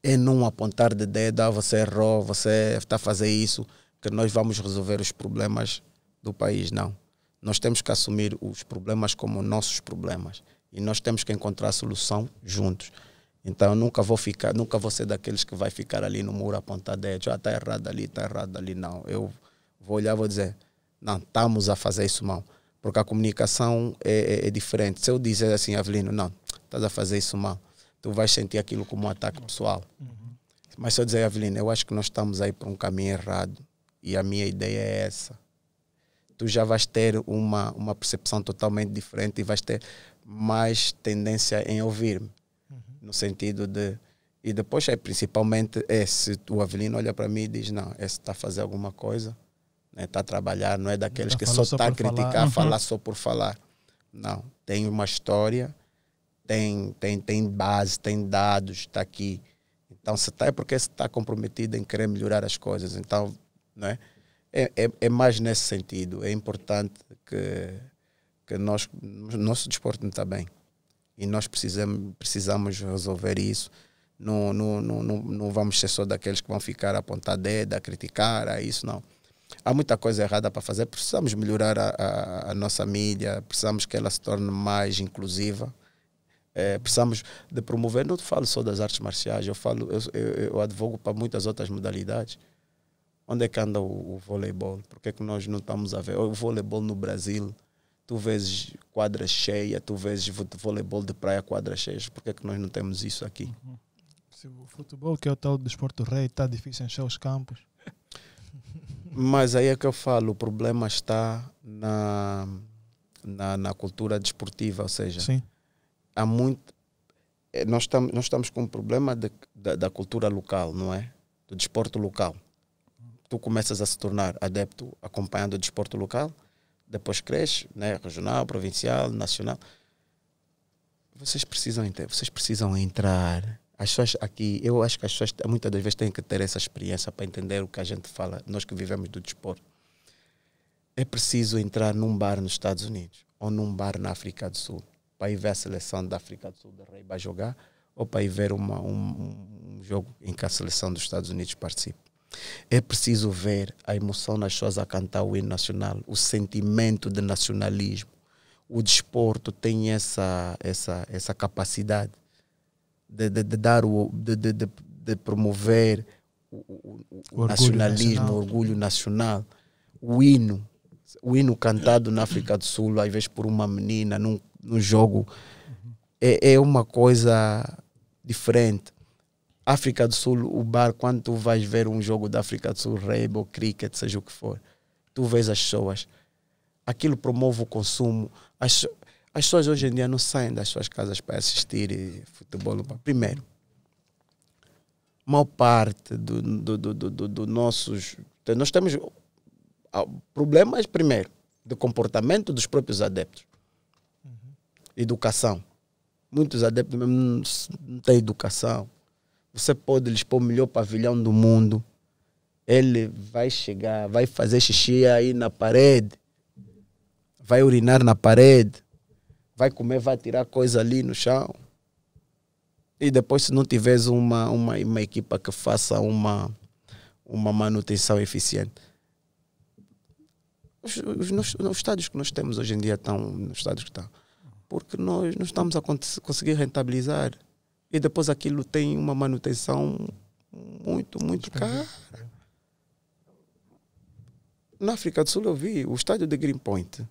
é não apontar de dedo, ah, você errou, você está a fazer isso, que nós vamos resolver os problemas do país. Não. Nós temos que assumir os problemas como nossos problemas. E nós temos que encontrar a solução juntos. Então nunca vou ficar, nunca vou ser daqueles que vai ficar ali no muro apontado dedo, é, está errado ali, está errado ali, não. Eu vou olhar, vou dizer, não, estamos a fazer isso mal. Porque a comunicação é, é, é diferente. Se eu dizer assim, Avelino, não, estás a fazer isso mal, tu vais sentir aquilo como um ataque pessoal. Uhum. Mas se eu dizer, Avelino, eu acho que nós estamos aí por um caminho errado e a minha ideia é essa, tu já vais ter uma, uma percepção totalmente diferente e vais ter mais tendência em ouvir-me no sentido de. E depois é principalmente é, se o Avelino olha para mim e diz: não, esse está a fazer alguma coisa, está né, tá a trabalhar, não é daqueles que só está a criticar, falar. Uhum. falar só por falar. Não, tem uma história, tem, tem, tem base, tem dados, está aqui. Então, se está é porque se está comprometido em querer melhorar as coisas. Então, né, é, é, é mais nesse sentido. É importante que, que nós, nosso desporto não está bem. E nós precisamos, precisamos resolver isso. Não, não, não, não vamos ser só daqueles que vão ficar a apontar dedo, a criticar, a isso, não. Há muita coisa errada para fazer. Precisamos melhorar a, a, a nossa mídia, precisamos que ela se torne mais inclusiva. É, precisamos de promover. Não falo só das artes marciais, eu falo, eu, eu, eu advogo para muitas outras modalidades. Onde é que anda o, o voleibol? Por que, é que nós não estamos a ver? O voleibol no Brasil, tu vês quadra cheia, tu vês voleibol de praia, quadra cheia Por que é que nós não temos isso aqui? Uhum. Se o futebol, que é o tal do desporto rei, está difícil encher os campos. Mas aí é que eu falo, o problema está na, na, na cultura desportiva, ou seja, Sim. há muito... Eh, nós estamos, nós estamos com um problema de, da, da cultura local, não é? Do desporto local. Tu começas a se tornar adepto acompanhando o desporto local, depois cresce, né? regional, provincial, nacional. Vocês precisam entrar, vocês precisam entrar. As pessoas aqui, eu acho que as pessoas muitas das vezes têm que ter essa experiência para entender o que a gente fala, nós que vivemos do desporto. É preciso entrar num bar nos Estados Unidos ou num bar na África do Sul para ir ver a seleção da África do Sul da Rei vai jogar ou para ir ver uma, um, um jogo em que a seleção dos Estados Unidos participa é preciso ver a emoção nas pessoas a cantar o hino nacional, o sentimento de nacionalismo. O desporto tem essa, essa, essa capacidade de, de, de dar o, de, de, de promover o, o, o, o nacionalismo, nacional. o orgulho nacional. O hino, o hino cantado na África do Sul, às vezes por uma menina, num, num jogo, é, é uma coisa diferente. África do Sul, o bar, quando tu vais ver um jogo da África do Sul, rainbow, cricket, seja o que for, tu vês as pessoas. Aquilo promove o consumo. As, as pessoas hoje em dia não saem das suas casas para assistir futebol. Primeiro, mal parte do, do, do, do, do nossos. Então nós temos ah, problemas, primeiro, de comportamento dos próprios adeptos. Uhum. Educação. Muitos adeptos mesmo não têm educação você pode lhes pôr o melhor pavilhão do mundo. Ele vai chegar, vai fazer xixi aí na parede, vai urinar na parede, vai comer, vai tirar coisa ali no chão. E depois, se não tiveres uma, uma, uma equipa que faça uma, uma manutenção eficiente, os, os, os, os estádios que nós temos hoje em dia estão nos estádios que estão. Porque nós não estamos a conseguir rentabilizar. E depois aquilo tem uma manutenção muito, muito cara. Né? Na África do Sul eu vi o estádio de Greenpoint.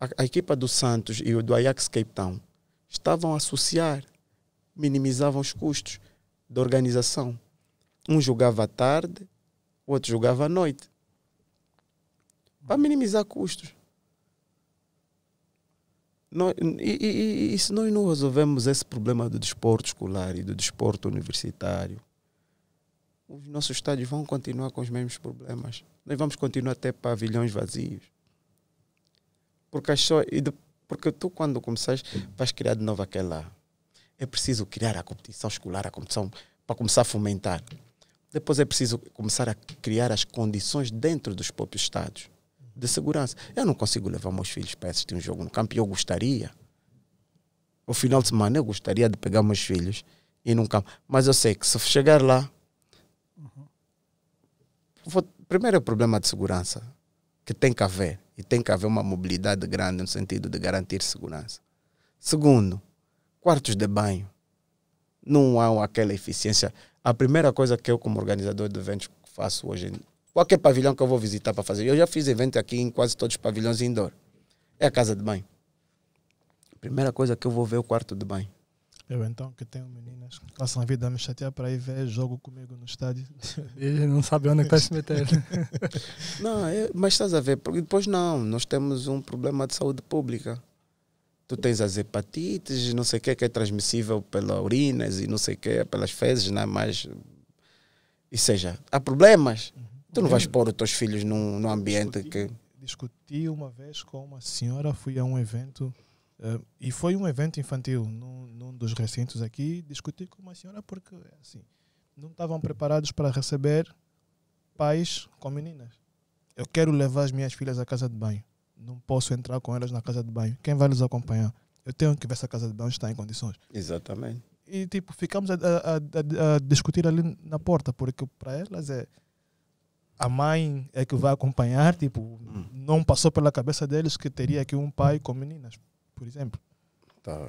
A, a equipa do Santos e o do Ajax Cape Town estavam a associar, minimizavam os custos da organização. Um jogava à tarde, o outro jogava à noite. Para minimizar custos. Nós, e, e, e, se nós não resolvemos esse problema do desporto escolar e do desporto universitário, os nossos estádios vão continuar com os mesmos problemas. Nós vamos continuar a ter pavilhões vazios. Porque, as de, porque tu, quando começares, vais criar de novo aquela. É preciso criar a competição escolar, a competição para começar a fomentar. Depois é preciso começar a criar as condições dentro dos próprios estados de segurança. Eu não consigo levar meus filhos para assistir um jogo no campo e eu gostaria. O final de semana eu gostaria de pegar meus filhos e ir num campo. Mas eu sei que se chegar lá. Uhum. Vou, primeiro é o problema de segurança, que tem que haver. E tem que haver uma mobilidade grande no sentido de garantir segurança. Segundo, quartos de banho. Não há aquela eficiência. A primeira coisa que eu, como organizador de eventos, faço hoje Qualquer pavilhão que eu vou visitar para fazer. Eu já fiz evento aqui em quase todos os pavilhões indoor. É a casa de banho. Primeira coisa que eu vou ver é o quarto de banho. Eu então, que tenho meninas que passam a vida a me chatear para ir ver jogo comigo no estádio. e não sabe onde é está se meter. não, é, mas estás a ver, porque depois não, nós temos um problema de saúde pública. Tu tens as hepatites, não sei o que, é que é transmissível pela urinas e não sei o que, é pelas fezes, não é mais... E seja, há problemas. Uhum. Tu não vais pôr os teus filhos num, num ambiente discuti, que. Discuti uma vez com uma senhora, fui a um evento, uh, e foi um evento infantil, num, num, dos recintos aqui. Discuti com uma senhora porque, é assim, não estavam preparados para receber pais com meninas. Eu quero levar as minhas filhas à casa de banho. Não posso entrar com elas na casa de banho. Quem vai nos acompanhar? Eu tenho que ver se a casa de banho está em condições. Exatamente. E, tipo, ficamos a, a, a, a discutir ali na porta, porque para elas é a mãe é que vai acompanhar, tipo, hum. não passou pela cabeça deles que teria aqui um pai com meninas, por exemplo. Tá.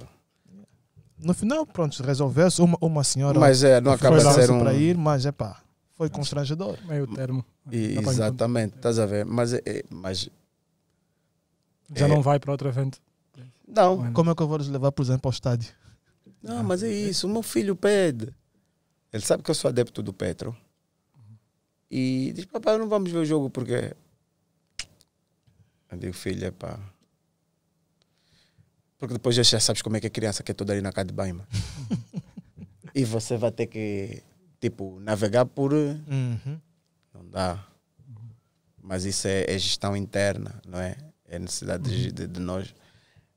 No final, pronto, resolveu-se uma, uma senhora. Mas é, não acaba de ser um. Para ir, mas é pá, foi constrangedor. Meio termo. E, exatamente, estás a ver? Mas, é, é mas já é. não vai para outro evento? É, não. Como é que eu vou levar, por exemplo, ao estádio? Não, mas é isso. O meu filho pede. Ele sabe que eu sou adepto do Petro. E diz, papai, não vamos ver o jogo porque... Eu digo, filha, pá... Porque depois já sabes como é que a criança quer toda ali na casa de banho, mano. e você vai ter que, tipo, navegar por... Uhum. Não dá. Mas isso é, é, gestão interna, não é? É necessidade de, de, de nós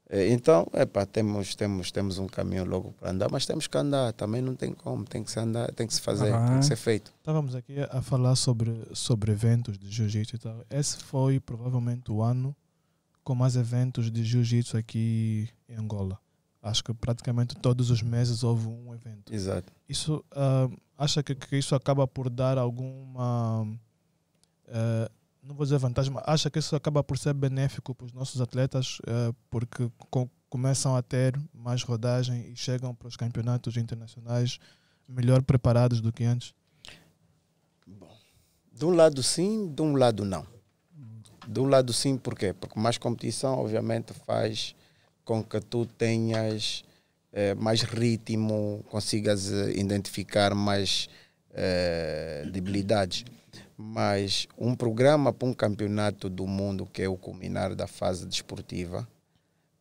eh, então, epá, temos, temos, temos um caminho logo para andar, mas temos que andar, também não tem como, tem que se andar, tem que se fazer, uhum. tem que ah. ser feito. Estávamos aqui a falar sobre, sobre eventos de jiu-jitsu e tal. Esse foi provavelmente o ano com mais eventos de jiu-jitsu aqui em Angola. Acho que praticamente todos os meses houve um evento. Exato. Isso uh, acha que, que, isso acaba por dar alguma uh, não vou dizer vantagem, mas acha que isso acaba por ser benéfico para os nossos atletas, eh, porque com, começam a ter mais rodagem e chegam para os campeonatos internacionais melhor preparados do que antes? Bom, de um lado sim, de um lado não. De um lado sim, porquê? Porque mais competição, obviamente, faz com que tu tenhas eh, mais ritmo, consigas eh, identificar mais eh, debilidades mas um programa para um campeonato do mundo, que é o culminar da fase desportiva,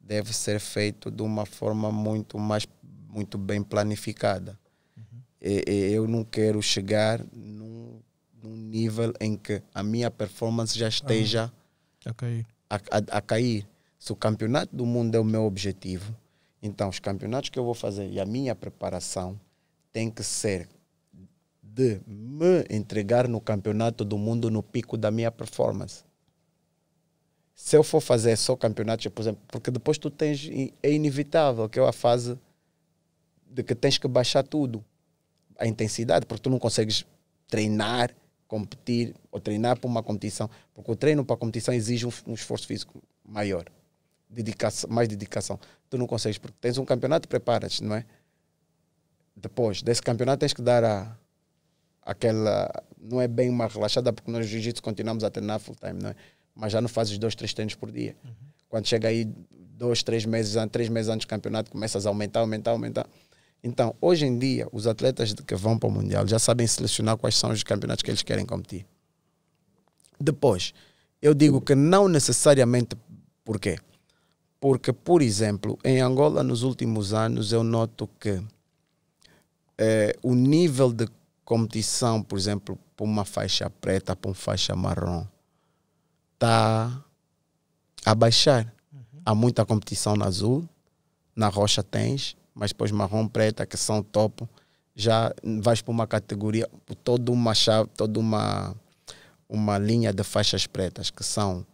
deve ser feito de uma forma muito mais muito bem planificada. Uhum. eu não quero chegar num, num, nível em que a minha performance já esteja ah, a, cair. A, a, a cair. Se o campeonato do mundo é o meu objetivo, então, os campeonatos que eu vou fazer e a minha preparação tem que ser de me entregar no campeonato do mundo no pico da minha performance. Se eu for fazer só campeonatos, por exemplo, porque depois tu tens, é inevitável que é a fase de que tens que baixar tudo, a intensidade, porque tu não consegues treinar, competir ou treinar para uma competição, porque o treino para a competição exige um, um esforço físico maior, dedicação, mais dedicação. Tu não consegues, porque tens um campeonato, preparas, não é? Depois desse campeonato tens que dar a aquela. Não é bem uma relaxada, porque nós jiu-jitsu continuamos a treinar full time, não é? Mas já não fazes dois, três treinos por dia. Uhum. Quando chega aí dois, três meses, três meses antes do campeonato, começas a aumentar, aumentar, aumentar. Então, hoje em dia, os atletas que vão para o Mundial já sabem selecionar quais são os campeonatos que eles querem competir. Depois, eu digo que não necessariamente porque Porque, por exemplo, em Angola, nos últimos anos, eu noto que é, o nível de competição, por exemplo, para uma faixa preta, para uma faixa marrom, está a baixar. Uhum. Há muita competição na azul, na rocha tens, mas depois marrom preta, que são topo, já vais para uma categoria, toda uma chave, toda uma, uma linha de faixas pretas, que são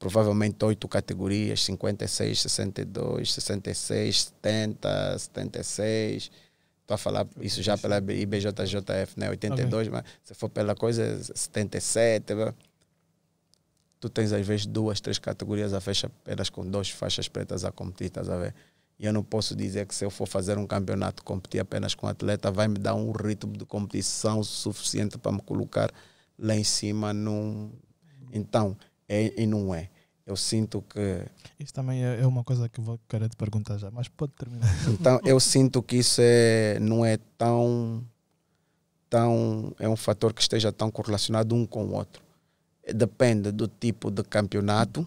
provavelmente oito categorias, 56, 62, 66, 70, 76 para falar isso já pela IBJJF, né? 82, okay. mas se for pela coisa 77, né? tu tens às vezes duas, três categorias a fecha pelas com duas faixas pretas a competir, estás a ver? E eu não posso dizer que se eu for fazer um campeonato, competir apenas com atleta, vai me dar um ritmo de competição suficiente para me colocar lá em cima num. Então, é e não é eu sinto que. Isso também é, é uma coisa que vou querer te perguntar já, mas pode terminar. então, eu sinto que isso é, não é tão, tão. É um fator que esteja tão correlacionado um com o outro. É, depende do tipo de campeonato,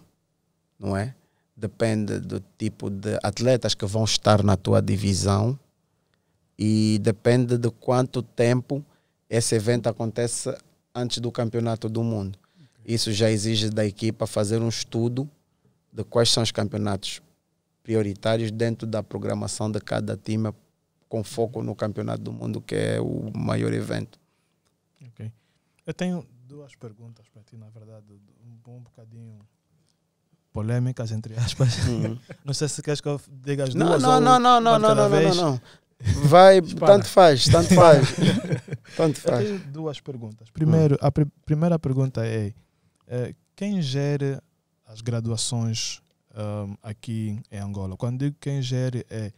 não é? Depende do tipo de atletas que vão estar na tua divisão e depende de quanto tempo esse evento acontece antes do campeonato do mundo. Isso já exige da equipa fazer um estudo de quais são os campeonatos prioritários dentro da programação de cada time, com foco no Campeonato do Mundo, que é o maior evento. Ok. Eu tenho duas perguntas para ti, na verdade, um, bom bocadinho polêmicas, entre aspas. Uhum. não sei se queres que eu diga as não, duas. Não, não, não, não, não, não, não, não. Vai, tanto faz, tanto faz. tanto faz. Eu tenho duas perguntas. Primeiro, hum. a pr primeira pergunta é eh, quem gere as graduações um, ehm, aqui em Angola? Quando digo quem gere, é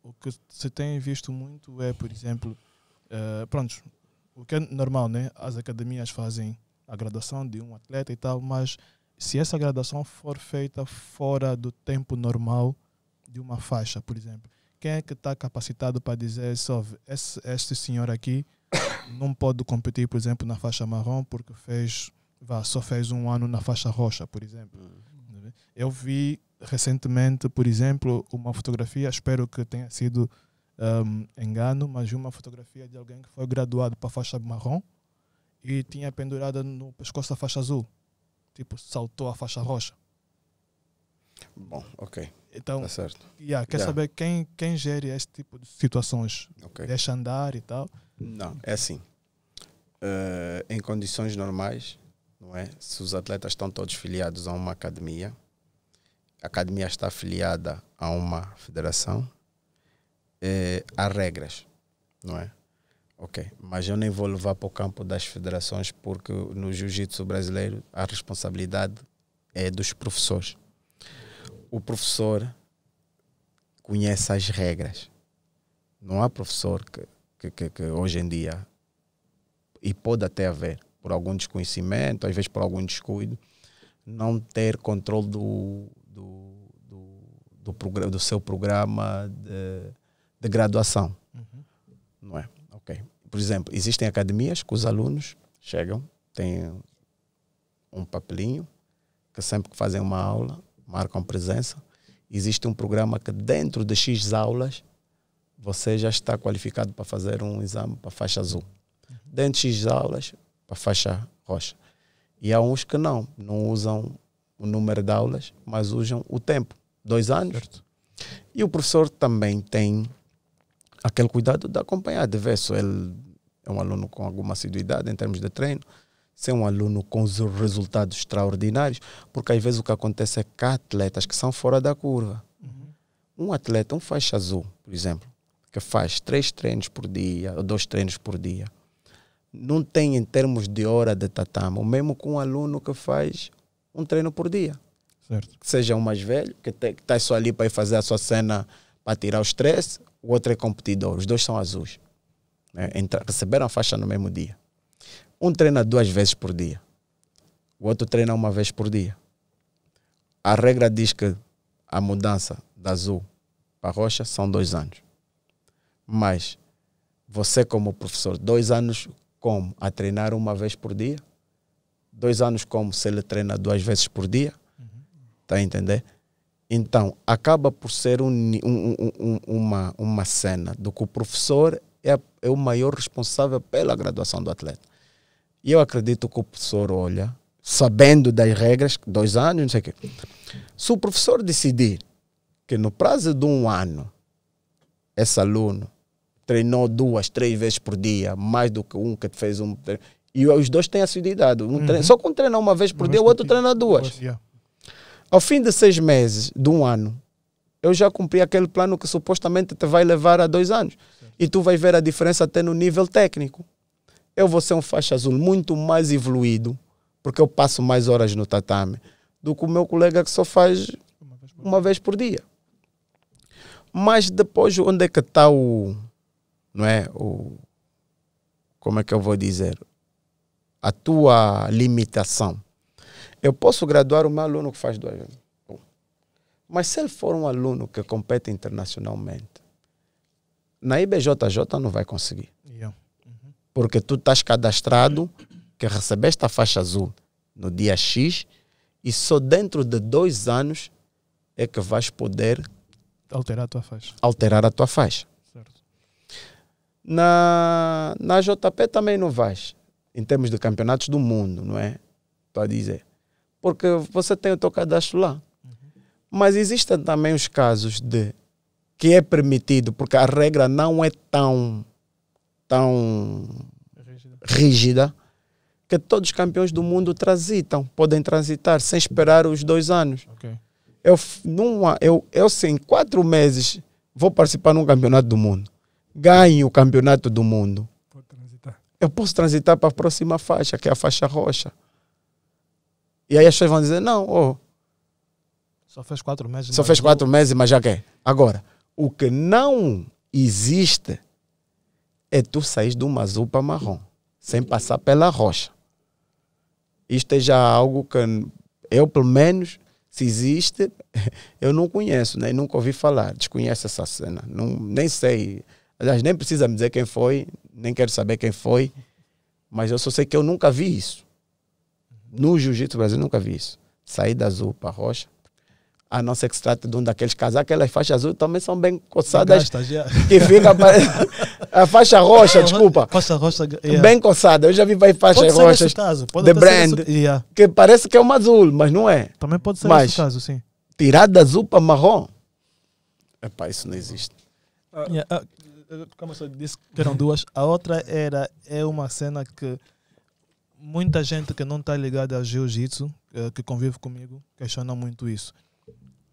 o que se tem visto muito é, por exemplo, uh, pronto, o que é normal, né? As academias fazem a graduação de um atleta e tal, mas se essa graduação for feita fora do tempo normal de uma faixa, por exemplo, quem é que está capacitado para dizer, sobe, esse, este senhor aqui não pode competir, por exemplo, na faixa marrom porque fez vá, só fez um ano na faixa roxa, por exemplo. Uhum. Eu vi recentemente, por exemplo, uma fotografia, espero que tenha sido um, engano, mas uma fotografia de alguém que foi graduado para a faixa marrom e tinha pendurada no pescoço a faixa azul. Tipo, saltou a faixa roxa. Bom, ok. Então, tá certo. Yeah, quer yeah. saber quem, quem gere esse tipo de situações? Okay. Deixa andar e tal? Não, é assim. Uh, em condições normais, não é? Se os atletas estão todos filiados a uma academia, a academia está afiliada a uma federação, é, há regras, não é? Ok, mas eu nem vou levar para o campo das federações porque no jiu-jitsu brasileiro a responsabilidade é dos professores. O professor conhece as regras. Não há professor que, que, que, que hoje em dia, e pode até haver, por algum desconhecimento, às vezes por algum descuido, não ter controle do, do, do, do, programa, do seu programa de, de graduação. Uhum. Não é? Ok. Por exemplo, existem academias que os alunos chegam, têm um papelinho, que sempre que fazem uma aula, marcam presença. Existe um programa que dentro de X aulas você já está qualificado para fazer um exame para faixa azul. Uhum. Dentro de X aulas, para faixa roxa. E há uns que não, não usam o número de aulas, mas usam o tempo, dois anos. Certo. E o professor também tem aquele cuidado de acompanhar, de ver se ele é um aluno com alguma assiduidade em termos de treino, se é um aluno com resultados extraordinários, porque às vezes o que acontece é que há atletas que são fora da curva. Uhum. Um atleta, um faixa azul, por exemplo, que faz três treinos por dia, ou dois treinos por dia, não tem em termos de hora de tatame, o mesmo com um aluno que faz um treino por dia. Certo. Que seja um mais velho, que está só ali para ir fazer a sua cena para tirar o estresse, o outro é competidor, os dois são azuis. Né? Entra, receberam a faixa no mesmo dia. Um treina duas vezes por dia, o outro treina uma vez por dia. A regra diz que a mudança da azul para roxa são dois anos. Mas você, como professor, dois anos como a treinar uma vez por dia, dois anos como se ele treina duas vezes por dia, tá a entender? Então, acaba por ser um, um, um, uma, uma cena do que o professor é, é o maior responsável pela graduação do atleta. E eu acredito que o professor olha, sabendo das regras, dois anos, não sei o quê. Se o professor decidir que no prazo de um ano, esse aluno treinou duas, três vezes por dia, mais do que um que fez um. E os dois têm assiduidade. Um uhum. treina, só que um treina uma vez por uma dia, o outro dia. treina duas. Yeah. Ao fim de seis meses, de um ano, eu já cumpri aquele plano que supostamente te vai levar a dois anos. Certo. E tu vais ver a diferença até no nível técnico. Eu vou ser um faixa azul muito mais evoluído, porque eu passo mais horas no tatame, do que o meu colega que só faz uma vez por, uma vez por dia. Mas depois, onde é que está o, não é? O, como é que eu vou dizer? A tua limitação. Eu posso graduar o meu aluno que faz duas vezes. Mas se ele for um aluno que compete internacionalmente, na IBJJ não vai conseguir. Yeah. Uhum. Porque tu estás cadastrado que recebeste a faixa azul no dia X e só dentro de dois anos é que vais poder alterar a tua faixa. Alterar a tua faixa. Na, na JP também não vais, em termos de campeonatos do mundo, não é? Estou a dizer. Porque você tem o teu cadastro lá. Uhum. Mas existem também os casos de que é permitido, porque a regra não é tão, tão rígida. rígida que todos os campeões do mundo transitam, podem transitar sem esperar os dois anos. Okay. Eu, numa, eu, eu, se em assim, quatro meses, vou participar num campeonato do mundo ganhe o campeonato do mundo, eu posso transitar para a próxima faixa, que é a faixa roxa. E aí as pessoas vão dizer, não, oh, só fez quatro meses. Só fez quatro meses, mas já quer. Agora, o que não existe é tu sair de uma azul para marrom, sem passar pela rocha. Isto é já algo que eu, pelo menos, se existe, eu não conheço, né? nunca ouvi falar, desconheço essa cena, não, nem sei. Aliás, nem precisa me dizer quem foi, nem quero saber quem foi, mas eu só sei que eu nunca vi isso. No Jiu-Jitsu Brasil, nunca vi isso. Sair da azul para roxa, a não ser que se trate de um daqueles casacos, aquelas faixas azuis também são bem coçadas. Gasta, que fica. a faixa roxa, é, desculpa. Faixa roxa. Yeah. Bem coçada. Eu já vi várias faixas pode roxas. caso. Pode brand. Esse... Yeah. Que parece que é uma azul, mas não é. Também pode ser mas, caso, sim. Tirar da azul para marrom. Epá, isso não existe. Uh, yeah. uh, como eu só disse, que eram duas. A outra era é uma cena que muita gente que não está ligada a jiu-jitsu, eh, que convive comigo, questiona muito isso.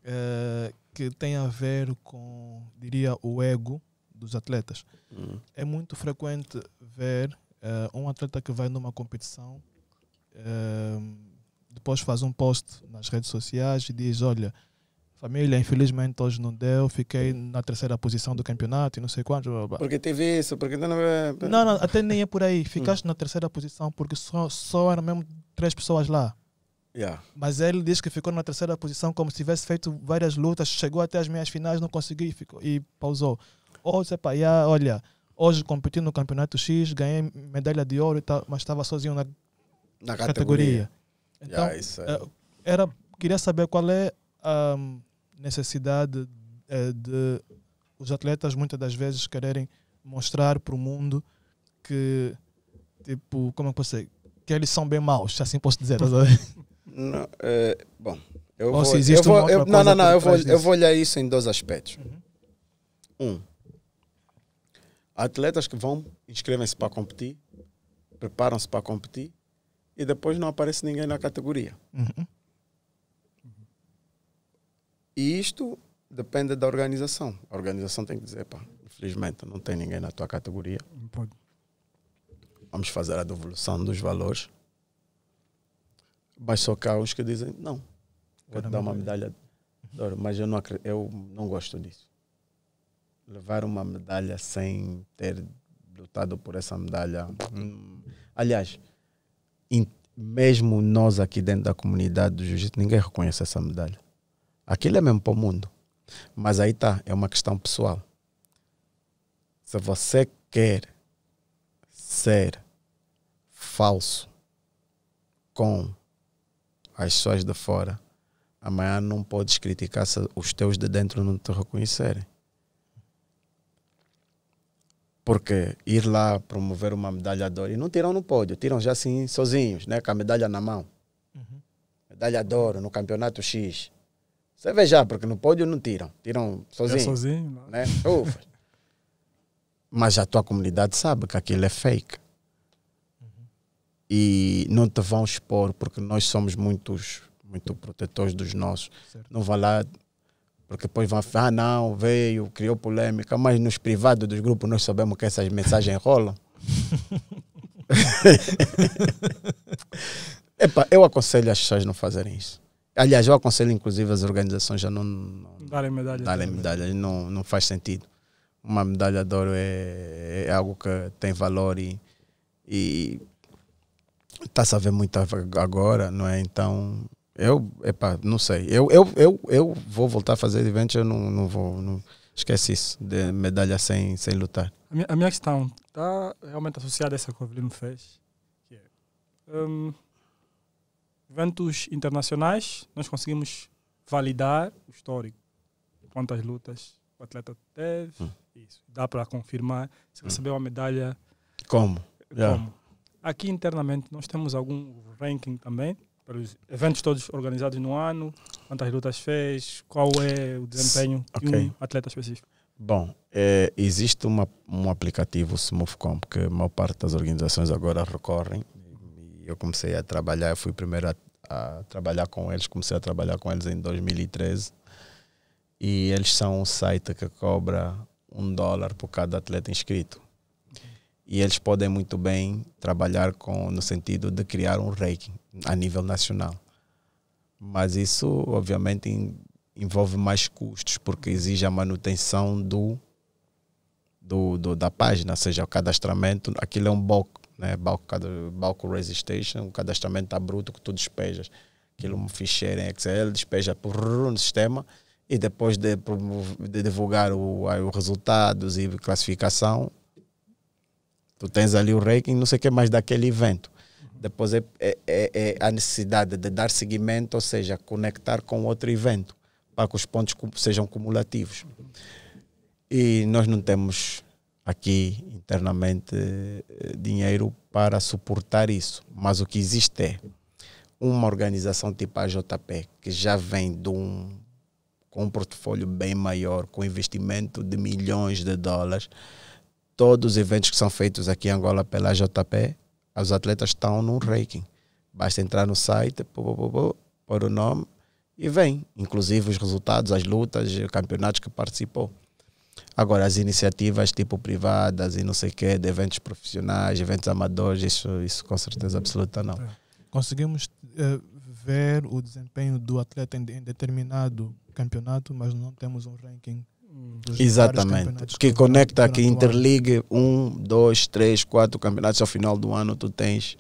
É, que tem a ver com, diria, o ego dos atletas. Uhum. É muito frequente ver eh, um atleta que vai numa competição, depois faz um post nas redes sociais e diz: Olha, Família, infelizmente hoje não deu, fiquei na terceira posição do campeonato e não sei quanto. Porque teve isso, porque não... É- não. Não, até nem é por aí. Hum. Ficaste na terceira posição porque só, só eram mesmo três pessoas lá. Yeah. Mas ele diz que ficou na terceira posição como se tivesse feito várias lutas, chegou até as meias finais, não conseguiu e, ficou, e pausou. Ou sepa, yeah, olha, hoje competi no campeonato X, ganhei medalha de ouro, tá, mas estava sozinho na, na categoria. categoria. Então, yeah, é- eh, era, queria saber qual é. Um, necessidade de, eh, de os atletas muitas das vezes quererem mostrar para o mundo que, tipo, como é que posso Que eles são bem maus, se assim posso dizer, estás a ver? Não, é, bom, eu Ou vou, eu vou eu, não, não, não, eu vou, eu vou olhar isso em dois aspectos. Uhum. Um, atletas que vão, inscrevem-se para competir, preparam-se para competir e depois não aparece ninguém na categoria. Uhum. E isto depende da organização. A organização tem que dizer, pá, infelizmente não tem ninguém na tua categoria. Não pode. Vamos fazer a devolução dos valores. Mas só cá uns que dizem, não, vou dar uma medalha de ouro. Mas eu não, acredito, eu não gosto disso. Levar uma medalha sem ter lutado por essa medalha. Hum. Aliás, mesmo nós aqui dentro da comunidade do Jiu-Jitsu, ninguém reconhece essa medalha. Aquilo é mesmo para o mundo. Mas aí tá, é uma questão pessoal. Se você quer ser falso com as pessoas de fora, amanhã não podes criticar se os teus de dentro não te reconhecerem. Porque ir lá promover uma medalha de ouro e não tiram no pódio, tiram já assim sozinhos, né, com a medalha na mão. Uhum. Medalha de ouro no campeonato X. Você vê já, porque no pódio não tiram. Tiram sozinho. É sozinho. Né? Ufa. Mas a tua comunidade sabe que aquilo é fake. E não te vão expor, porque nós somos muitos, muito protetores dos nossos. Certo. Não vai lá, porque depois vão falar, ah não, veio, criou polêmica. Mas nos privados dos grupos nós sabemos que essas mensagens rolam. Epa, eu aconselho as pessoas não fazerem isso. Aliás, eu aconselho inclusive as organizações a não, não darem medalha. Darem medalha, não, não faz sentido. Uma medalha de ouro é, é algo que tem valor e está-se a ver muito agora, não é? Então, eu, epá, não sei. Eu, eu, eu, eu vou voltar a fazer eventos, eu não, não vou. Não, esquece isso, de medalha sem, sem lutar. A minha, a minha questão está realmente associada a essa que o Avelino fez. Que é, um, eventos internacionais, nós conseguimos validar o histórico. Quantas lutas o atleta teve, hum. isso. Dá para confirmar se hum. recebeu uma medalha. Como? Como? Yeah. Aqui internamente nós temos algum ranking também, para os eventos todos organizados no ano, quantas lutas fez, qual é o desempenho okay. de um atleta específico. Bom, é, existe uma, um aplicativo, o Smoothcom, que a maior parte das organizações agora recorrem eu comecei a trabalhar, eu fui primeiro a, a, trabalhar com eles, comecei a trabalhar com eles em 2013. E eles são um site que cobra um dólar por cada atleta inscrito. E eles podem muito bem trabalhar com no sentido de criar um ranking a nível nacional. Mas isso, obviamente, em, envolve mais custos, porque exige a manutenção do, do, do, da página, ou seja, o cadastramento. Aquilo é um bloco né? balco, balco Resistation, o cadastramento tá bruto que tu despejas. Aquilo um ficheiro em Excel, despeja por no sistema e depois de, de divulgar os resultados e classificação, tu tens ali o ranking, não sei o que mais daquele evento. Depois é, é, é, é a necessidade de dar seguimento, ou seja, conectar com outro evento, para que os pontos sejam cumulativos. E nós não temos aqui internamente eh, dinheiro para suportar isso. Mas o que existe é uma organização tipo a JP, que já vem de um, com um portfólio bem maior, com investimento de milhões de dólares. Todos os eventos que são feitos aqui em Angola pela JP, os atletas estão num ranking. Basta entrar no site, pôr o nome e vem. Inclusive os resultados, as lutas, os campeonatos que participou. Agora, as iniciativas tipo privadas e não sei o quê, de eventos profissionais, eventos amadores, isso, isso com certeza absoluta não. É. Conseguimos uh, ver o desempenho do atleta em, em, determinado campeonato, mas não temos um ranking. Exatamente, que, que conecta, que interligue um, dois, três, quatro campeonatos ao final do ano. Tu tens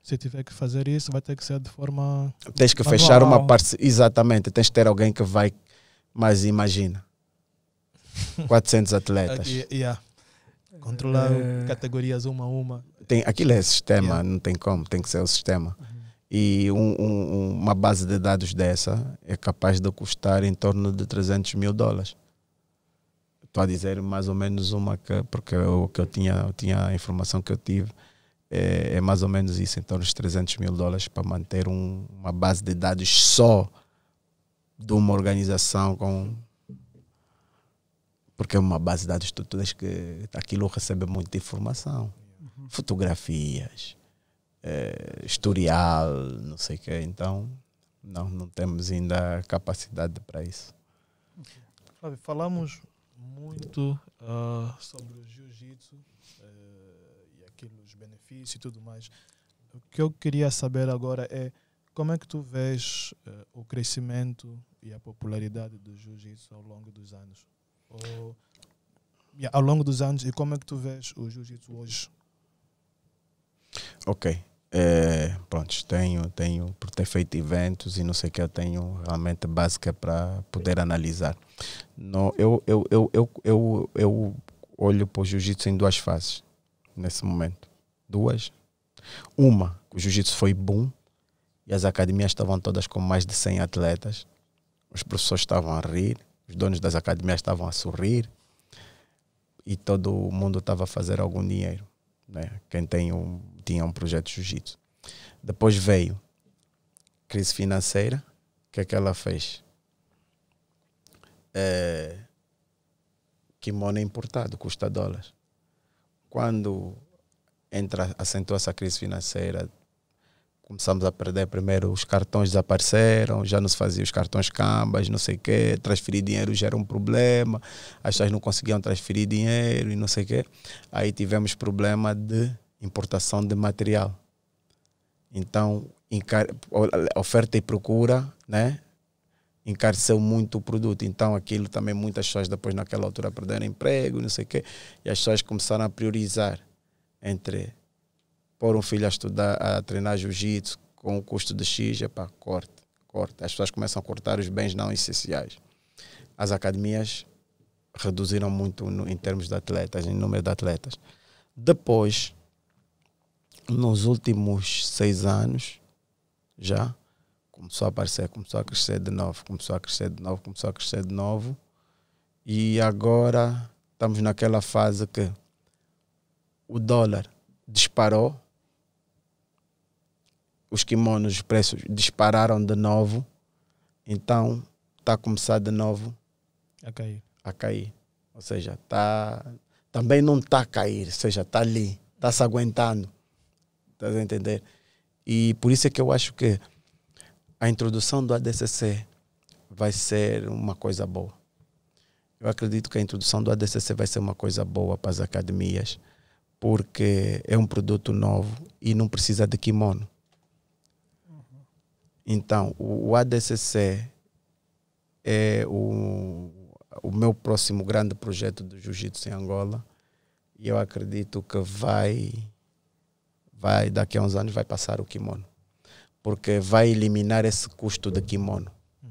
se tiver que fazer isso, vai ter que ser de forma. Tens que manual. fechar uma parte. Exatamente, tens que ter alguém que vai. Mas imagina, 400 atletas. yeah. Controlar é. categorias uma a uma. Tem, aquilo é sistema, yeah. não tem como, tem que ser o sistema. Uhum. E um, um, uma base de dados dessa é capaz de custar em torno de 300 mil dólares. Estou a dizer mais ou menos uma, que, porque é o que eu tinha, eu tinha a informação que eu tive é, é, mais ou menos isso, em torno de 300 mil dólares para manter um, uma base de dados só de uma organização com porque é uma base de dados, tu, que aquilo recebe muita informação. Uhum. Fotografias, é, historial, não sei o quê. Então, não, não temos ainda capacidade para isso. Flávio, falamos muito uh, sobre o jiu-jitsu uh, e aqueles benefícios e tudo mais. O que eu queria saber agora é como é que tu vês uh, o crescimento e a popularidade do jiu-jitsu ao longo dos anos? Ou, yeah, ao longo dos anos, e como é que tu vês o jiu-jitsu hoje? Ok. É, pronto, tenho, tenho, por ter feito eventos e não sei o que, eu tenho realmente básica para poder analisar. No, eu, eu, eu, eu, eu, eu olho para o jiu-jitsu em duas fases, nesse momento. Duas. Uma, o jiu-jitsu foi bom e as academias estavam todas com mais de 100 atletas. Os professores estavam a rir, os donos das academias estavam a sorrir e todo mundo estava a fazer algum dinheiro. Né? Quem tem um, tinha um projeto de jiu-jitsu. Depois veio crise financeira. O que é que ela fez? É, kimono importado, custa dólares. Quando entra, acentua-se essa crise financeira, começamos a perder primeiro, os cartões desapareceram, já não se faziam os cartões cambas, não sei o quê, transferir dinheiro já era um problema, as pessoas não conseguiam transferir dinheiro e não sei o quê. Aí tivemos problema de importação de material. Então, oferta e procura, né? encareceu muito o produto. Então, aquilo também muitas pessoas depois naquela altura perderam emprego, não sei o quê, e as pessoas começaram a priorizar entre pôr um filho a estudar, a treinar jiu-jitsu com o custo de X, é pá, corte. corte. As pessoas começam a cortar os bens não essenciais. As academias reduziram muito no, em termos de atletas, em número de atletas. Depois, nos últimos seis anos, já começou a aparecer, começou a crescer de novo, começou a crescer de novo, começou a crescer de novo. E agora estamos naquela fase que o dólar disparou os kimonos, os preços dispararam de novo. Então, está a começar de novo a cair. A cair. Ou seja, tá, também não está a cair, ou seja, está ali, está se aguentando. Estás a entender? E por isso é que eu acho que a introdução do ADCC vai ser uma coisa boa. Eu acredito que a introdução do ADCC vai ser uma coisa boa para as academias, porque é um produto novo e não precisa de kimono. Então, o, ADCC é o, o meu próximo grande projeto do Jiu-Jitsu em Angola e eu acredito que vai, vai daqui a uns anos vai passar o kimono, porque vai eliminar esse custo de kimono. Uhum.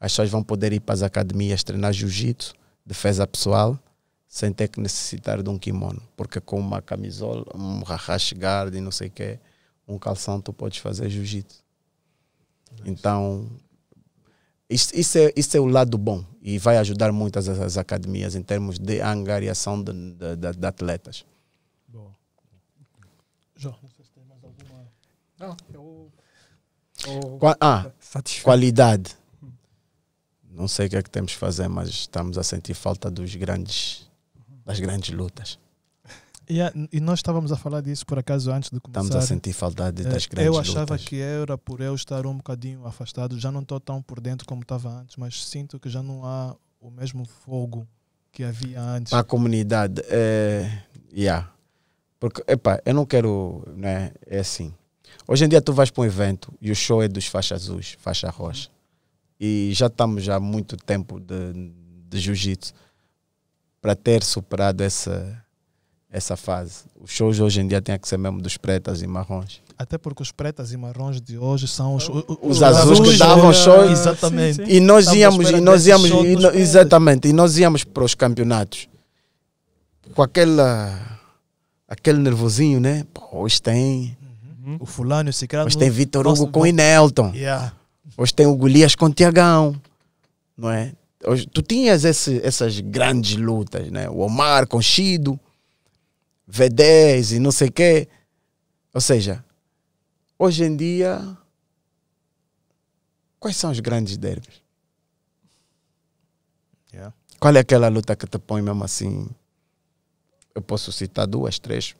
As pessoas vão poder ir para as academias treinar jiu-jitsu, defesa pessoal, sem ter que necessitar de um kimono, porque com uma camisola, um rash guard e não sei o quê, um calção tu podes fazer jiu-jitsu. Então, isso, isso, é, isso é o lado bom e vai ajudar muito as, as academias em termos de angariação de, de, de, de atletas. Boa. João, não sei se tem mais alguma. Não, eu. eu... ah, qualidade. Não sei o que é que temos que fazer, mas estamos a sentir falta dos grandes, das grandes lutas. Yeah, e nós estávamos a falar disso por acaso antes de começar. Estamos a sentir saudade eh, das grandes Eu achava lutas. que era por eu estar um bocadinho afastado, já não estou tão por dentro como estava antes, mas sinto que já não há o mesmo fogo que havia antes. a comunidade, é. Yeah. Porque, epá, eu não quero. Né, é assim. Hoje em dia tu vais para um evento e o show é dos faixa azuis, faixa roxa. E já estamos já há muito tempo de, de jiu-jitsu para ter superado essa essa fase. Os shows hoje em dia têm que ser mesmo dos pretas e marrons. Até porque os pretas e marrons de hoje são os, os, os azuis, azuis, que né? davam shows. Exatamente. Sim, sim. E nós íamos, e nós íamos e no, exatamente, e nós íamos para os campeonatos com aquela, aquele nervosinho, né? hoje tem uhum. o fulano, o ciclano. Hoje tem Vitor Hugo com o Inelton. Yeah. Hoje tem o Golias com o Tiagão, não é? Hoje, tu tinhas esse, essas grandes lutas, né? O Omar com o Chido V10 e não sei o quê. Ou seja, hoje em dia, quais são os grandes derbys? Yeah. Qual é aquela luta que te põe mesmo assim? Eu posso citar duas, três.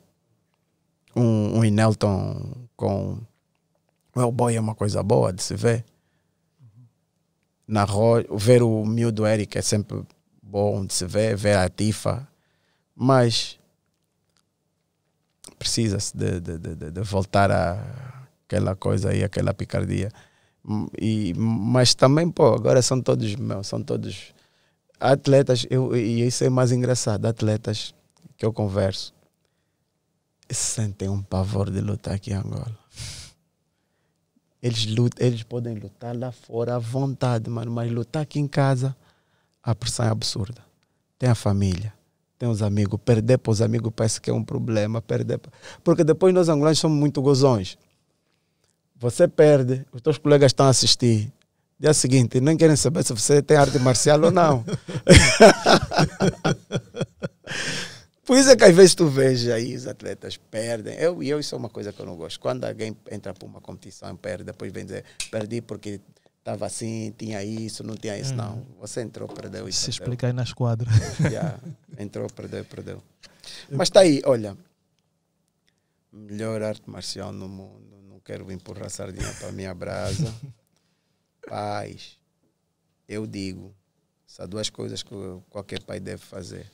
Um, um Inelton com. O Boy é uma coisa boa de se ver. Uhum. Na ro... Ver o miúdo Eric é sempre bom de se ver, ver a Tifa. Mas precisa-se de, de, de, de voltar àquela coisa e aquela picardia. E, mas também, pô, agora são todos, meu, são todos atletas, eu, e isso é mais engraçado, atletas que eu converso sentem um pavor de lutar aqui em Angola. Eles, lutam, eles podem lutar lá fora à vontade, mano, mas lutar aqui em casa, a pressão é absurda. Tem a família, tem os amigos. Perder para os amigos parece que é um problema. Perder pra... Porque depois nós angolanos somos muito gozões. Você perde, os teus colegas estão a assistir. Dia seguinte, não querem saber se você tem arte marcial ou não. Por isso é que às vezes tu vês aí os atletas perdem. Eu e eu, isso é uma coisa que eu não gosto. Quando alguém entra para uma competição e perde, depois vem dizer, perdi porque estava assim, tinha isso, não tinha isso, hum. não. Você entrou, perdeu isso. Se explicar aí nas quadras. Já, Entrou, perdeu, perdeu. Mas está aí, olha. Melhor arte marcial no mundo. Não quero empurrar sardinha para a minha brasa. Paz. Eu digo. só duas coisas que qualquer pai deve fazer.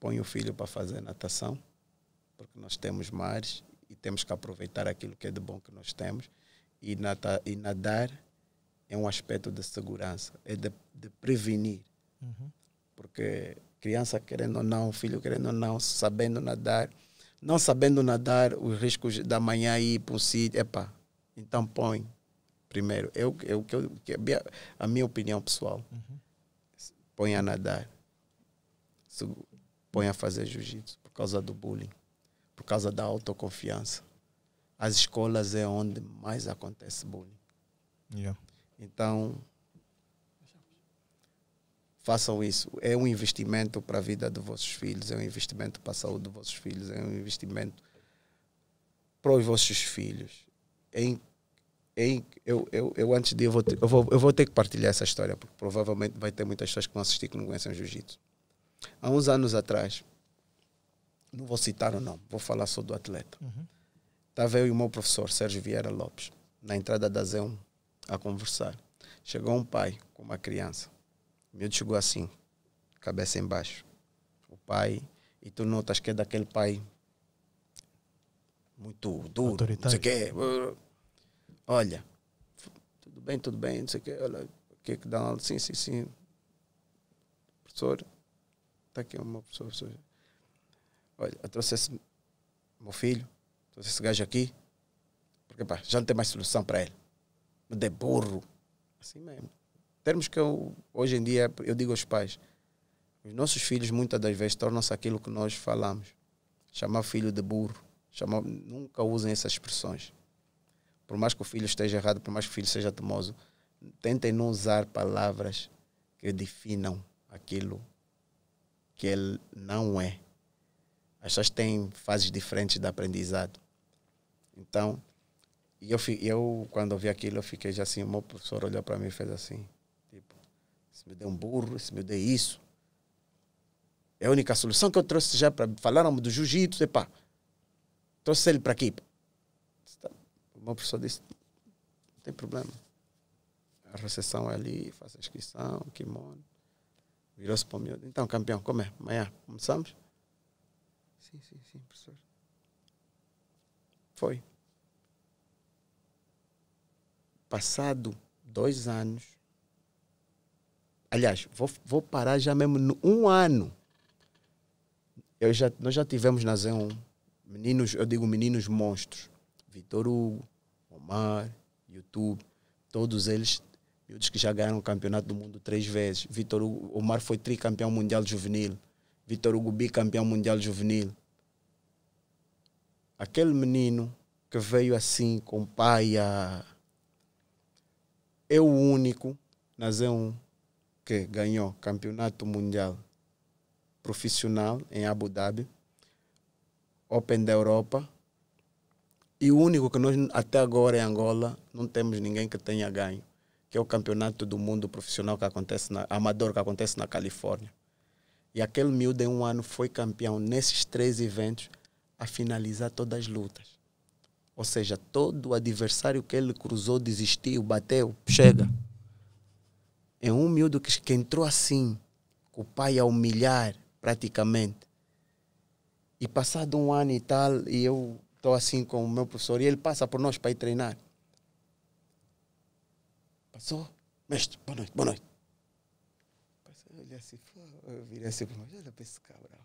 Põe o filho para fazer natação, porque nós temos mares e temos que aproveitar aquilo que é de bom que nós temos. E, nata, e nadar é um aspecto de segurança, é de, de prevenir. Uhum. Porque criança querendo ou não, filho querendo ou não, sabendo nadar, não sabendo nadar, os riscos da manhã ir para um sítio, epá, então põe primeiro. É é eu, eu, eu, a minha opinião pessoal, uhum. põe a nadar, põe a fazer jiu-jitsu por causa do bullying, por causa da autoconfiança. As escolas é onde mais acontece bullying. Yeah. Então, façam isso. É um investimento para a vida de vossos filhos, é um investimento para a saúde de vossos filhos, é um investimento para os vossos filhos. Em, em, eu, eu, eu, antes de eu vou, ter, eu, vou, eu vou ter que partilhar essa história, porque provavelmente vai ter muitas pessoas que vão assistir que não conhecem o jiu-jitsu. Há uns anos atrás, não vou citar ou não vou falar só do atleta. Uhum. Estava eu e o meu professor, Sérgio Vieira Lopes, na entrada da Z1 a conversar. Chegou um pai com uma criança. O miúdo chegou assim, cabeça embaixo. O pai, e tu notas que é daquele pai muito duro, Autoritário. não sei o quê. Olha, tudo bem, tudo bem, não sei o quê. Olha, o que é que dá? Sim, sim, sim. Professor, está aqui uma pessoa. Olha, eu trouxe esse meu filho, trouxe esse gajo aqui, porque pá, já não tem mais solução para ele de burro. Assim mesmo. Termos que eu, hoje em dia eu digo aos pais. Os nossos filhos muitas das vezes tornam-se aquilo que nós falamos. Chamar filho de burro. Chamar, nunca usem essas expressões. Por mais que o filho esteja errado, por mais que o filho seja teimoso, tentem não usar palavras que definam aquilo que ele não é. As pessoas têm fases diferentes de aprendizado. Então, e eu, eu, quando eu vi aquilo, eu fiquei já assim, o meu professor olhou para mim e fez assim, tipo, se me deu um burro, se me deu isso. É a única solução que eu trouxe já para falaram do jiu-jitsu, epá. Trouxe ele para aqui. O meu professor disse, não tem problema. A recessão é ali, faça a inscrição, kimono. Virou-se para o meu. Então, campeão, como é? Amanhã começamos? Sim, sim, sim, professor. Foi passado dois anos, aliás, vou, vou parar já mesmo no um ano. Eu já, nós já tivemos na Zé meninos, eu digo meninos monstros. Vitor Hugo, Omar, YouTube, todos eles, miúdos que já ganharam o campeonato do mundo três vezes. Vitor Hugo, Omar foi tricampeão mundial juvenil. Vitor Hugo, bicampeão mundial juvenil. Aquele menino que veio assim com pai a é o único na Z1 que ganhou campeonato mundial profissional em Abu Dhabi, Open da Europa, e o único que nós, até agora em Angola, não temos ninguém que tenha ganho, que é o campeonato do mundo profissional que acontece na, amador que acontece na Califórnia. E aquele miúdo em um ano foi campeão nesses três eventos a finalizar todas as lutas. Ou seja, todo adversário que ele cruzou, desistiu, bateu, chega. É um miúdo que, que entrou assim, com o pai a humilhar praticamente. E passado um ano e tal, e eu estou assim com o meu professor, e ele passa por nós para ir treinar. Passou, mestre, boa noite, boa noite. Passou, eu olhei assim, eu virei assim para olha para esse cabrão.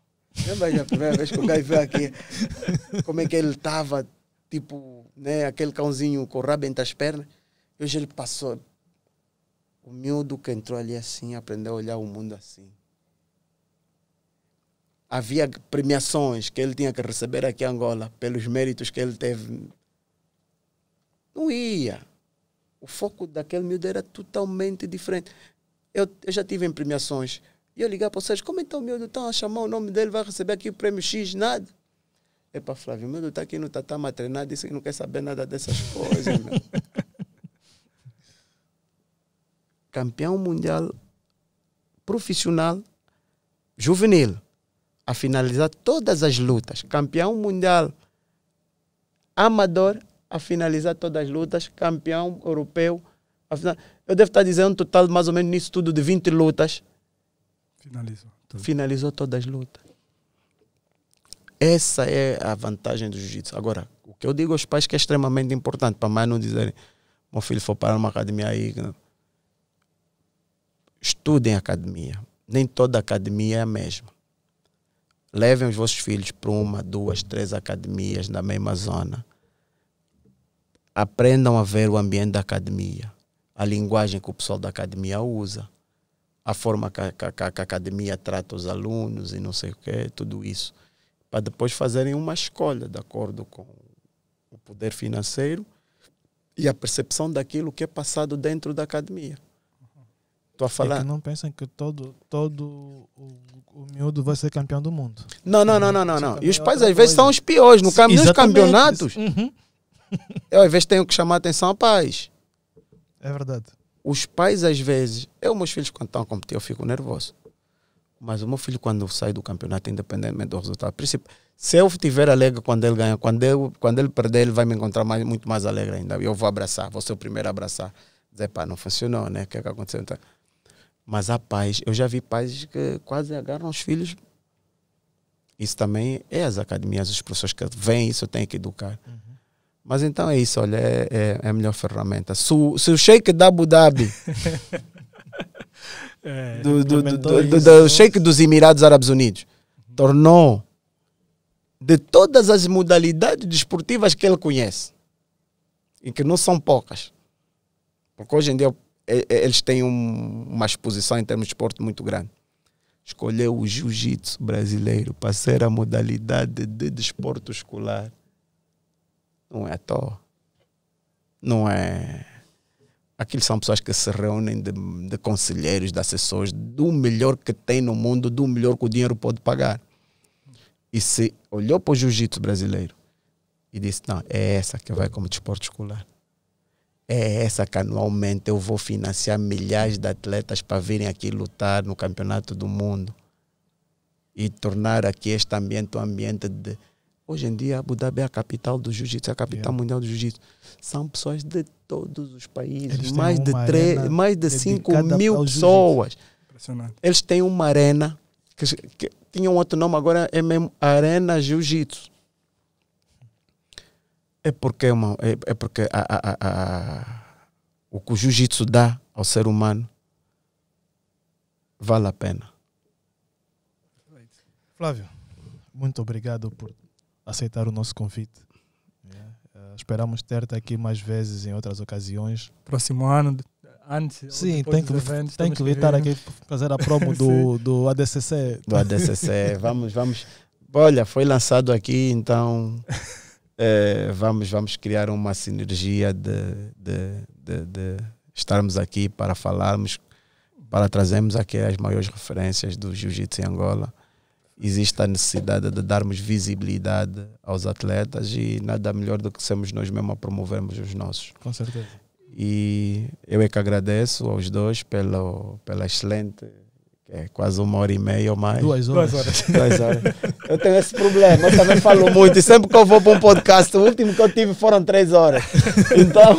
Lembra a primeira vez que o gajo veio aqui, como é que ele estava tipo, né, aquele cãozinho com o rabo entre as pernas. E hoje ele passou. O miúdo que entrou ali assim, aprendeu a olhar o mundo assim. Havia premiações que ele tinha que receber aqui em Angola pelos méritos que ele teve. Não ia. O foco daquele miúdo era totalmente diferente. Eu, eu já tive em premiações. E eu ligar para vocês, como então o miúdo está a chamar o nome dele, vai receber aqui o prêmio X, nada. Epa, é Flávio, meu Deus, tá aqui no tatama treinado, disse que não quer saber nada dessas coisas, meu. Campeão mundial profissional juvenil a finalizar todas as lutas. Campeão mundial amador a finalizar todas as lutas. Campeão europeu a final... Eu devo estar dizendo um total, mais ou menos, nisso tudo, de 20 lutas. Finalizou. Tudo. Finalizou todas as lutas. Essa é a vantagem do jiu-jitsu. Agora, o que eu digo aos pais que é extremamente importante, para mais não dizerem, meu filho foi para uma academia aí. Estudem academia. Nem toda academia é a mesma. Levem os vossos filhos para uma, duas, três academias na mesma zona. Aprendam a ver o ambiente da academia, a linguagem que o pessoal da academia usa, a forma que a, que a, que a academia trata os alunos e não sei o quê, tudo isso para depois fazerem uma escolha de acordo com o poder financeiro e a percepção daquilo que é passado dentro da academia. Estou a é falar. É não pensam que todo, todo o, o miúdo vai ser campeão do mundo. Não, não, não, não, não. não. E os pais às vezes são os piores. No caminho dos campeonatos, uhum. eu às vezes tenho que chamar a atenção a pais. É verdade. Os pais às vezes, eu meus filhos quando estão a competir eu fico nervoso. Mas o meu filho, quando sai do campeonato, independentemente do tá. resultado, se eu estiver alegre quando ele ganha, quando, eu, quando ele perder, ele vai me encontrar mais, muito mais alegre ainda. Eu vou abraçar, vou ser o primeiro a abraçar. Dizer, pá, não funcionou, né? O que, é que aconteceu? Então, mas há pais, eu já vi pais que quase agarram os filhos. Isso também é as academias, os professores que vêm, isso tem que educar. Uhum. Mas então é isso, olha, é, é, é a melhor ferramenta. Se, se o Sheikh da Abu Dhabi do, do, do, do, do Sheikh dos Emirados Árabes Unidos. Tornou de todas as modalidades desportivas que ele conhece, e que não são poucas, porque hoje em dia eles têm um, uma exposição em termos de esporte muito grande. Escolheu o jiu-jitsu brasileiro para ser a modalidade de desporto escolar. Não é à toa. Não é aqueles são pessoas que se reúnem de, de conselheiros, de assessores, do melhor que tem no mundo, do melhor que o dinheiro pode pagar. E se olhou para o jiu-jitsu brasileiro e disse: Não, é essa que vai como desporto escolar. É essa que anualmente eu vou financiar milhares de atletas para virem aqui lutar no campeonato do mundo e tornar aqui este ambiente um ambiente de, Hoje em dia, Abu Dhabi é a capital do jiu-jitsu, é a capital yeah. É. mundial do jiu-jitsu. São pessoas de todos os países, mais de, três, mais de 5 mil pessoas. Eles têm uma arena, que, que tinha um outro nome, agora é mesmo Arena Jiu-Jitsu. É porque, é uma, é, é porque a, a, a, o que o jiu-jitsu dá ao ser humano vale a pena. Flávio, muito obrigado por aceitar o nosso convite. Yeah. É, uh, é, esperamos ter-te aqui mais vezes em outras ocasiões. Próximo ano, antes. Sim, tem que, eventos, tem que estar aqui fazer a promo do, do ADCC. Do ADCC, vamos, vamos. Olha, foi lançado aqui, então é, vamos, vamos criar uma sinergia de, de, de, de estarmos aqui para falarmos, para trazermos aqui as maiores referências do Jiu-Jitsu em Angola existe a necessidade de darmos visibilidade aos atletas e nada melhor do que sermos nós mesmos a promovermos os nossos. Com certeza. E eu é que agradeço aos dois pelo, pela excelente é quase uma hora e meia ou mais. Duas horas. Duas horas. Eu tenho esse problema, eu também falo muito. E sempre que eu vou para um podcast, o último que eu tive foram três horas. Então.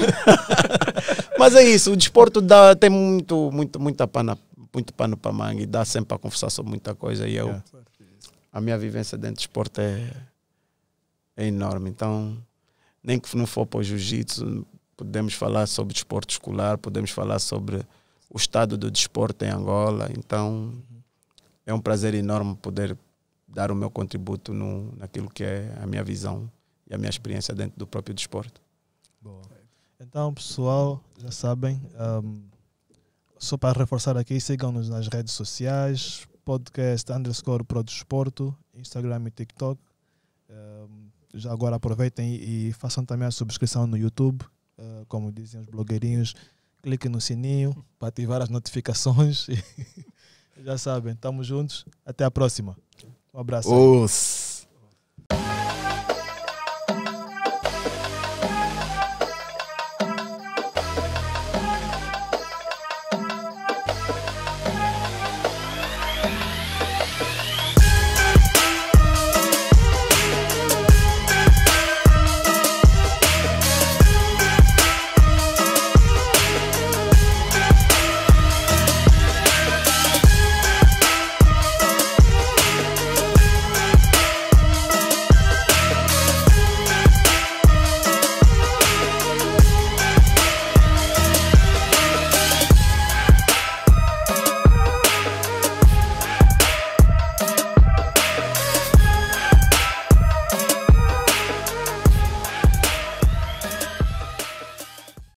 Mas é isso, o desporto dá, tem muito, muito, muita pana, muito pano para manga e dá sempre para conversar sobre muita coisa. E eu, é a minha vivência dentro do esporte é, é enorme. Então, nem que não for para o jiu-jitsu, podemos falar sobre desporto escolar, podemos falar sobre o estado do desporto em Angola. Então, é um prazer enorme poder dar o meu contributo no, naquilo que é a minha visão e a minha experiência dentro do próprio desporto. Boa. Então, pessoal, já sabem, um, só para reforçar aqui, sigam-nos nas redes sociais, podcast underscore Prodesporto, Instagram e TikTok. já agora aproveitem e, façam também a subscrição no YouTube, ah, como dizem os blogueirinhos. Cliquem no sininho para ativar as notificações. já sabem, estamos juntos. Até a próxima. Um abraço.